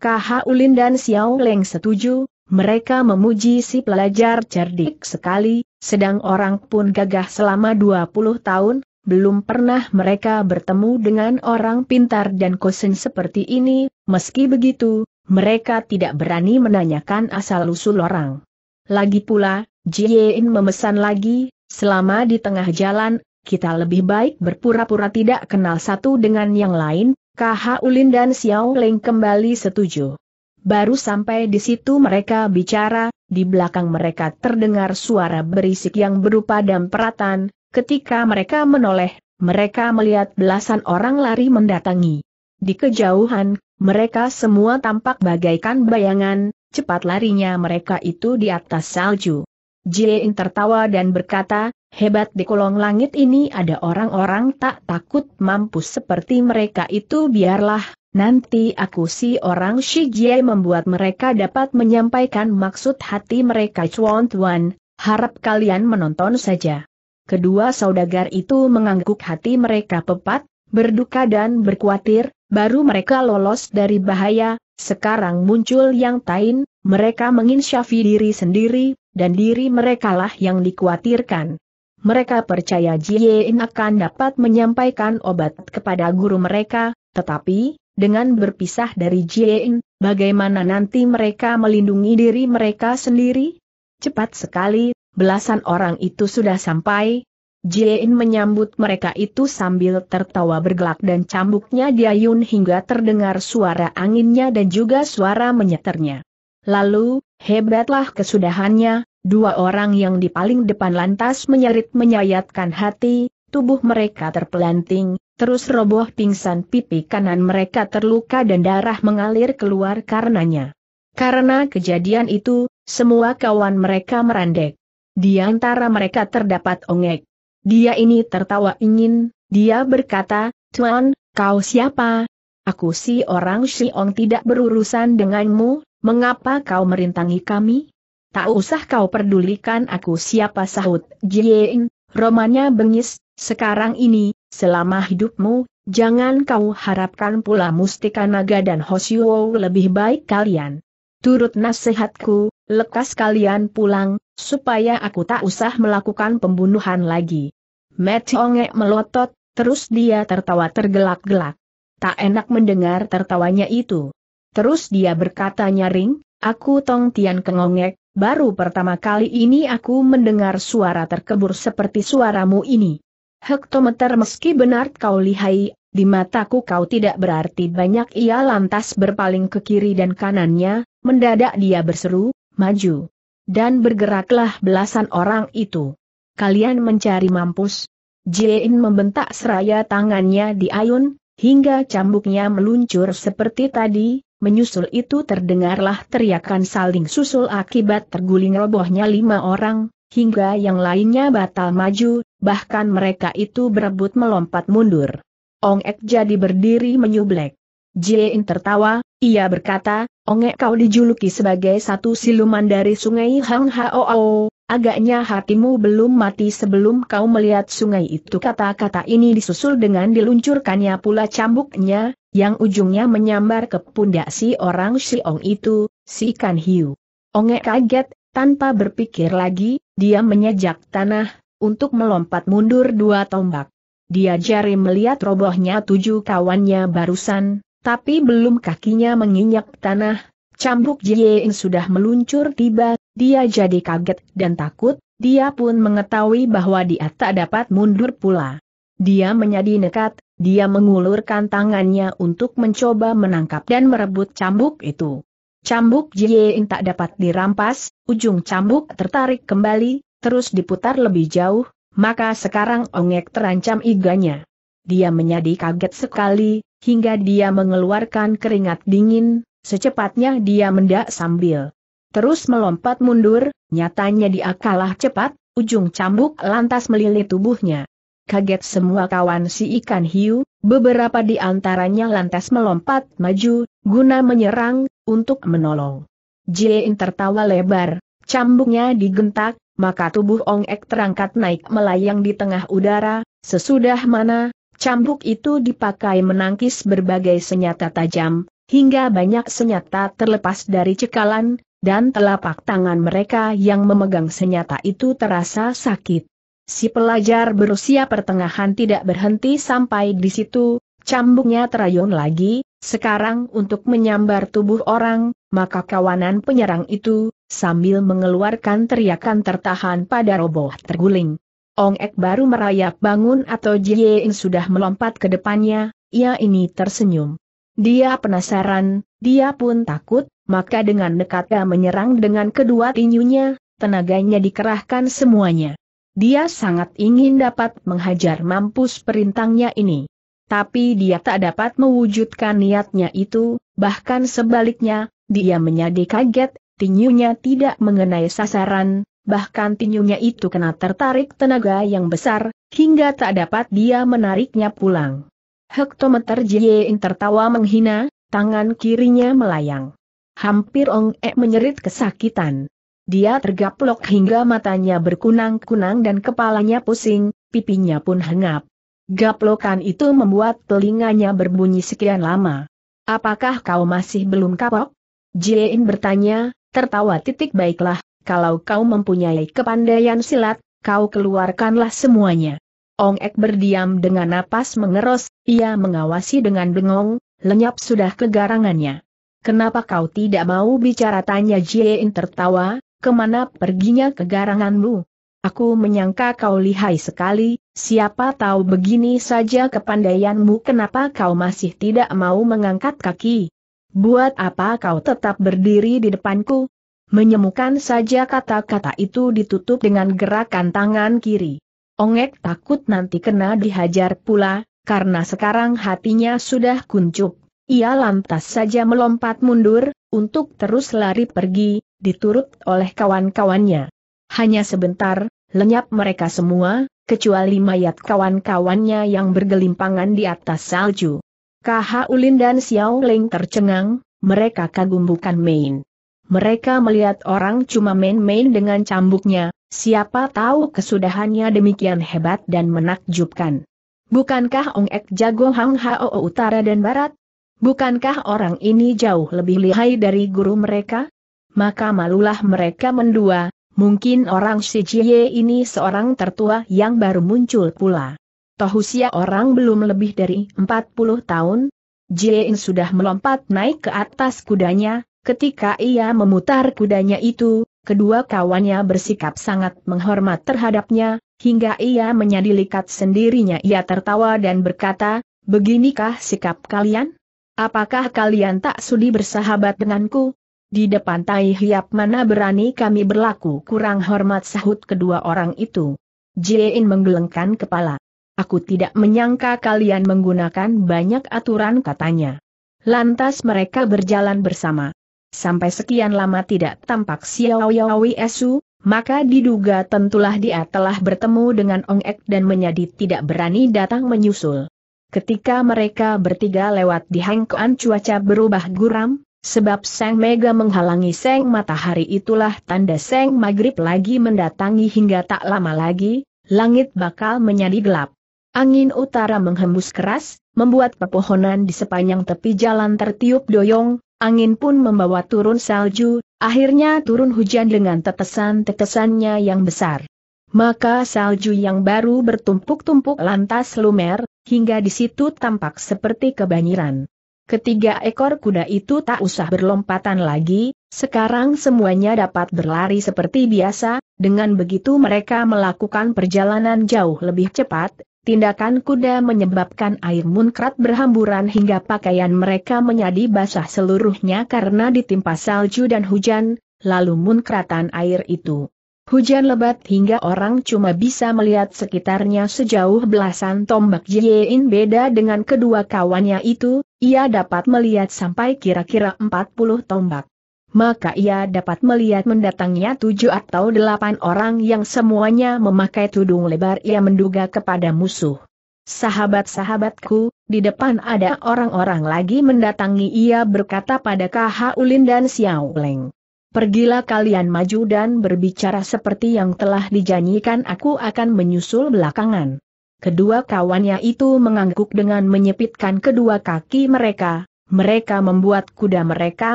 KH Ulin dan Xiao Leng setuju, mereka memuji si pelajar cerdik sekali, sedang orang pun gagah selama 20 tahun, belum pernah mereka bertemu dengan orang pintar dan kosen seperti ini, meski begitu, mereka tidak berani menanyakan asal-usul orang. Lagi pula, Jiein memesan lagi, selama di tengah jalan, kita lebih baik berpura-pura tidak kenal satu dengan yang lain, KH Ulin dan Xiao Ling kembali setuju. Baru sampai di situ mereka bicara, di belakang mereka terdengar suara berisik yang berupa damperatan, Ketika mereka menoleh, mereka melihat belasan orang lari mendatangi. Di kejauhan, mereka semua tampak bagaikan bayangan, cepat larinya mereka itu di atas salju. Jiein tertawa dan berkata, hebat di kolong langit ini ada orang-orang tak takut mampus seperti mereka itu biarlah, nanti aku si orang Shi Jie membuat mereka dapat menyampaikan maksud hati mereka Chuan Tuan, harap kalian menonton saja. Kedua saudagar itu mengangguk hati mereka pepat, berduka dan berkuatir, baru mereka lolos dari bahaya, sekarang muncul yang tain, mereka menginsyafi diri sendiri, dan diri merekalah yang dikhawatirkan. Mereka percaya Jiein akan dapat menyampaikan obat kepada guru mereka, tetapi, dengan berpisah dari Jiein, bagaimana nanti mereka melindungi diri mereka sendiri? Cepat sekali, belasan orang itu sudah sampai. Jiein menyambut mereka itu sambil tertawa bergelak dan cambuknya diayun hingga terdengar suara anginnya dan juga suara menyeternya. Lalu, hebatlah kesudahannya, dua orang yang di paling depan lantas menyerit menyayatkan hati, tubuh mereka terpelanting, terus roboh pingsan pipi kanan mereka terluka dan darah mengalir keluar karenanya. Karena kejadian itu, semua kawan mereka merandek. Di antara mereka terdapat ongek. Dia ini tertawa ingin, dia berkata, Tuan, kau siapa? Aku si orang Shiong tidak berurusan denganmu, mengapa kau merintangi kami? Tak usah kau pedulikan aku siapa sahut Jieing, romanya bengis, sekarang ini, selama hidupmu, jangan kau harapkan pula Mustika Naga dan Hoshiwo lebih baik kalian. Turut nasihatku, lekas kalian pulang, supaya aku tak usah melakukan pembunuhan lagi. Meti melotot, terus dia tertawa tergelak-gelak. Tak enak mendengar tertawanya itu. Terus dia berkata nyaring, aku Tong Tian Kengongek, baru pertama kali ini aku mendengar suara terkebur seperti suaramu ini. Hektometer meski benar kau lihai, di mataku kau tidak berarti banyak ia lantas berpaling ke kiri dan kanannya, mendadak dia berseru, maju. Dan bergeraklah belasan orang itu. Kalian mencari mampus. Jiein membentak seraya tangannya di ayun, hingga cambuknya meluncur seperti tadi, menyusul itu terdengarlah teriakan saling susul akibat terguling robohnya lima orang, hingga yang lainnya batal maju, bahkan mereka itu berebut melompat mundur. Ong Ek jadi berdiri menyublek. Jiein tertawa, ia berkata, Ongek kau dijuluki sebagai satu siluman dari sungai Hang Hao. Agaknya hatimu belum mati sebelum kau melihat sungai itu. Kata-kata ini disusul dengan diluncurkannya pula cambuknya, yang ujungnya menyambar ke pundak si orang Siong itu, si Kan Hiu. Ongek kaget, tanpa berpikir lagi, dia menyejak tanah, untuk melompat mundur dua tombak. Dia jari melihat robohnya tujuh kawannya barusan, tapi belum kakinya menginjak tanah, cambuk Jiein sudah meluncur tiba, dia jadi kaget dan takut, dia pun mengetahui bahwa dia tak dapat mundur pula. Dia menjadi nekat, dia mengulurkan tangannya untuk mencoba menangkap dan merebut cambuk itu. Cambuk Jiein tak dapat dirampas, ujung cambuk tertarik kembali, terus diputar lebih jauh, maka sekarang ongek terancam iganya. Dia menjadi kaget sekali, hingga dia mengeluarkan keringat dingin, secepatnya dia mendak sambil terus melompat mundur, nyatanya dia kalah cepat, ujung cambuk lantas melilit tubuhnya. Kaget semua kawan si ikan hiu, beberapa di antaranya lantas melompat maju, guna menyerang, untuk menolong. Jiein tertawa lebar, cambuknya digentak, maka tubuh Ong Ek terangkat naik melayang di tengah udara, sesudah mana, Cambuk itu dipakai menangkis berbagai senjata tajam, hingga banyak senjata terlepas dari cekalan, dan telapak tangan mereka yang memegang senjata itu terasa sakit. Si pelajar berusia pertengahan tidak berhenti sampai di situ, cambuknya terayun lagi, sekarang untuk menyambar tubuh orang, maka kawanan penyerang itu, sambil mengeluarkan teriakan tertahan pada roboh terguling. Ong Ek baru merayap bangun atau Jie Ying sudah melompat ke depannya, ia ini tersenyum. Dia penasaran, dia pun takut, maka dengan dekatnya menyerang dengan kedua tinjunya, tenaganya dikerahkan semuanya. Dia sangat ingin dapat menghajar mampus perintangnya ini. Tapi dia tak dapat mewujudkan niatnya itu, bahkan sebaliknya, dia menjadi kaget, tinjunya tidak mengenai sasaran, bahkan tinjunya itu kena tertarik tenaga yang besar, hingga tak dapat dia menariknya pulang. Hektometer Jieing tertawa menghina, tangan kirinya melayang. Hampir Ong E menyerit kesakitan. Dia tergaplok hingga matanya berkunang-kunang dan kepalanya pusing, pipinya pun hengap. Gaplokan itu membuat telinganya berbunyi sekian lama. Apakah kau masih belum kapok? Jiein bertanya, tertawa titik baiklah, kalau kau mempunyai kepandaian silat, kau keluarkanlah semuanya. Ong Ek berdiam dengan napas mengeros, ia mengawasi dengan bengong, lenyap sudah kegarangannya. Kenapa kau tidak mau bicara tanya Jiein tertawa, kemana perginya kegaranganmu? Aku menyangka kau lihai sekali, siapa tahu begini saja kepandaianmu kenapa kau masih tidak mau mengangkat kaki? Buat apa kau tetap berdiri di depanku, Menyemukan saja kata-kata itu ditutup dengan gerakan tangan kiri. Ongek takut nanti kena dihajar pula, karena sekarang hatinya sudah kuncup. Ia lantas saja melompat mundur, untuk terus lari pergi, diturut oleh kawan-kawannya. Hanya sebentar, lenyap mereka semua, kecuali mayat kawan-kawannya yang bergelimpangan di atas salju. KH Ulin dan Xiao Ling tercengang, mereka kagum bukan main. Mereka melihat orang cuma main-main dengan cambuknya, siapa tahu kesudahannya demikian hebat dan menakjubkan. Bukankah Ong Ek jago Hang Hao Utara dan Barat? Bukankah orang ini jauh lebih lihai dari guru mereka? Maka malulah mereka mendua, mungkin orang si Jie ini seorang tertua yang baru muncul pula. Toh usia orang belum lebih dari 40 tahun, Jie In sudah melompat naik ke atas kudanya, Ketika ia memutar kudanya itu, kedua kawannya bersikap sangat menghormat terhadapnya, hingga ia menyadilikat sendirinya ia tertawa dan berkata, Beginikah sikap kalian? Apakah kalian tak sudi bersahabat denganku? Di depan tai hiap mana berani kami berlaku kurang hormat sahut kedua orang itu. Jiein menggelengkan kepala. Aku tidak menyangka kalian menggunakan banyak aturan katanya. Lantas mereka berjalan bersama sampai sekian lama tidak tampak Xiao Wei Esu, maka diduga tentulah dia telah bertemu dengan Ong Ek dan menjadi tidak berani datang menyusul. Ketika mereka bertiga lewat di hangkuan cuaca berubah guram, sebab Sang Mega menghalangi Sang Matahari itulah tanda Sang Maghrib lagi mendatangi hingga tak lama lagi, langit bakal menjadi gelap. Angin utara menghembus keras, membuat pepohonan di sepanjang tepi jalan tertiup doyong, Angin pun membawa turun salju, akhirnya turun hujan dengan tetesan-tetesannya yang besar. Maka salju yang baru bertumpuk-tumpuk lantas lumer, hingga di situ tampak seperti kebanjiran. Ketiga ekor kuda itu tak usah berlompatan lagi, sekarang semuanya dapat berlari seperti biasa, dengan begitu mereka melakukan perjalanan jauh lebih cepat, Tindakan kuda menyebabkan air munkrat berhamburan hingga pakaian mereka menjadi basah seluruhnya karena ditimpa salju dan hujan, lalu munkratan air itu. Hujan lebat hingga orang cuma bisa melihat sekitarnya sejauh belasan tombak Jiein beda dengan kedua kawannya itu, ia dapat melihat sampai kira-kira 40 tombak maka ia dapat melihat mendatangnya tujuh atau delapan orang yang semuanya memakai tudung lebar ia menduga kepada musuh. Sahabat-sahabatku, di depan ada orang-orang lagi mendatangi ia berkata pada KH Ulin dan Xiao Leng. Pergilah kalian maju dan berbicara seperti yang telah dijanjikan aku akan menyusul belakangan. Kedua kawannya itu mengangguk dengan menyepitkan kedua kaki mereka, mereka membuat kuda mereka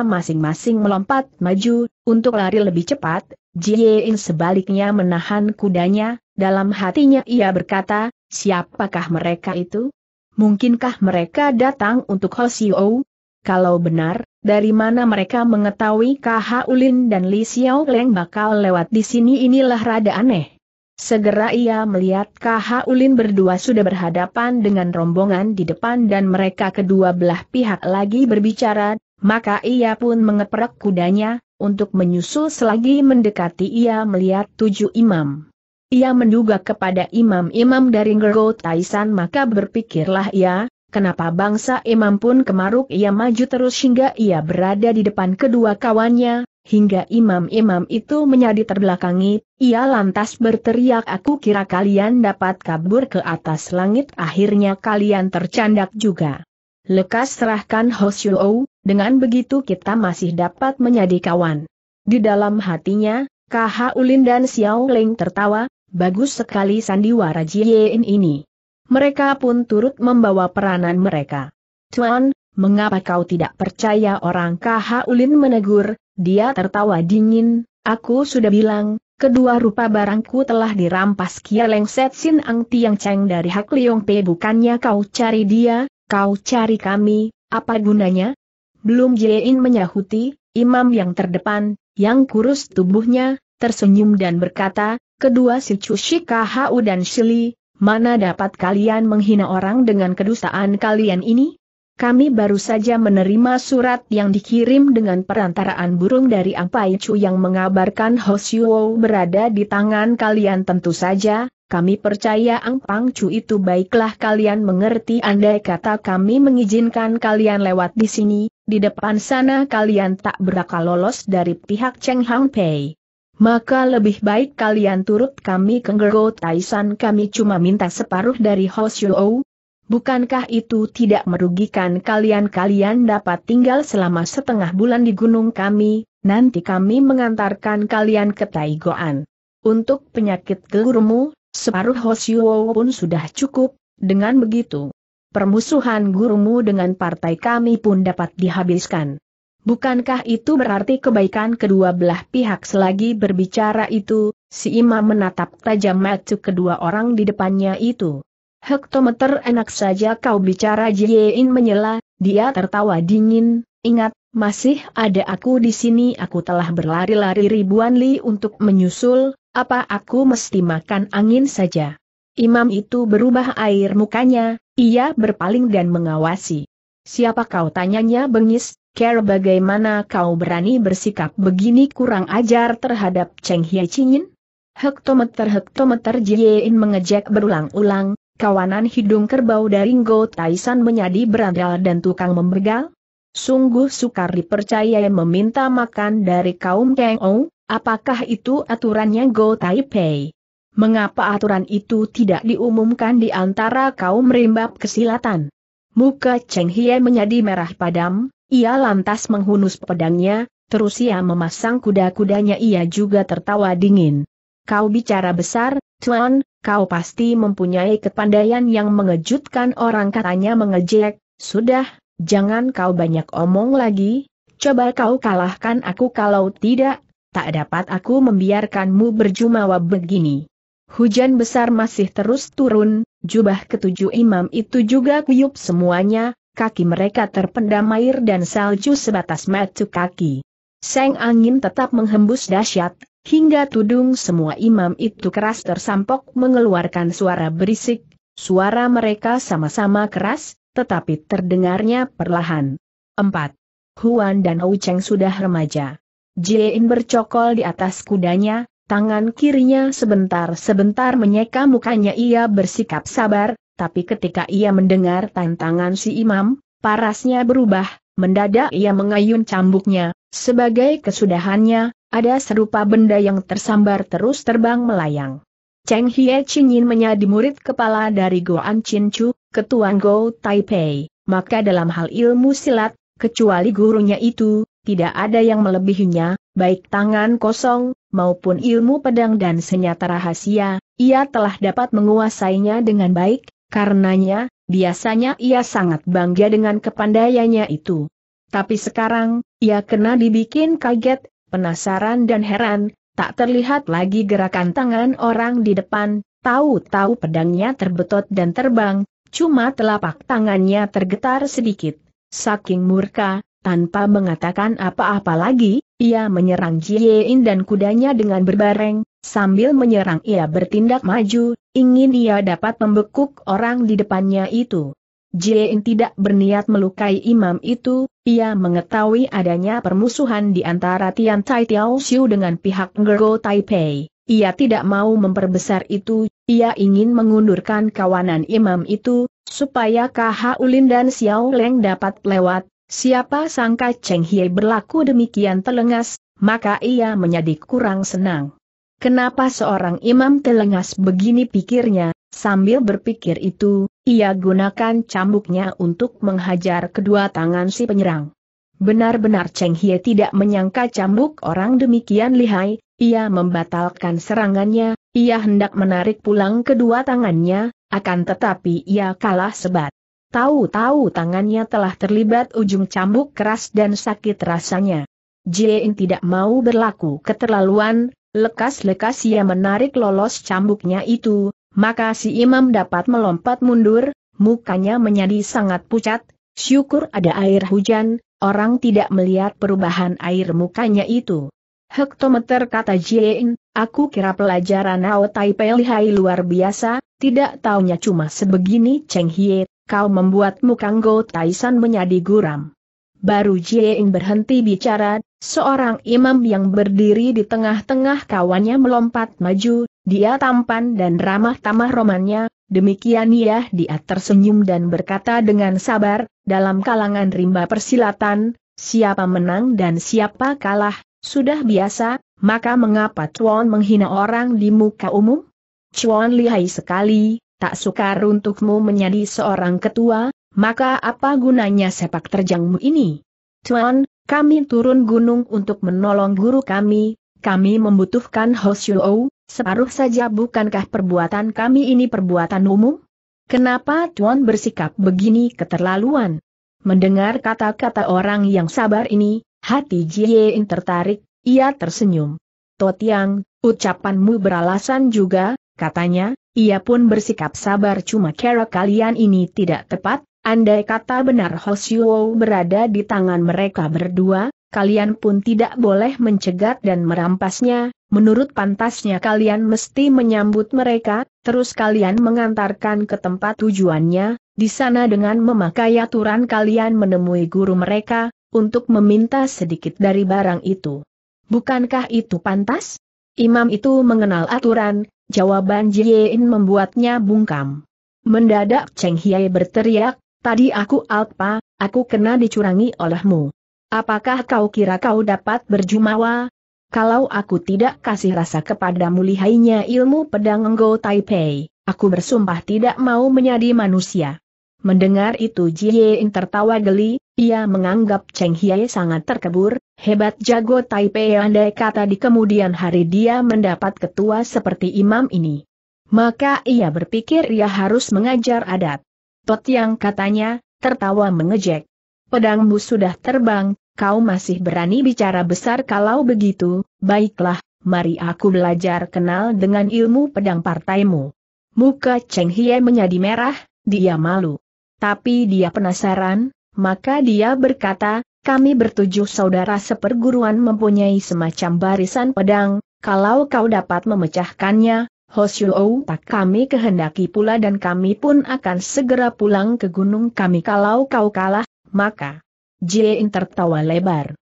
masing-masing melompat maju, untuk lari lebih cepat, Jie In sebaliknya menahan kudanya, dalam hatinya ia berkata, siapakah mereka itu? Mungkinkah mereka datang untuk Hosio? Kalau benar, dari mana mereka mengetahui Kaha Ulin dan Li Xiao Leng bakal lewat di sini inilah rada aneh. Segera ia melihat KH Ulin berdua sudah berhadapan dengan rombongan di depan dan mereka kedua belah pihak lagi berbicara, maka ia pun mengeprek kudanya, untuk menyusul selagi mendekati ia melihat tujuh imam. Ia menduga kepada imam-imam dari Ngergo Taisan maka berpikirlah ia, kenapa bangsa imam pun kemaruk ia maju terus hingga ia berada di depan kedua kawannya, hingga imam-imam itu menjadi terbelakangi, ia lantas berteriak aku kira kalian dapat kabur ke atas langit akhirnya kalian tercandak juga. Lekas serahkan Hoshio, dengan begitu kita masih dapat menjadi kawan. Di dalam hatinya, KH Ulin dan Xiao Ling tertawa, bagus sekali sandiwara Jiein ini. Mereka pun turut membawa peranan mereka. Tuan, mengapa kau tidak percaya orang KH Ulin menegur, dia tertawa dingin, aku sudah bilang, kedua rupa barangku telah dirampas Kia Lengset Sin Ang Tiang ceng dari Hak liong Pe bukannya kau cari dia, kau cari kami, apa gunanya? Belum Jein menyahuti, imam yang terdepan, yang kurus tubuhnya, tersenyum dan berkata, kedua si Cushi Kahau dan Shili, mana dapat kalian menghina orang dengan kedustaan kalian ini? Kami baru saja menerima surat yang dikirim dengan perantaraan burung dari Ampai Chu yang mengabarkan Hoshiwo berada di tangan kalian tentu saja, kami percaya Pang Chu itu baiklah kalian mengerti andai kata kami mengizinkan kalian lewat di sini, di depan sana kalian tak berakal lolos dari pihak Cheng Hang Pei. Maka lebih baik kalian turut kami ke Gergo Taisan kami cuma minta separuh dari Hoshiwo, Bukankah itu tidak merugikan kalian? Kalian dapat tinggal selama setengah bulan di gunung kami, nanti kami mengantarkan kalian ke Taigoan. Untuk penyakit gurumu, separuh Hoshio pun sudah cukup, dengan begitu. Permusuhan gurumu dengan partai kami pun dapat dihabiskan. Bukankah itu berarti kebaikan kedua belah pihak selagi berbicara itu, si imam menatap tajam mata kedua orang di depannya itu. Hektometer enak saja kau bicara Jiein menyela, dia tertawa dingin, ingat, masih ada aku di sini aku telah berlari-lari ribuan li untuk menyusul, apa aku mesti makan angin saja. Imam itu berubah air mukanya, ia berpaling dan mengawasi. Siapa kau tanyanya bengis, care bagaimana kau berani bersikap begini kurang ajar terhadap Cheng Hye Chingin? Hektometer-hektometer Jiein mengejek berulang-ulang, kawanan hidung kerbau dari Ngo Taisan menjadi berandal dan tukang membegal? Sungguh sukar dipercaya meminta makan dari kaum Kang Ou, apakah itu aturannya Go Taipei? Mengapa aturan itu tidak diumumkan di antara kaum rimbab kesilatan? Muka Cheng Hie menjadi merah padam, ia lantas menghunus pedangnya, terus ia memasang kuda-kudanya ia juga tertawa dingin. Kau bicara besar, Tuan, kau pasti mempunyai kepandaian yang mengejutkan orang katanya mengejek, sudah, jangan kau banyak omong lagi, coba kau kalahkan aku kalau tidak, tak dapat aku membiarkanmu berjumawa begini. Hujan besar masih terus turun, jubah ketujuh imam itu juga kuyup semuanya, kaki mereka terpendam air dan salju sebatas matu kaki. Seng angin tetap menghembus dahsyat, Hingga tudung semua imam itu keras tersampok mengeluarkan suara berisik, suara mereka sama-sama keras, tetapi terdengarnya perlahan. 4. Huan dan Ou Cheng sudah remaja. Jiein bercokol di atas kudanya, tangan kirinya sebentar-sebentar menyeka mukanya ia bersikap sabar, tapi ketika ia mendengar tantangan si imam, parasnya berubah, mendadak ia mengayun cambuknya, sebagai kesudahannya, ada serupa benda yang tersambar terus terbang melayang. Cheng Hie Yin menjadi murid kepala dari Goan Chin Chu, ketuan Go Taipei, maka dalam hal ilmu silat, kecuali gurunya itu, tidak ada yang melebihinya, baik tangan kosong, maupun ilmu pedang dan senjata rahasia, ia telah dapat menguasainya dengan baik, karenanya, biasanya ia sangat bangga dengan kepandaiannya itu. Tapi sekarang, ia kena dibikin kaget, Penasaran dan heran, tak terlihat lagi gerakan tangan orang di depan, tahu-tahu pedangnya terbetot dan terbang, cuma telapak tangannya tergetar sedikit. Saking murka, tanpa mengatakan apa-apa lagi, ia menyerang Jiein dan kudanya dengan berbareng, sambil menyerang ia bertindak maju, ingin ia dapat membekuk orang di depannya itu. Jiein tidak berniat melukai imam itu, ia mengetahui adanya permusuhan di antara Tian Tai Tiao Xiu dengan pihak Ngergo Taipei. Ia tidak mau memperbesar itu, ia ingin mengundurkan kawanan imam itu, supaya KH Ulin dan Xiao Leng dapat lewat. Siapa sangka Cheng Hie berlaku demikian telengas, maka ia menjadi kurang senang. Kenapa seorang imam telengas begini pikirnya, Sambil berpikir itu, ia gunakan cambuknya untuk menghajar kedua tangan si penyerang. Benar-benar Cheng Hie tidak menyangka cambuk orang demikian lihai, ia membatalkan serangannya, ia hendak menarik pulang kedua tangannya, akan tetapi ia kalah sebat. Tahu-tahu tangannya telah terlibat ujung cambuk keras dan sakit rasanya. Jin tidak mau berlaku keterlaluan, lekas-lekas ia menarik lolos cambuknya itu, maka si imam dapat melompat mundur, mukanya menjadi sangat pucat, syukur ada air hujan, orang tidak melihat perubahan air mukanya itu. Hektometer kata Jien, aku kira pelajaran Nao Tai Pelihai luar biasa, tidak taunya cuma sebegini Cheng Hie, kau membuat Kanggo Taisan menjadi guram. Baru Jiein berhenti bicara, seorang imam yang berdiri di tengah-tengah kawannya melompat maju, dia tampan dan ramah tamah romannya, demikian ia dia tersenyum dan berkata dengan sabar, dalam kalangan rimba persilatan, siapa menang dan siapa kalah, sudah biasa, maka mengapa Chuan menghina orang di muka umum? Chuan lihai sekali, tak sukar untukmu menjadi seorang ketua, maka apa gunanya sepak terjangmu ini? Chuan, kami turun gunung untuk menolong guru kami, kami membutuhkan Hoshio, separuh saja bukankah perbuatan kami ini perbuatan umum? Kenapa Tuan bersikap begini keterlaluan? Mendengar kata-kata orang yang sabar ini, hati Jiein tertarik, ia tersenyum. Totiang, ucapanmu beralasan juga, katanya, ia pun bersikap sabar cuma cara kalian ini tidak tepat, andai kata benar Hoshio berada di tangan mereka berdua, kalian pun tidak boleh mencegat dan merampasnya, menurut pantasnya kalian mesti menyambut mereka, terus kalian mengantarkan ke tempat tujuannya, di sana dengan memakai aturan kalian menemui guru mereka, untuk meminta sedikit dari barang itu. Bukankah itu pantas? Imam itu mengenal aturan, jawaban Jiein membuatnya bungkam. Mendadak Cheng Hiai berteriak, tadi aku alpa, aku kena dicurangi olehmu. Apakah kau kira kau dapat berjumawa? Kalau aku tidak kasih rasa kepada mulihainya ilmu pedang Enggo Taipei, aku bersumpah tidak mau menjadi manusia. Mendengar itu Jie tertawa geli, ia menganggap Cheng Hye sangat terkebur, hebat jago Taipei andai kata di kemudian hari dia mendapat ketua seperti imam ini. Maka ia berpikir ia harus mengajar adat. Tot yang katanya, tertawa mengejek pedangmu sudah terbang, kau masih berani bicara besar kalau begitu, baiklah, mari aku belajar kenal dengan ilmu pedang partaimu. Muka Cheng Hie menjadi merah, dia malu. Tapi dia penasaran, maka dia berkata, kami bertujuh saudara seperguruan mempunyai semacam barisan pedang, kalau kau dapat memecahkannya, Hoshio tak kami kehendaki pula dan kami pun akan segera pulang ke gunung kami kalau kau kalah, maka, Jiein tertawa lebar.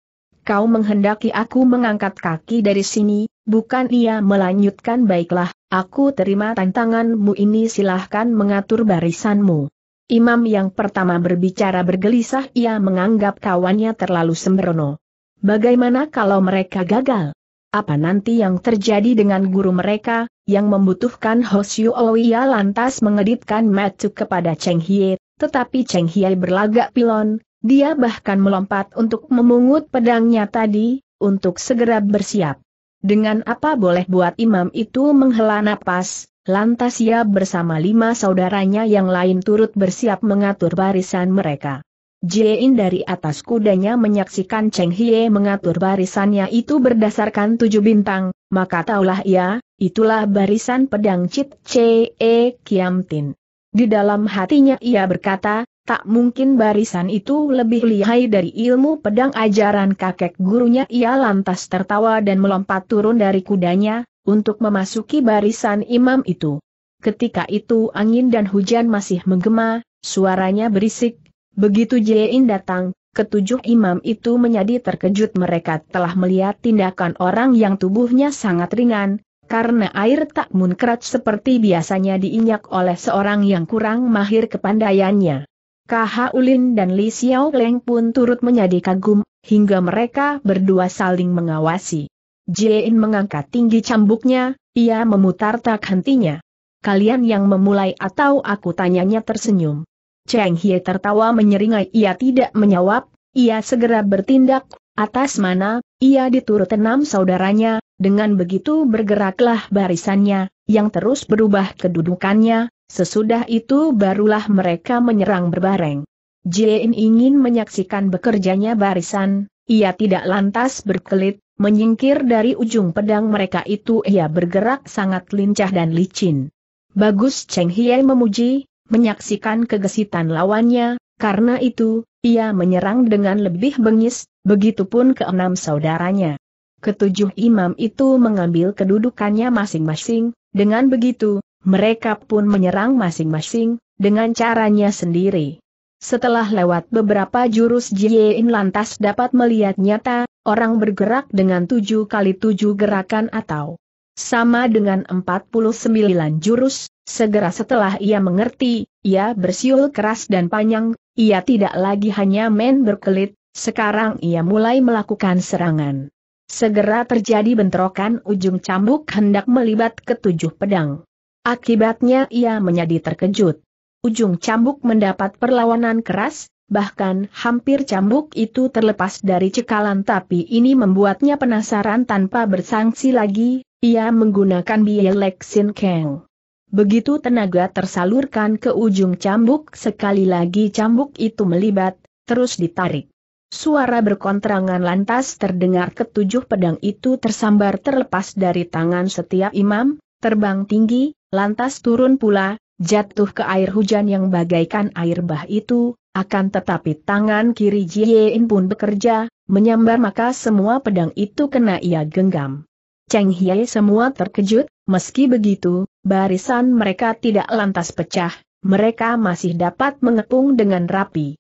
Kau menghendaki aku mengangkat kaki dari sini, bukan ia melanjutkan baiklah, aku terima tantanganmu ini silahkan mengatur barisanmu. Imam yang pertama berbicara bergelisah ia menganggap kawannya terlalu sembrono. Bagaimana kalau mereka gagal? Apa nanti yang terjadi dengan guru mereka, yang membutuhkan Hoshio Oiya lantas mengedipkan matu kepada Cheng Hie tetapi Cheng Hiai berlagak pilon, dia bahkan melompat untuk memungut pedangnya tadi, untuk segera bersiap. Dengan apa boleh buat imam itu menghela napas, lantas ia bersama lima saudaranya yang lain turut bersiap mengatur barisan mereka. Jiein dari atas kudanya menyaksikan Cheng Hie mengatur barisannya itu berdasarkan tujuh bintang, maka taulah ia, itulah barisan pedang Chit Che Kiam Tin. Di dalam hatinya ia berkata, tak mungkin barisan itu lebih lihai dari ilmu pedang ajaran kakek gurunya. Ia lantas tertawa dan melompat turun dari kudanya, untuk memasuki barisan imam itu. Ketika itu angin dan hujan masih menggema, suaranya berisik. Begitu Jein datang, ketujuh imam itu menjadi terkejut mereka telah melihat tindakan orang yang tubuhnya sangat ringan, karena air tak munkrat seperti biasanya diinjak oleh seorang yang kurang mahir kepandaiannya. KH Ulin dan Li Xiao Leng pun turut menjadi kagum, hingga mereka berdua saling mengawasi. Jiein mengangkat tinggi cambuknya, ia memutar tak hentinya. Kalian yang memulai atau aku tanyanya tersenyum. Cheng Hie tertawa menyeringai ia tidak menjawab, ia segera bertindak, atas mana, ia diturut enam saudaranya, dengan begitu bergeraklah barisannya, yang terus berubah kedudukannya, sesudah itu barulah mereka menyerang berbareng. Jin ingin menyaksikan bekerjanya barisan, ia tidak lantas berkelit, menyingkir dari ujung pedang mereka itu ia bergerak sangat lincah dan licin. Bagus Cheng Hie memuji, menyaksikan kegesitan lawannya, karena itu, ia menyerang dengan lebih bengis, begitupun keenam saudaranya. Ketujuh imam itu mengambil kedudukannya masing-masing, dengan begitu, mereka pun menyerang masing-masing, dengan caranya sendiri. Setelah lewat beberapa jurus Jiein lantas dapat melihat nyata, orang bergerak dengan tujuh kali tujuh gerakan atau sama dengan empat puluh sembilan jurus, segera setelah ia mengerti, ia bersiul keras dan panjang, ia tidak lagi hanya main berkelit, sekarang ia mulai melakukan serangan. Segera terjadi bentrokan ujung cambuk hendak melibat ketujuh pedang. Akibatnya ia menjadi terkejut. Ujung cambuk mendapat perlawanan keras, bahkan hampir cambuk itu terlepas dari cekalan tapi ini membuatnya penasaran tanpa bersangsi lagi, ia menggunakan bielek sin keng. Begitu tenaga tersalurkan ke ujung cambuk sekali lagi cambuk itu melibat, terus ditarik. Suara berkontrangan lantas terdengar ketujuh pedang itu tersambar terlepas dari tangan setiap imam, terbang tinggi, lantas turun pula, jatuh ke air hujan yang bagaikan air bah itu, akan tetapi tangan kiri Jiein pun bekerja, menyambar maka semua pedang itu kena ia genggam. Cheng Hye semua terkejut, meski begitu, barisan mereka tidak lantas pecah, mereka masih dapat mengepung dengan rapi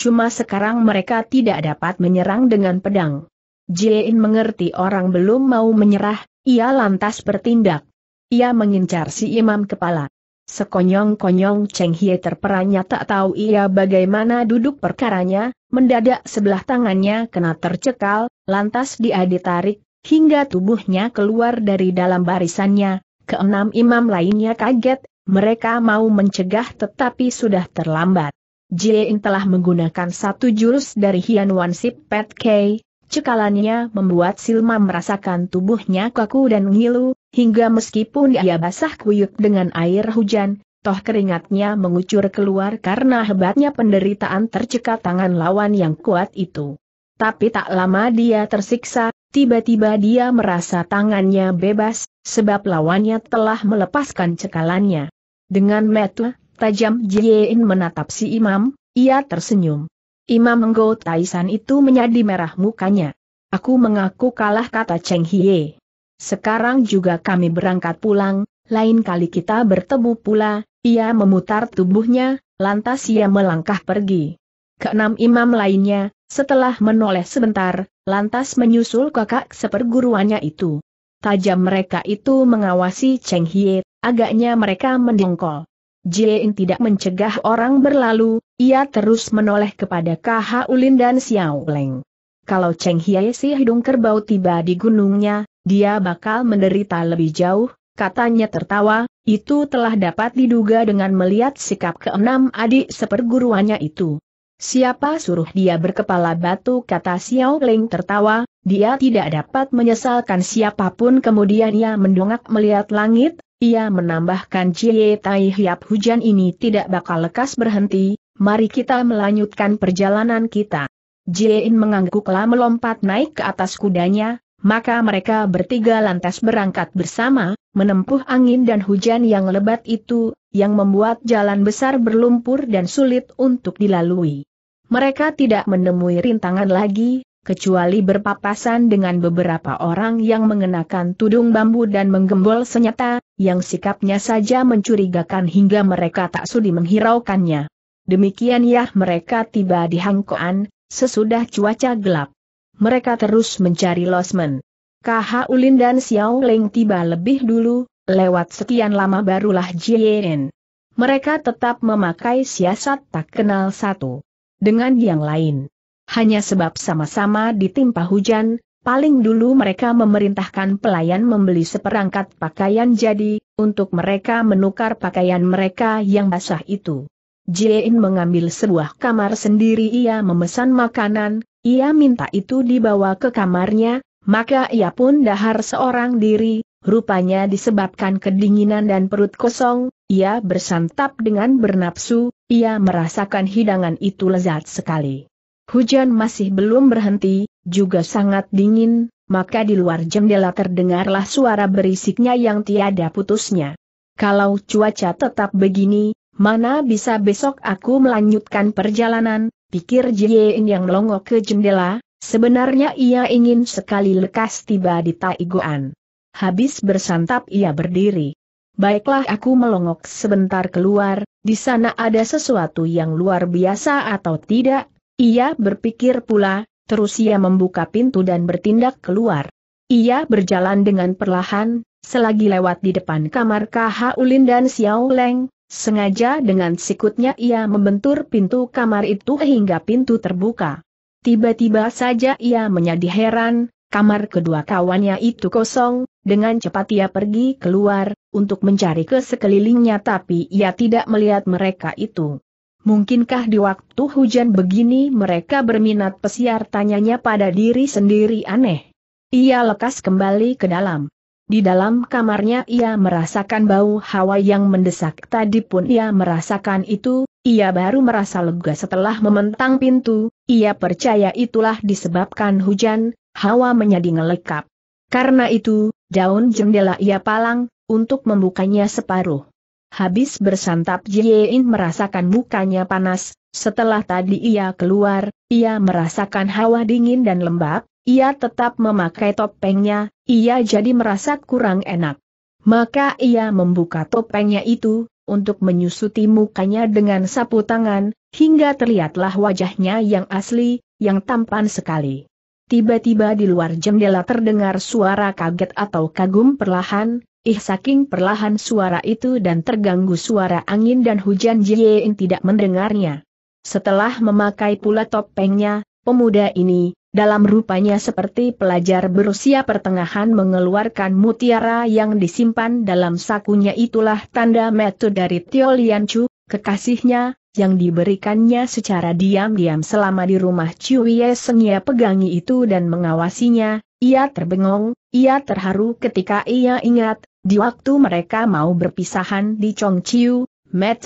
cuma sekarang mereka tidak dapat menyerang dengan pedang. Jiein mengerti orang belum mau menyerah, ia lantas bertindak. Ia mengincar si imam kepala. Sekonyong-konyong Cheng Hie terperanya tak tahu ia bagaimana duduk perkaranya, mendadak sebelah tangannya kena tercekal, lantas dia ditarik, hingga tubuhnya keluar dari dalam barisannya, keenam imam lainnya kaget, mereka mau mencegah tetapi sudah terlambat. Jie In telah menggunakan satu jurus dari Hian Wan Pet K, cekalannya membuat Silma merasakan tubuhnya kaku dan ngilu, hingga meskipun dia basah kuyuk dengan air hujan, toh keringatnya mengucur keluar karena hebatnya penderitaan tercekat tangan lawan yang kuat itu. Tapi tak lama dia tersiksa, tiba-tiba dia merasa tangannya bebas, sebab lawannya telah melepaskan cekalannya. Dengan metu, Tajam Jiein menatap si imam, ia tersenyum. Imam Enggo Taisan itu menjadi merah mukanya. Aku mengaku kalah kata Cheng Hie. Sekarang juga kami berangkat pulang, lain kali kita bertemu pula, ia memutar tubuhnya, lantas ia melangkah pergi. Keenam imam lainnya, setelah menoleh sebentar, lantas menyusul kakak seperguruannya itu. Tajam mereka itu mengawasi Cheng Hie, agaknya mereka mendengkol. Jiein tidak mencegah orang berlalu, ia terus menoleh kepada KH Ulin dan Xiao Leng. Kalau Cheng Hiei si hidung kerbau tiba di gunungnya, dia bakal menderita lebih jauh, katanya tertawa, itu telah dapat diduga dengan melihat sikap keenam adik seperguruannya itu. Siapa suruh dia berkepala batu kata Xiao Leng tertawa, dia tidak dapat menyesalkan siapapun kemudian ia mendongak melihat langit, ia menambahkan "Jie, Tai Hiap hujan ini tidak bakal lekas berhenti, mari kita melanjutkan perjalanan kita. Jie Jiein mengangguklah melompat naik ke atas kudanya, maka mereka bertiga lantas berangkat bersama, menempuh angin dan hujan yang lebat itu, yang membuat jalan besar berlumpur dan sulit untuk dilalui. Mereka tidak menemui rintangan lagi, kecuali berpapasan dengan beberapa orang yang mengenakan tudung bambu dan menggembol senyata, yang sikapnya saja mencurigakan hingga mereka tak sudi menghiraukannya. Demikian ya mereka tiba di Hangkoan, sesudah cuaca gelap. Mereka terus mencari Losmen. KH Ulin dan Xiao Ling tiba lebih dulu, lewat sekian lama barulah Jien. Mereka tetap memakai siasat tak kenal satu dengan yang lain hanya sebab sama-sama ditimpa hujan, paling dulu mereka memerintahkan pelayan membeli seperangkat pakaian jadi, untuk mereka menukar pakaian mereka yang basah itu. Jiein mengambil sebuah kamar sendiri ia memesan makanan, ia minta itu dibawa ke kamarnya, maka ia pun dahar seorang diri, rupanya disebabkan kedinginan dan perut kosong, ia bersantap dengan bernapsu, ia merasakan hidangan itu lezat sekali. Hujan masih belum berhenti, juga sangat dingin, maka di luar jendela terdengarlah suara berisiknya yang tiada putusnya. Kalau cuaca tetap begini, mana bisa besok aku melanjutkan perjalanan, pikir Jiein yang melongok ke jendela, sebenarnya ia ingin sekali lekas tiba di Taigoan. Habis bersantap ia berdiri. Baiklah aku melongok sebentar keluar, di sana ada sesuatu yang luar biasa atau tidak, ia berpikir pula, terus ia membuka pintu dan bertindak keluar. Ia berjalan dengan perlahan, selagi lewat di depan kamar KH Ulin dan Xiao Leng, sengaja dengan sikutnya ia membentur pintu kamar itu hingga pintu terbuka. Tiba-tiba saja ia menjadi heran, kamar kedua kawannya itu kosong, dengan cepat ia pergi keluar, untuk mencari ke sekelilingnya tapi ia tidak melihat mereka itu. Mungkinkah di waktu hujan begini mereka berminat pesiar tanyanya pada diri sendiri aneh. Ia lekas kembali ke dalam. Di dalam kamarnya ia merasakan bau hawa yang mendesak tadi pun ia merasakan itu, ia baru merasa lega setelah mementang pintu, ia percaya itulah disebabkan hujan, hawa menjadi ngelekap. Karena itu, daun jendela ia palang, untuk membukanya separuh. Habis bersantap Jiein merasakan mukanya panas, setelah tadi ia keluar, ia merasakan hawa dingin dan lembab, ia tetap memakai topengnya, ia jadi merasa kurang enak. Maka ia membuka topengnya itu, untuk menyusuti mukanya dengan sapu tangan, hingga terlihatlah wajahnya yang asli, yang tampan sekali. Tiba-tiba di luar jendela terdengar suara kaget atau kagum perlahan, Ih saking perlahan suara itu dan terganggu suara angin dan hujan Jiein tidak mendengarnya. Setelah memakai pula topengnya, pemuda ini, dalam rupanya seperti pelajar berusia pertengahan mengeluarkan mutiara yang disimpan dalam sakunya itulah tanda metode dari Tio Chu, kekasihnya, yang diberikannya secara diam-diam selama di rumah Seng Sengya pegangi itu dan mengawasinya, ia terbengong, ia terharu ketika ia ingat, di waktu mereka mau berpisahan di Chongqiu,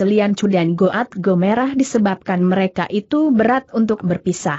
Lian Chu dan Goat Gomerah disebabkan mereka itu berat untuk berpisah.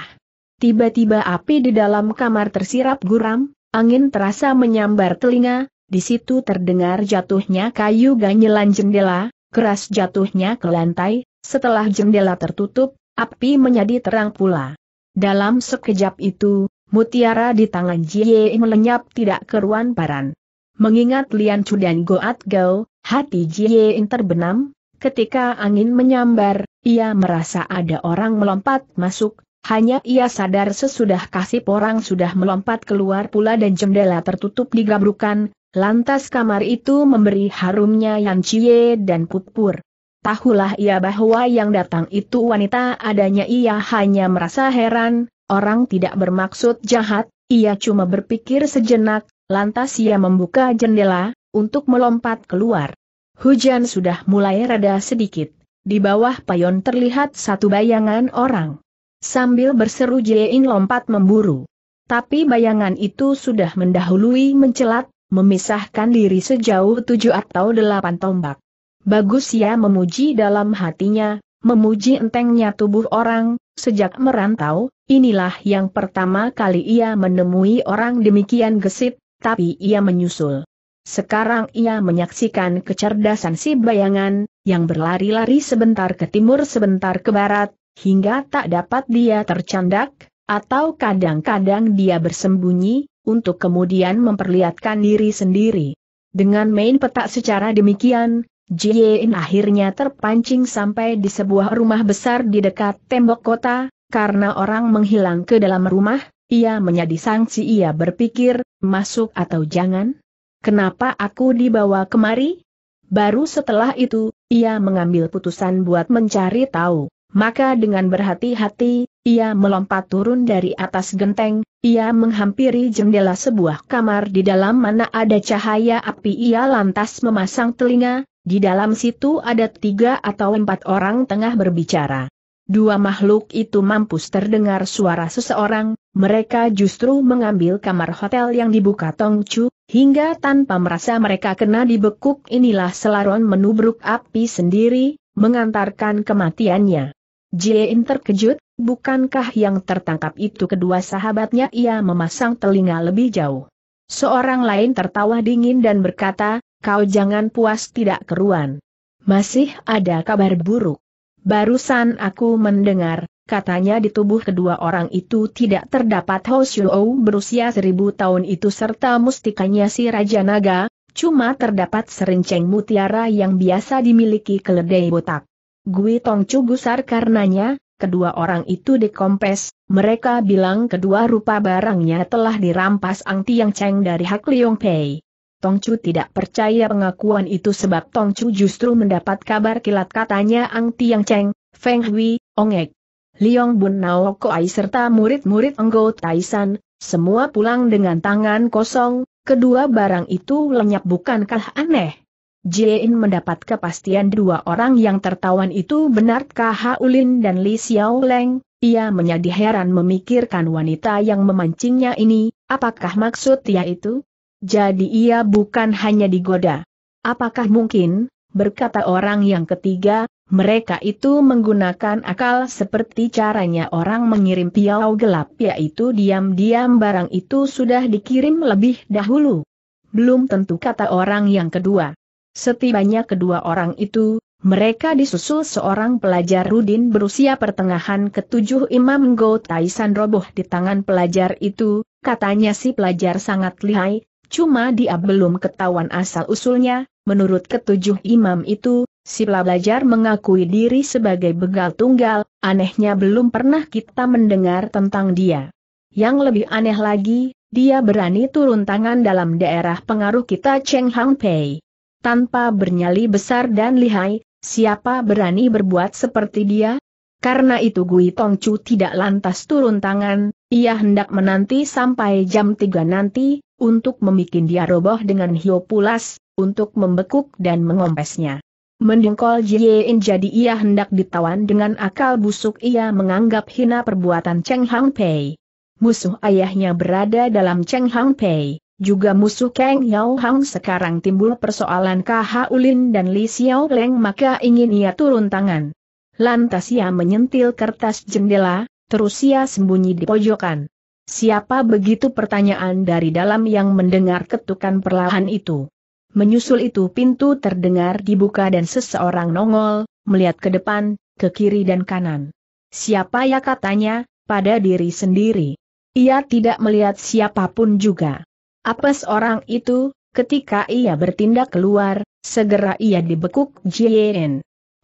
Tiba-tiba api di dalam kamar tersirap guram, angin terasa menyambar telinga, di situ terdengar jatuhnya kayu ganyelan jendela, keras jatuhnya ke lantai, setelah jendela tertutup, api menjadi terang pula. Dalam sekejap itu, mutiara di tangan Jie melenyap tidak keruan paran. Mengingat Lian Chu dan Goat Gao, hati Jie Ying terbenam, ketika angin menyambar, ia merasa ada orang melompat masuk, hanya ia sadar sesudah kasih orang sudah melompat keluar pula dan jendela tertutup digabrukan, lantas kamar itu memberi harumnya Yan Chie dan Pupur. Tahulah ia bahwa yang datang itu wanita adanya ia hanya merasa heran, orang tidak bermaksud jahat, ia cuma berpikir sejenak, Lantas ia membuka jendela, untuk melompat keluar. Hujan sudah mulai reda sedikit, di bawah payon terlihat satu bayangan orang. Sambil berseru Jein lompat memburu. Tapi bayangan itu sudah mendahului mencelat, memisahkan diri sejauh tujuh atau delapan tombak. Bagus ia ya memuji dalam hatinya, memuji entengnya tubuh orang, sejak merantau, inilah yang pertama kali ia menemui orang demikian gesit, tapi ia menyusul. Sekarang ia menyaksikan kecerdasan si bayangan, yang berlari-lari sebentar ke timur sebentar ke barat, hingga tak dapat dia tercandak, atau kadang-kadang dia bersembunyi, untuk kemudian memperlihatkan diri sendiri. Dengan main petak secara demikian, Jiein akhirnya terpancing sampai di sebuah rumah besar di dekat tembok kota, karena orang menghilang ke dalam rumah, ia menjadi sanksi. ia berpikir, masuk atau jangan? Kenapa aku dibawa kemari? Baru setelah itu, ia mengambil putusan buat mencari tahu. Maka dengan berhati-hati, ia melompat turun dari atas genteng, ia menghampiri jendela sebuah kamar di dalam mana ada cahaya api ia lantas memasang telinga, di dalam situ ada tiga atau empat orang tengah berbicara. Dua makhluk itu mampus terdengar suara seseorang, mereka justru mengambil kamar hotel yang dibuka Tong Chu, hingga tanpa merasa mereka kena dibekuk inilah Selaron menubruk api sendiri, mengantarkan kematiannya. Jin terkejut, bukankah yang tertangkap itu kedua sahabatnya ia memasang telinga lebih jauh. Seorang lain tertawa dingin dan berkata, kau jangan puas tidak keruan. Masih ada kabar buruk. Barusan aku mendengar, katanya di tubuh kedua orang itu tidak terdapat Hoshuo berusia seribu tahun itu serta mustikanya si Raja Naga, cuma terdapat serenceng mutiara yang biasa dimiliki keledai botak. Gui Chu gusar karenanya, kedua orang itu dikompes, mereka bilang kedua rupa barangnya telah dirampas Ang Tiang Cheng dari Hak Leong Pei. Tong Chu tidak percaya pengakuan itu sebab Tong Chu justru mendapat kabar kilat katanya Ang Tiang Cheng, Feng Hui, Ong Ongek, Liong Bun Nao Koai serta murid-murid Enggo Taisan, semua pulang dengan tangan kosong, kedua barang itu lenyap bukankah aneh? Jin mendapat kepastian dua orang yang tertawan itu benar benarkah Ulin dan Li Xiao Leng, ia menjadi heran memikirkan wanita yang memancingnya ini, apakah maksud ia itu? Jadi ia bukan hanya digoda. Apakah mungkin, berkata orang yang ketiga, mereka itu menggunakan akal seperti caranya orang mengirim piau gelap yaitu diam-diam barang itu sudah dikirim lebih dahulu. Belum tentu kata orang yang kedua. Setibanya kedua orang itu, mereka disusul seorang pelajar Rudin berusia pertengahan ketujuh Imam Go Taisan roboh di tangan pelajar itu, katanya si pelajar sangat lihai, Cuma dia belum ketahuan asal-usulnya, menurut ketujuh imam itu, si pelajar mengakui diri sebagai begal tunggal, anehnya belum pernah kita mendengar tentang dia. Yang lebih aneh lagi, dia berani turun tangan dalam daerah pengaruh kita Cheng Hang Pei. Tanpa bernyali besar dan lihai, siapa berani berbuat seperti dia? Karena itu Gui Tong Chu tidak lantas turun tangan, ia hendak menanti sampai jam tiga nanti, untuk membuat dia roboh dengan pulas untuk membekuk dan mengompesnya. Mendengkol Jiein jadi ia hendak ditawan dengan akal busuk ia menganggap hina perbuatan Cheng Hang Pei. Musuh ayahnya berada dalam Cheng Hang Pei, juga musuh Kang Yao Hang sekarang timbul persoalan Kha Ulin dan Li Xiao Leng maka ingin ia turun tangan. Lantas ia menyentil kertas jendela, Terus ia sembunyi di pojokan. Siapa begitu pertanyaan dari dalam yang mendengar ketukan perlahan itu. Menyusul itu pintu terdengar dibuka dan seseorang nongol, melihat ke depan, ke kiri dan kanan. Siapa ya katanya, pada diri sendiri. Ia tidak melihat siapapun juga. Apa seorang itu, ketika ia bertindak keluar, segera ia dibekuk Jien.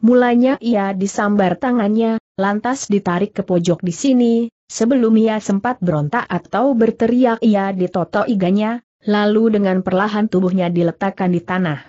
Mulanya ia disambar tangannya, lantas ditarik ke pojok di sini, sebelum ia sempat berontak atau berteriak ia ditoto iganya, lalu dengan perlahan tubuhnya diletakkan di tanah.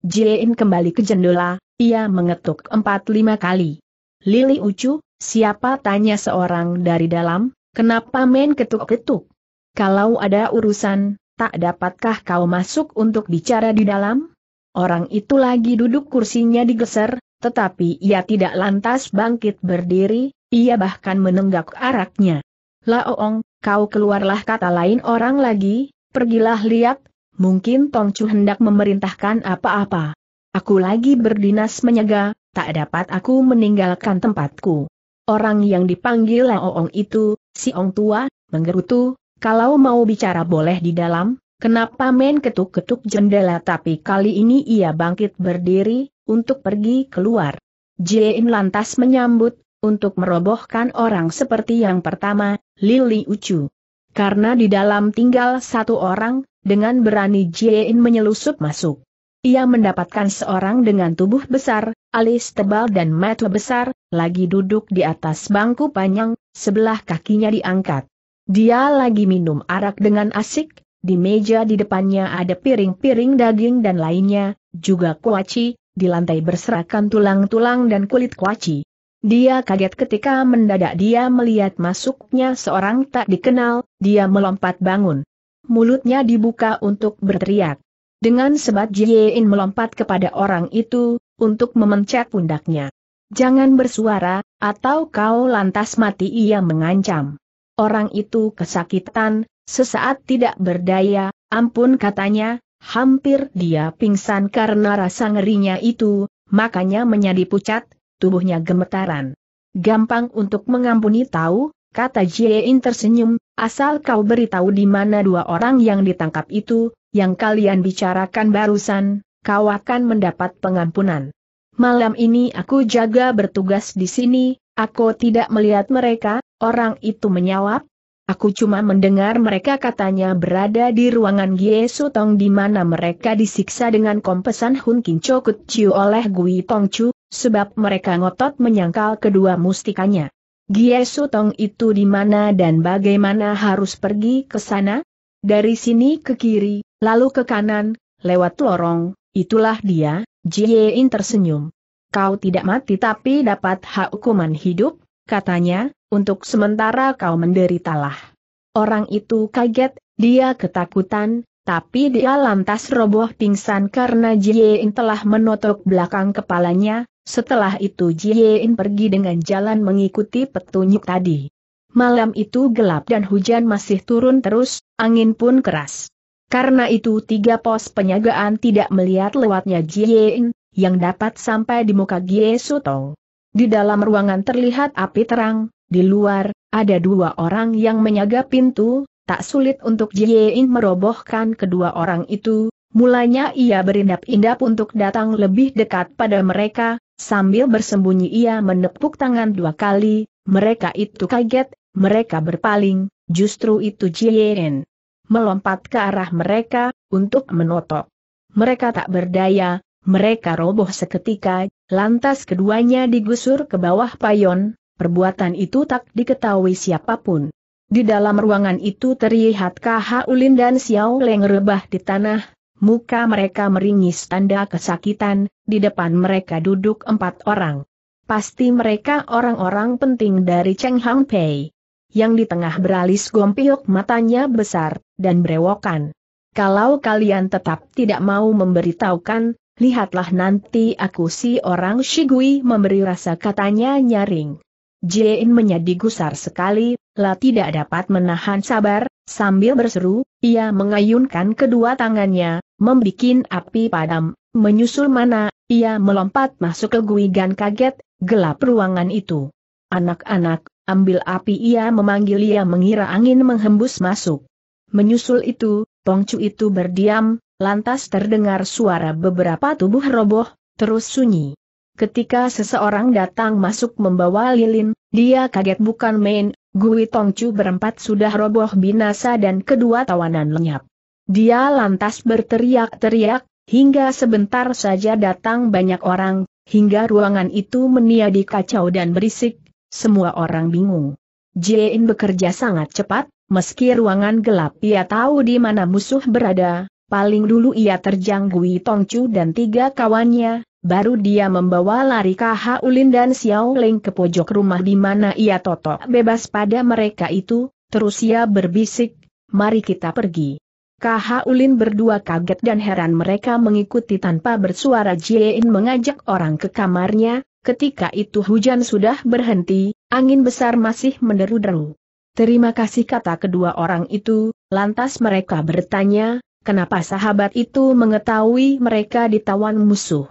Jiein kembali ke jendela, ia mengetuk empat lima kali. Lili Ucu, siapa tanya seorang dari dalam, kenapa main ketuk-ketuk? Kalau ada urusan, tak dapatkah kau masuk untuk bicara di dalam? Orang itu lagi duduk kursinya digeser, tetapi ia tidak lantas bangkit berdiri, ia bahkan menenggak araknya. Laoong, kau keluarlah kata lain orang lagi, pergilah lihat, mungkin Tong Chu hendak memerintahkan apa-apa. Aku lagi berdinas menyega, tak dapat aku meninggalkan tempatku. Orang yang dipanggil Laoong itu, si Ong tua, menggerutu, kalau mau bicara boleh di dalam, kenapa men ketuk-ketuk jendela tapi kali ini ia bangkit berdiri, untuk pergi keluar. Jin lantas menyambut, untuk merobohkan orang seperti yang pertama, Lili Ucu. Karena di dalam tinggal satu orang, dengan berani Jin menyelusup masuk. Ia mendapatkan seorang dengan tubuh besar, alis tebal dan mata besar, lagi duduk di atas bangku panjang, sebelah kakinya diangkat. Dia lagi minum arak dengan asik, di meja di depannya ada piring-piring daging dan lainnya, juga kuaci, di lantai berserakan tulang-tulang dan kulit kuaci. Dia kaget ketika mendadak dia melihat masuknya seorang tak dikenal, dia melompat bangun. Mulutnya dibuka untuk berteriak. Dengan sebat Jiein melompat kepada orang itu, untuk memencet pundaknya. Jangan bersuara, atau kau lantas mati ia mengancam. Orang itu kesakitan, sesaat tidak berdaya, ampun katanya, Hampir dia pingsan karena rasa ngerinya itu, makanya menjadi pucat, tubuhnya gemetaran. Gampang untuk mengampuni tahu, kata Jiein tersenyum, asal kau beritahu di mana dua orang yang ditangkap itu, yang kalian bicarakan barusan, kau akan mendapat pengampunan. Malam ini aku jaga bertugas di sini, aku tidak melihat mereka, orang itu menyawab, Aku cuma mendengar mereka katanya berada di ruangan Giesu Sutong di mana mereka disiksa dengan kompesan Hun Kin Chokut Chiu oleh Gui Tong Chu, sebab mereka ngotot menyangkal kedua mustikanya. Giesu Sutong itu di mana dan bagaimana harus pergi ke sana? Dari sini ke kiri, lalu ke kanan, lewat lorong, itulah dia, Jie In tersenyum. Kau tidak mati tapi dapat hak hukuman hidup, katanya, untuk sementara kau menderitalah. Orang itu kaget, dia ketakutan, tapi dia lantas roboh pingsan karena Jiein telah menotok belakang kepalanya, setelah itu Jiein pergi dengan jalan mengikuti petunjuk tadi. Malam itu gelap dan hujan masih turun terus, angin pun keras. Karena itu tiga pos penyagaan tidak melihat lewatnya Jiein, yang dapat sampai di muka Gie Sutong. Di dalam ruangan terlihat api terang, di luar, ada dua orang yang menyaga pintu, tak sulit untuk Jiein merobohkan kedua orang itu, mulanya ia berindap-indap untuk datang lebih dekat pada mereka, sambil bersembunyi ia menepuk tangan dua kali, mereka itu kaget, mereka berpaling, justru itu Jiein. Melompat ke arah mereka, untuk menotok. Mereka tak berdaya, mereka roboh seketika, lantas keduanya digusur ke bawah payon, perbuatan itu tak diketahui siapapun. Di dalam ruangan itu terlihat KH Ulin dan Xiao Leng rebah di tanah, muka mereka meringis tanda kesakitan, di depan mereka duduk empat orang. Pasti mereka orang-orang penting dari Cheng Hang Pei. Yang di tengah beralis gompiok matanya besar, dan berewokan. Kalau kalian tetap tidak mau memberitahukan, lihatlah nanti aku si orang Shigui memberi rasa katanya nyaring. Jin menjadi gusar sekali, lah tidak dapat menahan sabar, sambil berseru, ia mengayunkan kedua tangannya, membikin api padam, menyusul mana, ia melompat masuk ke guigan kaget, gelap ruangan itu. Anak-anak, ambil api ia memanggil ia mengira angin menghembus masuk. Menyusul itu, Tongcu itu berdiam, lantas terdengar suara beberapa tubuh roboh, terus sunyi. Ketika seseorang datang masuk membawa lilin, dia kaget bukan main, Gui Tongcu berempat sudah roboh binasa dan kedua tawanan lenyap. Dia lantas berteriak-teriak, hingga sebentar saja datang banyak orang, hingga ruangan itu meniadi kacau dan berisik, semua orang bingung. Jin bekerja sangat cepat, meski ruangan gelap ia tahu di mana musuh berada, paling dulu ia terjang Gui Tongcu dan tiga kawannya, Baru dia membawa lari KH Ulin dan Xiao Ling ke pojok rumah di mana ia totok bebas pada mereka itu, terus ia berbisik, mari kita pergi. KH Ulin berdua kaget dan heran mereka mengikuti tanpa bersuara Jiein mengajak orang ke kamarnya, ketika itu hujan sudah berhenti, angin besar masih menderu-deru. Terima kasih kata kedua orang itu, lantas mereka bertanya, kenapa sahabat itu mengetahui mereka ditawan musuh.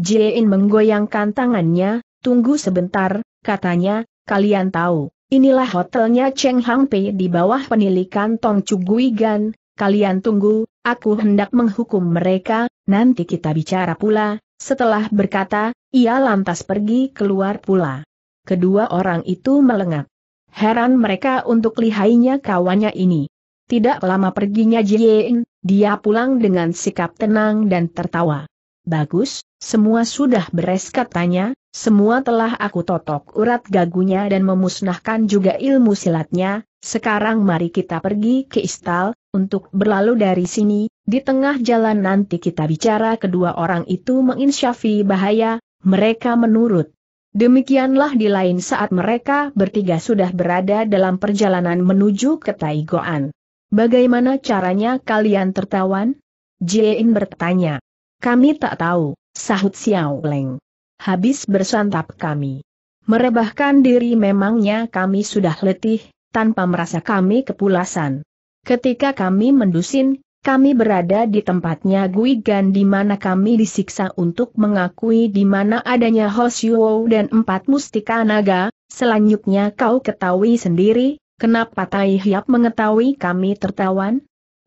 Jiein menggoyangkan tangannya, tunggu sebentar, katanya, kalian tahu, inilah hotelnya Cheng Hang Pei di bawah penilikan Tong Chu Gui Gan, kalian tunggu, aku hendak menghukum mereka, nanti kita bicara pula, setelah berkata, ia lantas pergi keluar pula. Kedua orang itu melengak. Heran mereka untuk lihainya kawannya ini. Tidak lama perginya Jiein, dia pulang dengan sikap tenang dan tertawa. Bagus, semua sudah beres katanya, semua telah aku totok urat gagunya dan memusnahkan juga ilmu silatnya, sekarang mari kita pergi ke Istal, untuk berlalu dari sini, di tengah jalan nanti kita bicara kedua orang itu menginsyafi bahaya, mereka menurut. Demikianlah di lain saat mereka bertiga sudah berada dalam perjalanan menuju ke Taigoan. Bagaimana caranya kalian tertawan? Jiein bertanya. Kami tak tahu. Sahut Xiao Leng. Habis bersantap kami. Merebahkan diri memangnya kami sudah letih, tanpa merasa kami kepulasan. Ketika kami mendusin, kami berada di tempatnya Guigan di mana kami disiksa untuk mengakui di mana adanya Hoshio dan empat mustika naga, selanjutnya kau ketahui sendiri, kenapa Tai Hiap mengetahui kami tertawan?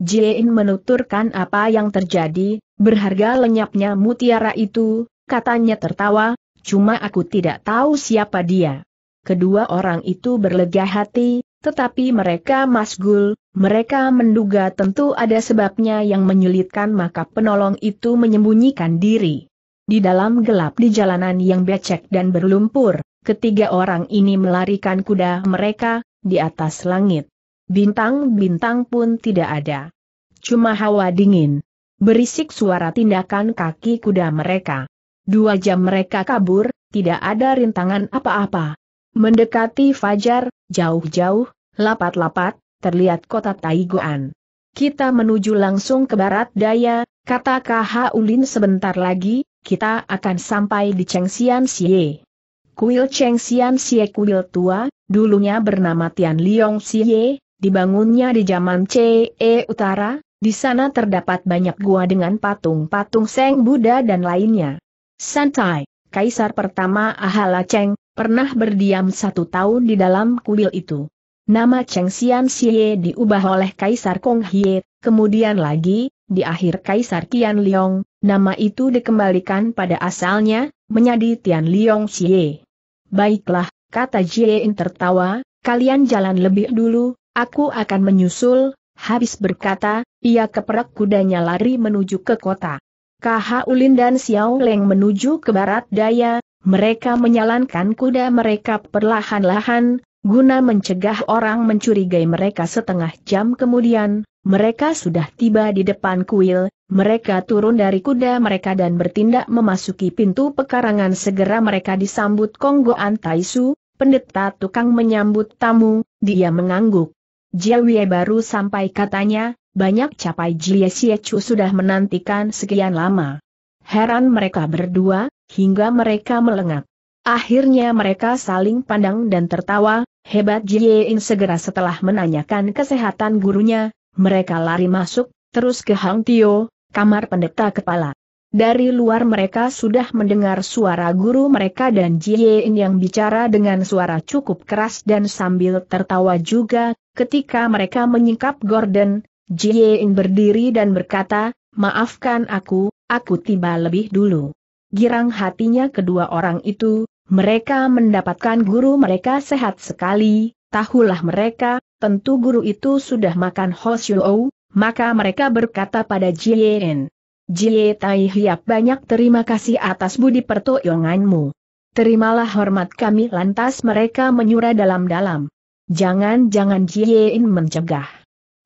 Jin menuturkan apa yang terjadi, berharga lenyapnya mutiara itu, katanya tertawa, cuma aku tidak tahu siapa dia. Kedua orang itu berlega hati, tetapi mereka masgul, mereka menduga tentu ada sebabnya yang menyulitkan maka penolong itu menyembunyikan diri. Di dalam gelap di jalanan yang becek dan berlumpur, ketiga orang ini melarikan kuda mereka, di atas langit. Bintang-bintang pun tidak ada. Cuma hawa dingin. Berisik suara tindakan kaki kuda mereka. Dua jam mereka kabur, tidak ada rintangan apa-apa. Mendekati Fajar, jauh-jauh, lapat-lapat, terlihat kota Taiguan. Kita menuju langsung ke barat daya, kata KH Ulin sebentar lagi, kita akan sampai di Chengxian Xie. Kuil Chengxian Xie kuil tua, dulunya bernama Tian Liong Xie, dibangunnya di zaman CE Utara, di sana terdapat banyak gua dengan patung-patung Seng Buddha dan lainnya. Santai, Kaisar pertama Ahala Cheng, pernah berdiam satu tahun di dalam kuil itu. Nama Cheng Xian Xie diubah oleh Kaisar Kong Hye, kemudian lagi, di akhir Kaisar Qian Liong, nama itu dikembalikan pada asalnya, menjadi Tian Liong Xie. Baiklah, kata Jiein tertawa, kalian jalan lebih dulu, Aku akan menyusul, habis berkata, ia keperak kudanya lari menuju ke kota. KH Ulin dan Xiao Leng menuju ke barat daya, mereka menyalankan kuda mereka perlahan-lahan, guna mencegah orang mencurigai mereka setengah jam kemudian, mereka sudah tiba di depan kuil, mereka turun dari kuda mereka dan bertindak memasuki pintu pekarangan segera mereka disambut Konggo Antaisu, pendeta tukang menyambut tamu, dia mengangguk. Jiawie baru sampai katanya, banyak capai Jie Chu sudah menantikan sekian lama. Heran mereka berdua, hingga mereka melengak. Akhirnya mereka saling pandang dan tertawa, hebat Jie In segera setelah menanyakan kesehatan gurunya, mereka lari masuk, terus ke Hang Tio, kamar pendeta kepala. Dari luar mereka sudah mendengar suara guru mereka dan Jiein yang bicara dengan suara cukup keras dan sambil tertawa juga, ketika mereka menyingkap Gordon, Jiein berdiri dan berkata, maafkan aku, aku tiba lebih dulu. Girang hatinya kedua orang itu, mereka mendapatkan guru mereka sehat sekali, tahulah mereka, tentu guru itu sudah makan Hoshio, maka mereka berkata pada Jiein, Jie Tai Hiap banyak terima kasih atas budi pertolonganmu. Terimalah hormat kami lantas mereka menyura dalam-dalam. Jangan-jangan Jie In mencegah.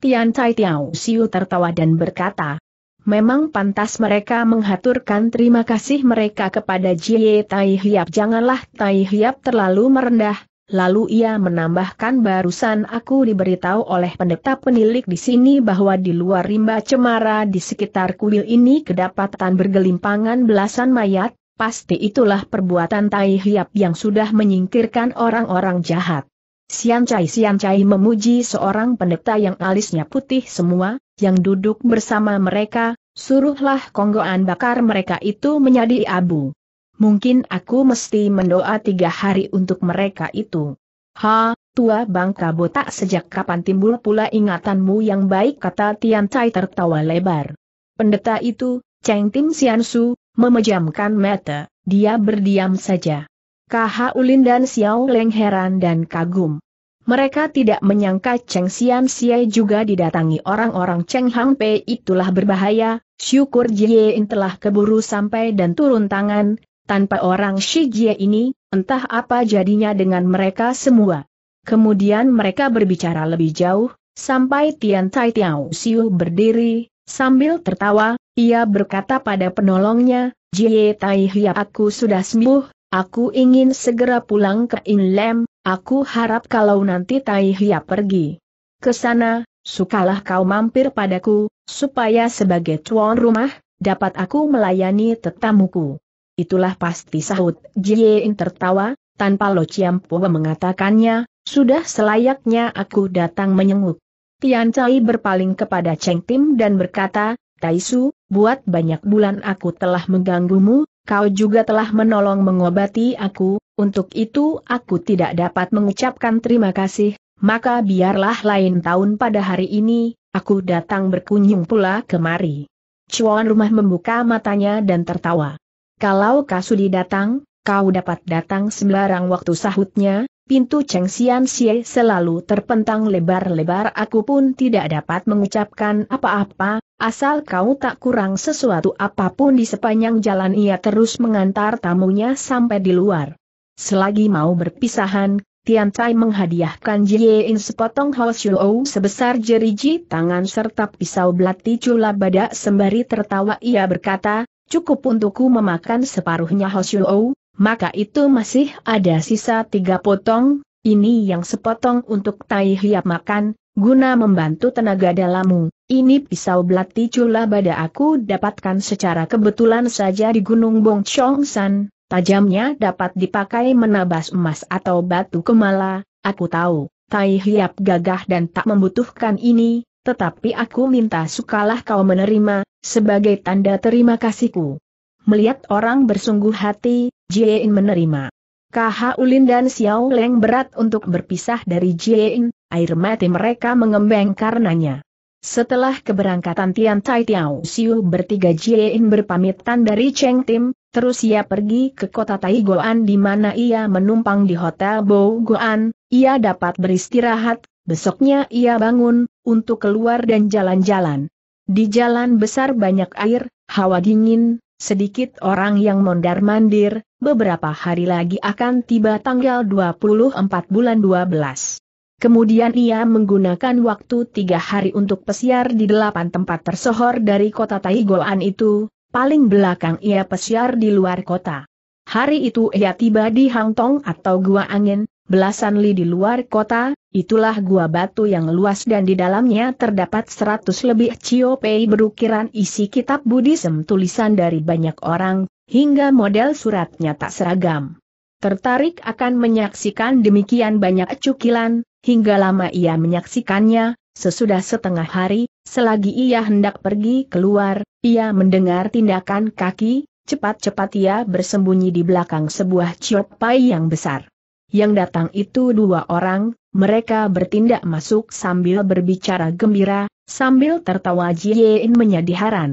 Tian Tai Tiao Siu tertawa dan berkata, Memang pantas mereka menghaturkan terima kasih mereka kepada Jie Tai Hiap. Janganlah Tai Hiap terlalu merendah, Lalu ia menambahkan barusan aku diberitahu oleh pendeta penilik di sini bahwa di luar rimba cemara di sekitar kuil ini kedapatan bergelimpangan belasan mayat, pasti itulah perbuatan Tai Hiap yang sudah menyingkirkan orang-orang jahat. Sian Cai Sian Cai memuji seorang pendeta yang alisnya putih semua, yang duduk bersama mereka, suruhlah konggoan bakar mereka itu menjadi abu. Mungkin aku mesti mendoa tiga hari untuk mereka itu. Ha, tua bangka botak sejak kapan timbul pula ingatanmu yang baik kata Tian Cai tertawa lebar. Pendeta itu, Cheng Tim Sian Su, memejamkan mata, dia berdiam saja. KH Ulin dan Xiao Leng heran dan kagum. Mereka tidak menyangka Cheng Sian Xie juga didatangi orang-orang Cheng Hang Pei itulah berbahaya, syukur Jie In telah keburu sampai dan turun tangan, tanpa orang Shijie ini, entah apa jadinya dengan mereka semua. Kemudian mereka berbicara lebih jauh, sampai Tian Tai Tiao Siu berdiri, sambil tertawa, ia berkata pada penolongnya, Jie Tai Hiap aku sudah sembuh, aku ingin segera pulang ke Inlem, aku harap kalau nanti Tai Hiap pergi ke sana, sukalah kau mampir padaku, supaya sebagai tuan rumah, dapat aku melayani tetamuku itulah pasti sahut. Jiein tertawa, tanpa Lo Chiampo mengatakannya, sudah selayaknya aku datang menyenguk. Tian Cai berpaling kepada Cheng Tim dan berkata, Taisu, buat banyak bulan aku telah mengganggumu, kau juga telah menolong mengobati aku, untuk itu aku tidak dapat mengucapkan terima kasih, maka biarlah lain tahun pada hari ini, aku datang berkunjung pula kemari. Cuan rumah membuka matanya dan tertawa. Kalau Kasudi datang, kau dapat datang sembarang waktu sahutnya, pintu Cheng Xian Xie selalu terpentang lebar-lebar aku pun tidak dapat mengucapkan apa-apa, asal kau tak kurang sesuatu apapun di sepanjang jalan ia terus mengantar tamunya sampai di luar. Selagi mau berpisahan, Tian Tai menghadiahkan In sepotong Hoshio sebesar jeriji tangan serta pisau belati cula badak sembari tertawa ia berkata, cukup untukku memakan separuhnya Hoshio, maka itu masih ada sisa tiga potong, ini yang sepotong untuk tai hiap makan, guna membantu tenaga dalammu. Ini pisau belati cula pada aku dapatkan secara kebetulan saja di Gunung Chong San, tajamnya dapat dipakai menabas emas atau batu kemala, aku tahu, tai hiap gagah dan tak membutuhkan ini, tetapi aku minta sukalah kau menerima, sebagai tanda terima kasihku. Melihat orang bersungguh hati, Jiein menerima. Kha Ulin dan Xiao Leng berat untuk berpisah dari Jiein, air mati mereka mengembang karenanya. Setelah keberangkatan Tian Tai Tiao Siu bertiga Jiein berpamitan dari Cheng Tim, terus ia pergi ke kota Tai Goan di mana ia menumpang di Hotel Bo Goan, ia dapat beristirahat, besoknya ia bangun, untuk keluar dan jalan-jalan. Di jalan besar banyak air, hawa dingin, sedikit orang yang mondar-mandir, beberapa hari lagi akan tiba tanggal 24 bulan 12. Kemudian ia menggunakan waktu tiga hari untuk pesiar di delapan tempat tersohor dari kota Taigoan itu, paling belakang ia pesiar di luar kota. Hari itu ia tiba di Hang Tong atau Gua Angin, belasan li di luar kota, itulah gua batu yang luas dan di dalamnya terdapat seratus lebih ciopei berukiran isi kitab Buddhism tulisan dari banyak orang, hingga model suratnya tak seragam. Tertarik akan menyaksikan demikian banyak cukilan, hingga lama ia menyaksikannya, sesudah setengah hari, selagi ia hendak pergi keluar, ia mendengar tindakan kaki, cepat-cepat ia bersembunyi di belakang sebuah ciopai yang besar yang datang itu dua orang, mereka bertindak masuk sambil berbicara gembira, sambil tertawa Jiein menjadi heran.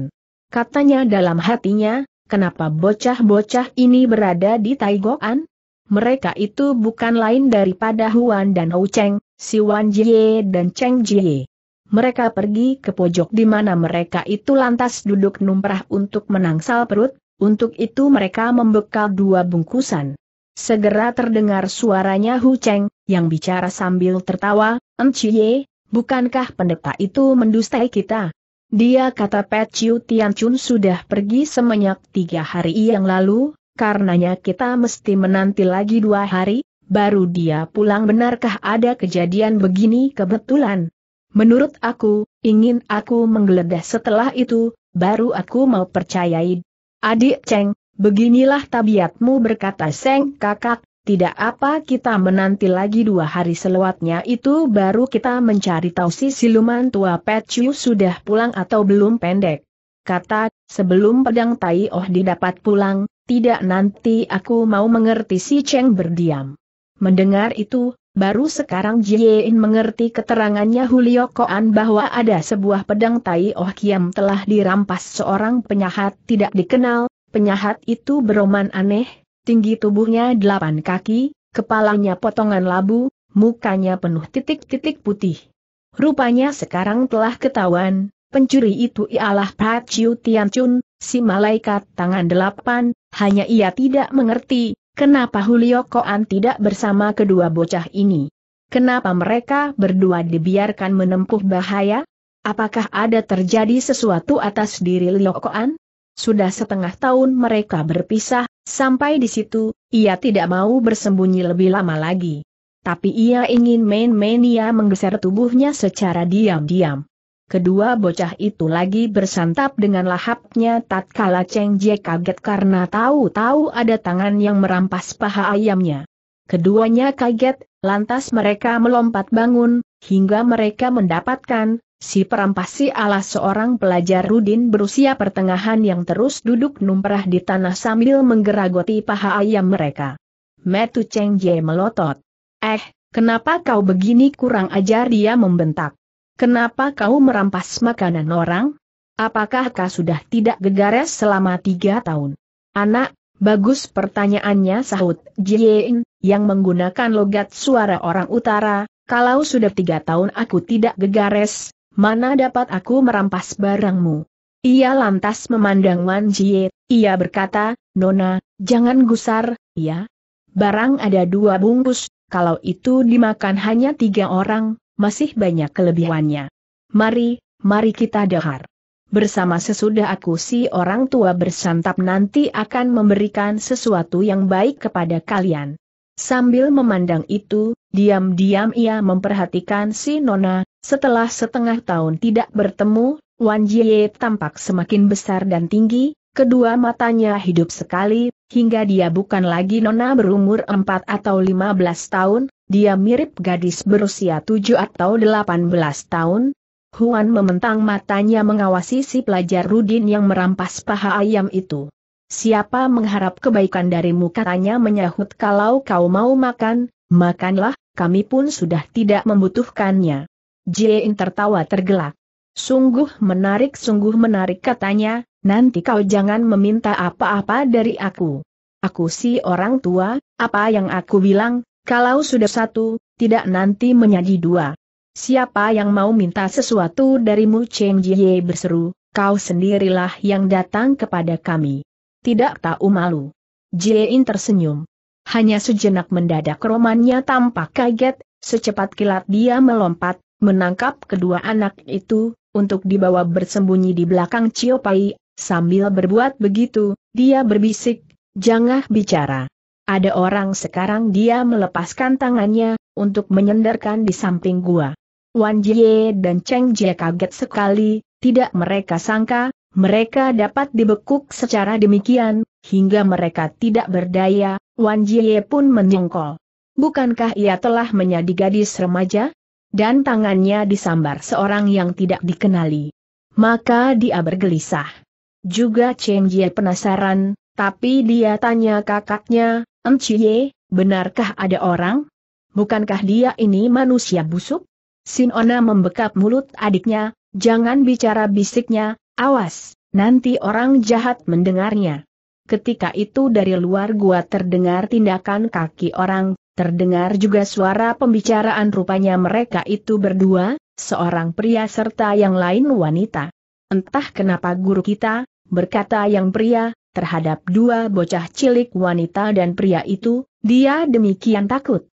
Katanya dalam hatinya, kenapa bocah-bocah ini berada di Taigoan? Mereka itu bukan lain daripada Huan dan Hou Cheng, si Wan Jie dan Cheng Jie. Mereka pergi ke pojok di mana mereka itu lantas duduk numprah untuk menangsal perut, untuk itu mereka membekal dua bungkusan. Segera terdengar suaranya Hu Cheng, yang bicara sambil tertawa, Enciye, bukankah pendeta itu mendustai kita? Dia kata Pet Chiu Tian Chun sudah pergi semenyak tiga hari yang lalu, karenanya kita mesti menanti lagi dua hari, baru dia pulang benarkah ada kejadian begini kebetulan? Menurut aku, ingin aku menggeledah setelah itu, baru aku mau percayai. Adik Cheng, Beginilah tabiatmu berkata Seng Kakak, tidak apa kita menanti lagi dua hari selewatnya itu baru kita mencari tahu si siluman tua petiu sudah pulang atau belum pendek. Kata, sebelum pedang Tai Oh didapat pulang, tidak nanti aku mau mengerti si Cheng berdiam. Mendengar itu, baru sekarang Jiein mengerti keterangannya Hulio Koan bahwa ada sebuah pedang Tai Oh Kiam telah dirampas seorang penyahat tidak dikenal, Penyahat itu beroman aneh, tinggi tubuhnya delapan kaki, kepalanya potongan labu, mukanya penuh titik-titik putih. Rupanya sekarang telah ketahuan, pencuri itu ialah Pat Chiu Tian Chun, si malaikat tangan delapan, hanya ia tidak mengerti, kenapa Hulio Koan tidak bersama kedua bocah ini. Kenapa mereka berdua dibiarkan menempuh bahaya? Apakah ada terjadi sesuatu atas diri Liokoan? Sudah setengah tahun mereka berpisah, sampai di situ, ia tidak mau bersembunyi lebih lama lagi. Tapi ia ingin main-main ia menggeser tubuhnya secara diam-diam. Kedua bocah itu lagi bersantap dengan lahapnya tatkala Cheng Jie kaget karena tahu-tahu ada tangan yang merampas paha ayamnya. Keduanya kaget, lantas mereka melompat bangun, hingga mereka mendapatkan, Si perampas si ala seorang pelajar Rudin berusia pertengahan yang terus duduk numprah di tanah sambil menggeragoti paha ayam mereka. Metu Cheng Jie melotot. Eh, kenapa kau begini kurang ajar dia membentak. Kenapa kau merampas makanan orang? Apakah kau sudah tidak gegares selama tiga tahun? Anak, bagus pertanyaannya sahut Jiein, yang menggunakan logat suara orang utara, kalau sudah tiga tahun aku tidak gegares, mana dapat aku merampas barangmu? Ia lantas memandang Wan Jie, ia berkata, Nona, jangan gusar, ya. Barang ada dua bungkus, kalau itu dimakan hanya tiga orang, masih banyak kelebihannya. Mari, mari kita dahar. Bersama sesudah aku si orang tua bersantap nanti akan memberikan sesuatu yang baik kepada kalian. Sambil memandang itu, diam-diam ia memperhatikan si Nona, setelah setengah tahun tidak bertemu, Wan Jie tampak semakin besar dan tinggi, kedua matanya hidup sekali, hingga dia bukan lagi nona berumur 4 atau 15 tahun, dia mirip gadis berusia 7 atau 18 tahun. Huan mementang matanya mengawasi si pelajar Rudin yang merampas paha ayam itu. Siapa mengharap kebaikan darimu katanya menyahut kalau kau mau makan, makanlah, kami pun sudah tidak membutuhkannya. Jiein tertawa tergelak. Sungguh menarik sungguh menarik katanya, nanti kau jangan meminta apa-apa dari aku. Aku si orang tua, apa yang aku bilang, kalau sudah satu, tidak nanti menjadi dua. Siapa yang mau minta sesuatu darimu Cheng Jie berseru, kau sendirilah yang datang kepada kami. Tidak tahu malu. Jiein tersenyum. Hanya sejenak mendadak romannya tampak kaget, secepat kilat dia melompat, menangkap kedua anak itu, untuk dibawa bersembunyi di belakang Ciopai, sambil berbuat begitu, dia berbisik, jangan bicara. Ada orang sekarang dia melepaskan tangannya, untuk menyenderkan di samping gua. Wan Jie dan Cheng Jie kaget sekali, tidak mereka sangka, mereka dapat dibekuk secara demikian, hingga mereka tidak berdaya, Wan Jie pun menyengkol. Bukankah ia telah menjadi gadis remaja? dan tangannya disambar seorang yang tidak dikenali. Maka dia bergelisah. Juga Cheng Jie penasaran, tapi dia tanya kakaknya, Enciye, benarkah ada orang? Bukankah dia ini manusia busuk? Sinona membekap mulut adiknya, jangan bicara bisiknya, awas, nanti orang jahat mendengarnya. Ketika itu dari luar gua terdengar tindakan kaki orang, Terdengar juga suara pembicaraan rupanya mereka itu berdua, seorang pria serta yang lain wanita. Entah kenapa guru kita, berkata yang pria, terhadap dua bocah cilik wanita dan pria itu, dia demikian takut.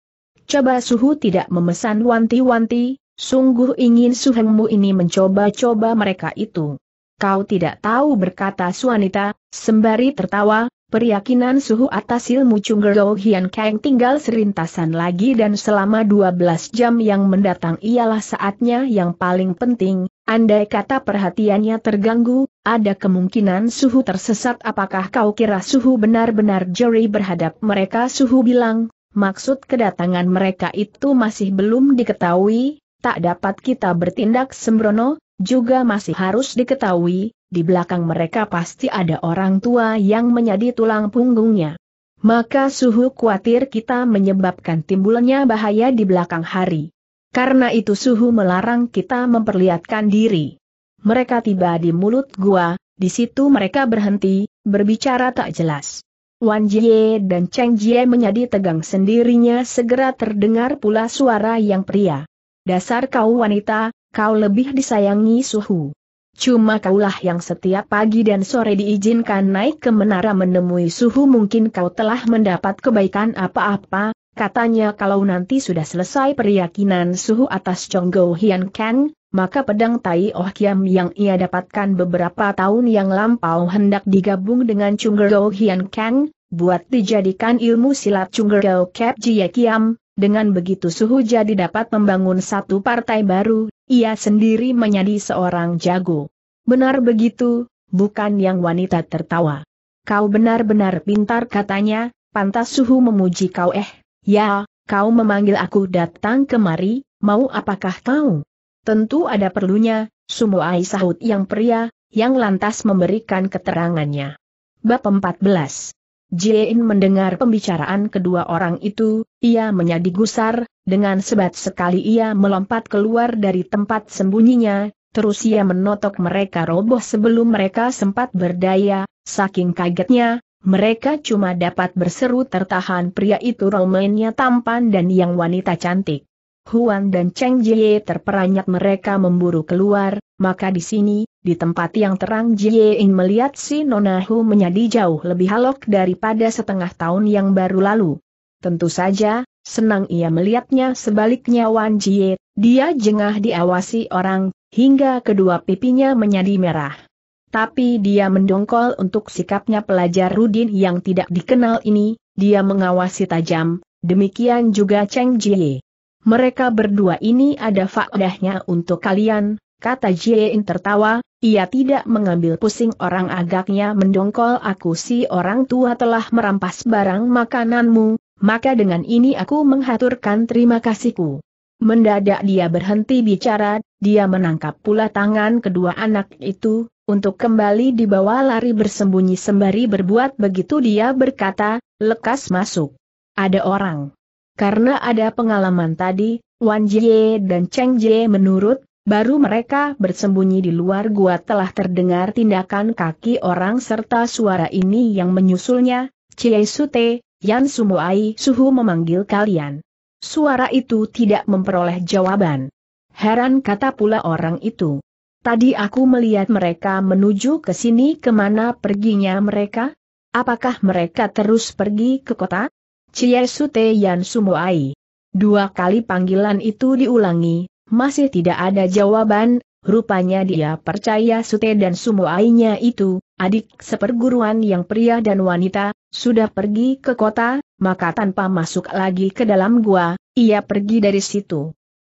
Coba suhu tidak memesan wanti-wanti, sungguh ingin suhengmu ini mencoba-coba mereka itu. Kau tidak tahu berkata suanita, sembari tertawa, Periyakinan suhu atas ilmu Chunggero Hian Kang tinggal serintasan lagi dan selama 12 jam yang mendatang ialah saatnya yang paling penting, andai kata perhatiannya terganggu, ada kemungkinan suhu tersesat apakah kau kira suhu benar-benar jeri berhadap mereka suhu bilang, maksud kedatangan mereka itu masih belum diketahui, tak dapat kita bertindak sembrono, juga masih harus diketahui, di belakang mereka pasti ada orang tua yang menjadi tulang punggungnya. Maka suhu khawatir kita menyebabkan timbulnya bahaya di belakang hari. Karena itu suhu melarang kita memperlihatkan diri. Mereka tiba di mulut gua, di situ mereka berhenti, berbicara tak jelas. Wan Jie dan Cheng Jie menjadi tegang sendirinya segera terdengar pula suara yang pria. Dasar kau wanita, kau lebih disayangi suhu. Cuma kaulah yang setiap pagi dan sore diizinkan naik ke menara menemui suhu mungkin kau telah mendapat kebaikan apa-apa, katanya kalau nanti sudah selesai periyakinan suhu atas Chonggou Hian Kang, maka pedang Tai Oh Kiam yang ia dapatkan beberapa tahun yang lampau hendak digabung dengan Chunggou Hian Kang, buat dijadikan ilmu silat Chunggou Kep Jie Kiam, dengan begitu suhu jadi dapat membangun satu partai baru ia sendiri menjadi seorang jago. Benar begitu, bukan yang wanita tertawa. Kau benar-benar pintar katanya, pantas suhu memuji kau eh, ya, kau memanggil aku datang kemari, mau apakah kau? Tentu ada perlunya, Sumuai sahut yang pria, yang lantas memberikan keterangannya. Bab 14 Jin mendengar pembicaraan kedua orang itu, ia menjadi gusar, dengan sebat sekali ia melompat keluar dari tempat sembunyinya, terus ia menotok mereka roboh sebelum mereka sempat berdaya, saking kagetnya, mereka cuma dapat berseru tertahan pria itu romainnya tampan dan yang wanita cantik. Huan dan Cheng Jie terperanyat mereka memburu keluar, maka di sini, di tempat yang terang Jie Jiein melihat si Nonahu menjadi jauh lebih halok daripada setengah tahun yang baru lalu. Tentu saja, senang ia melihatnya sebaliknya Wan Jie, dia jengah diawasi orang, hingga kedua pipinya menjadi merah. Tapi dia mendongkol untuk sikapnya pelajar Rudin yang tidak dikenal ini, dia mengawasi tajam, demikian juga Cheng Jie. Mereka berdua ini ada faedahnya untuk kalian, kata Jiein tertawa, ia tidak mengambil pusing orang agaknya mendongkol aku si orang tua telah merampas barang makananmu, maka dengan ini aku menghaturkan terima kasihku. Mendadak dia berhenti bicara, dia menangkap pula tangan kedua anak itu, untuk kembali dibawa lari bersembunyi sembari berbuat begitu dia berkata, lekas masuk. Ada orang. Karena ada pengalaman tadi, Wan Jie dan Cheng Jie menurut Baru mereka bersembunyi di luar gua telah terdengar tindakan kaki orang serta suara ini yang menyusulnya, Cie Sute, Yan Sumuai Suhu memanggil kalian. Suara itu tidak memperoleh jawaban. Heran kata pula orang itu. Tadi aku melihat mereka menuju ke sini kemana perginya mereka? Apakah mereka terus pergi ke kota? Cie Sute Yan Sumuai. Dua kali panggilan itu diulangi, masih tidak ada jawaban, rupanya dia percaya Sute dan Sumoainya itu, adik seperguruan yang pria dan wanita, sudah pergi ke kota, maka tanpa masuk lagi ke dalam gua, ia pergi dari situ.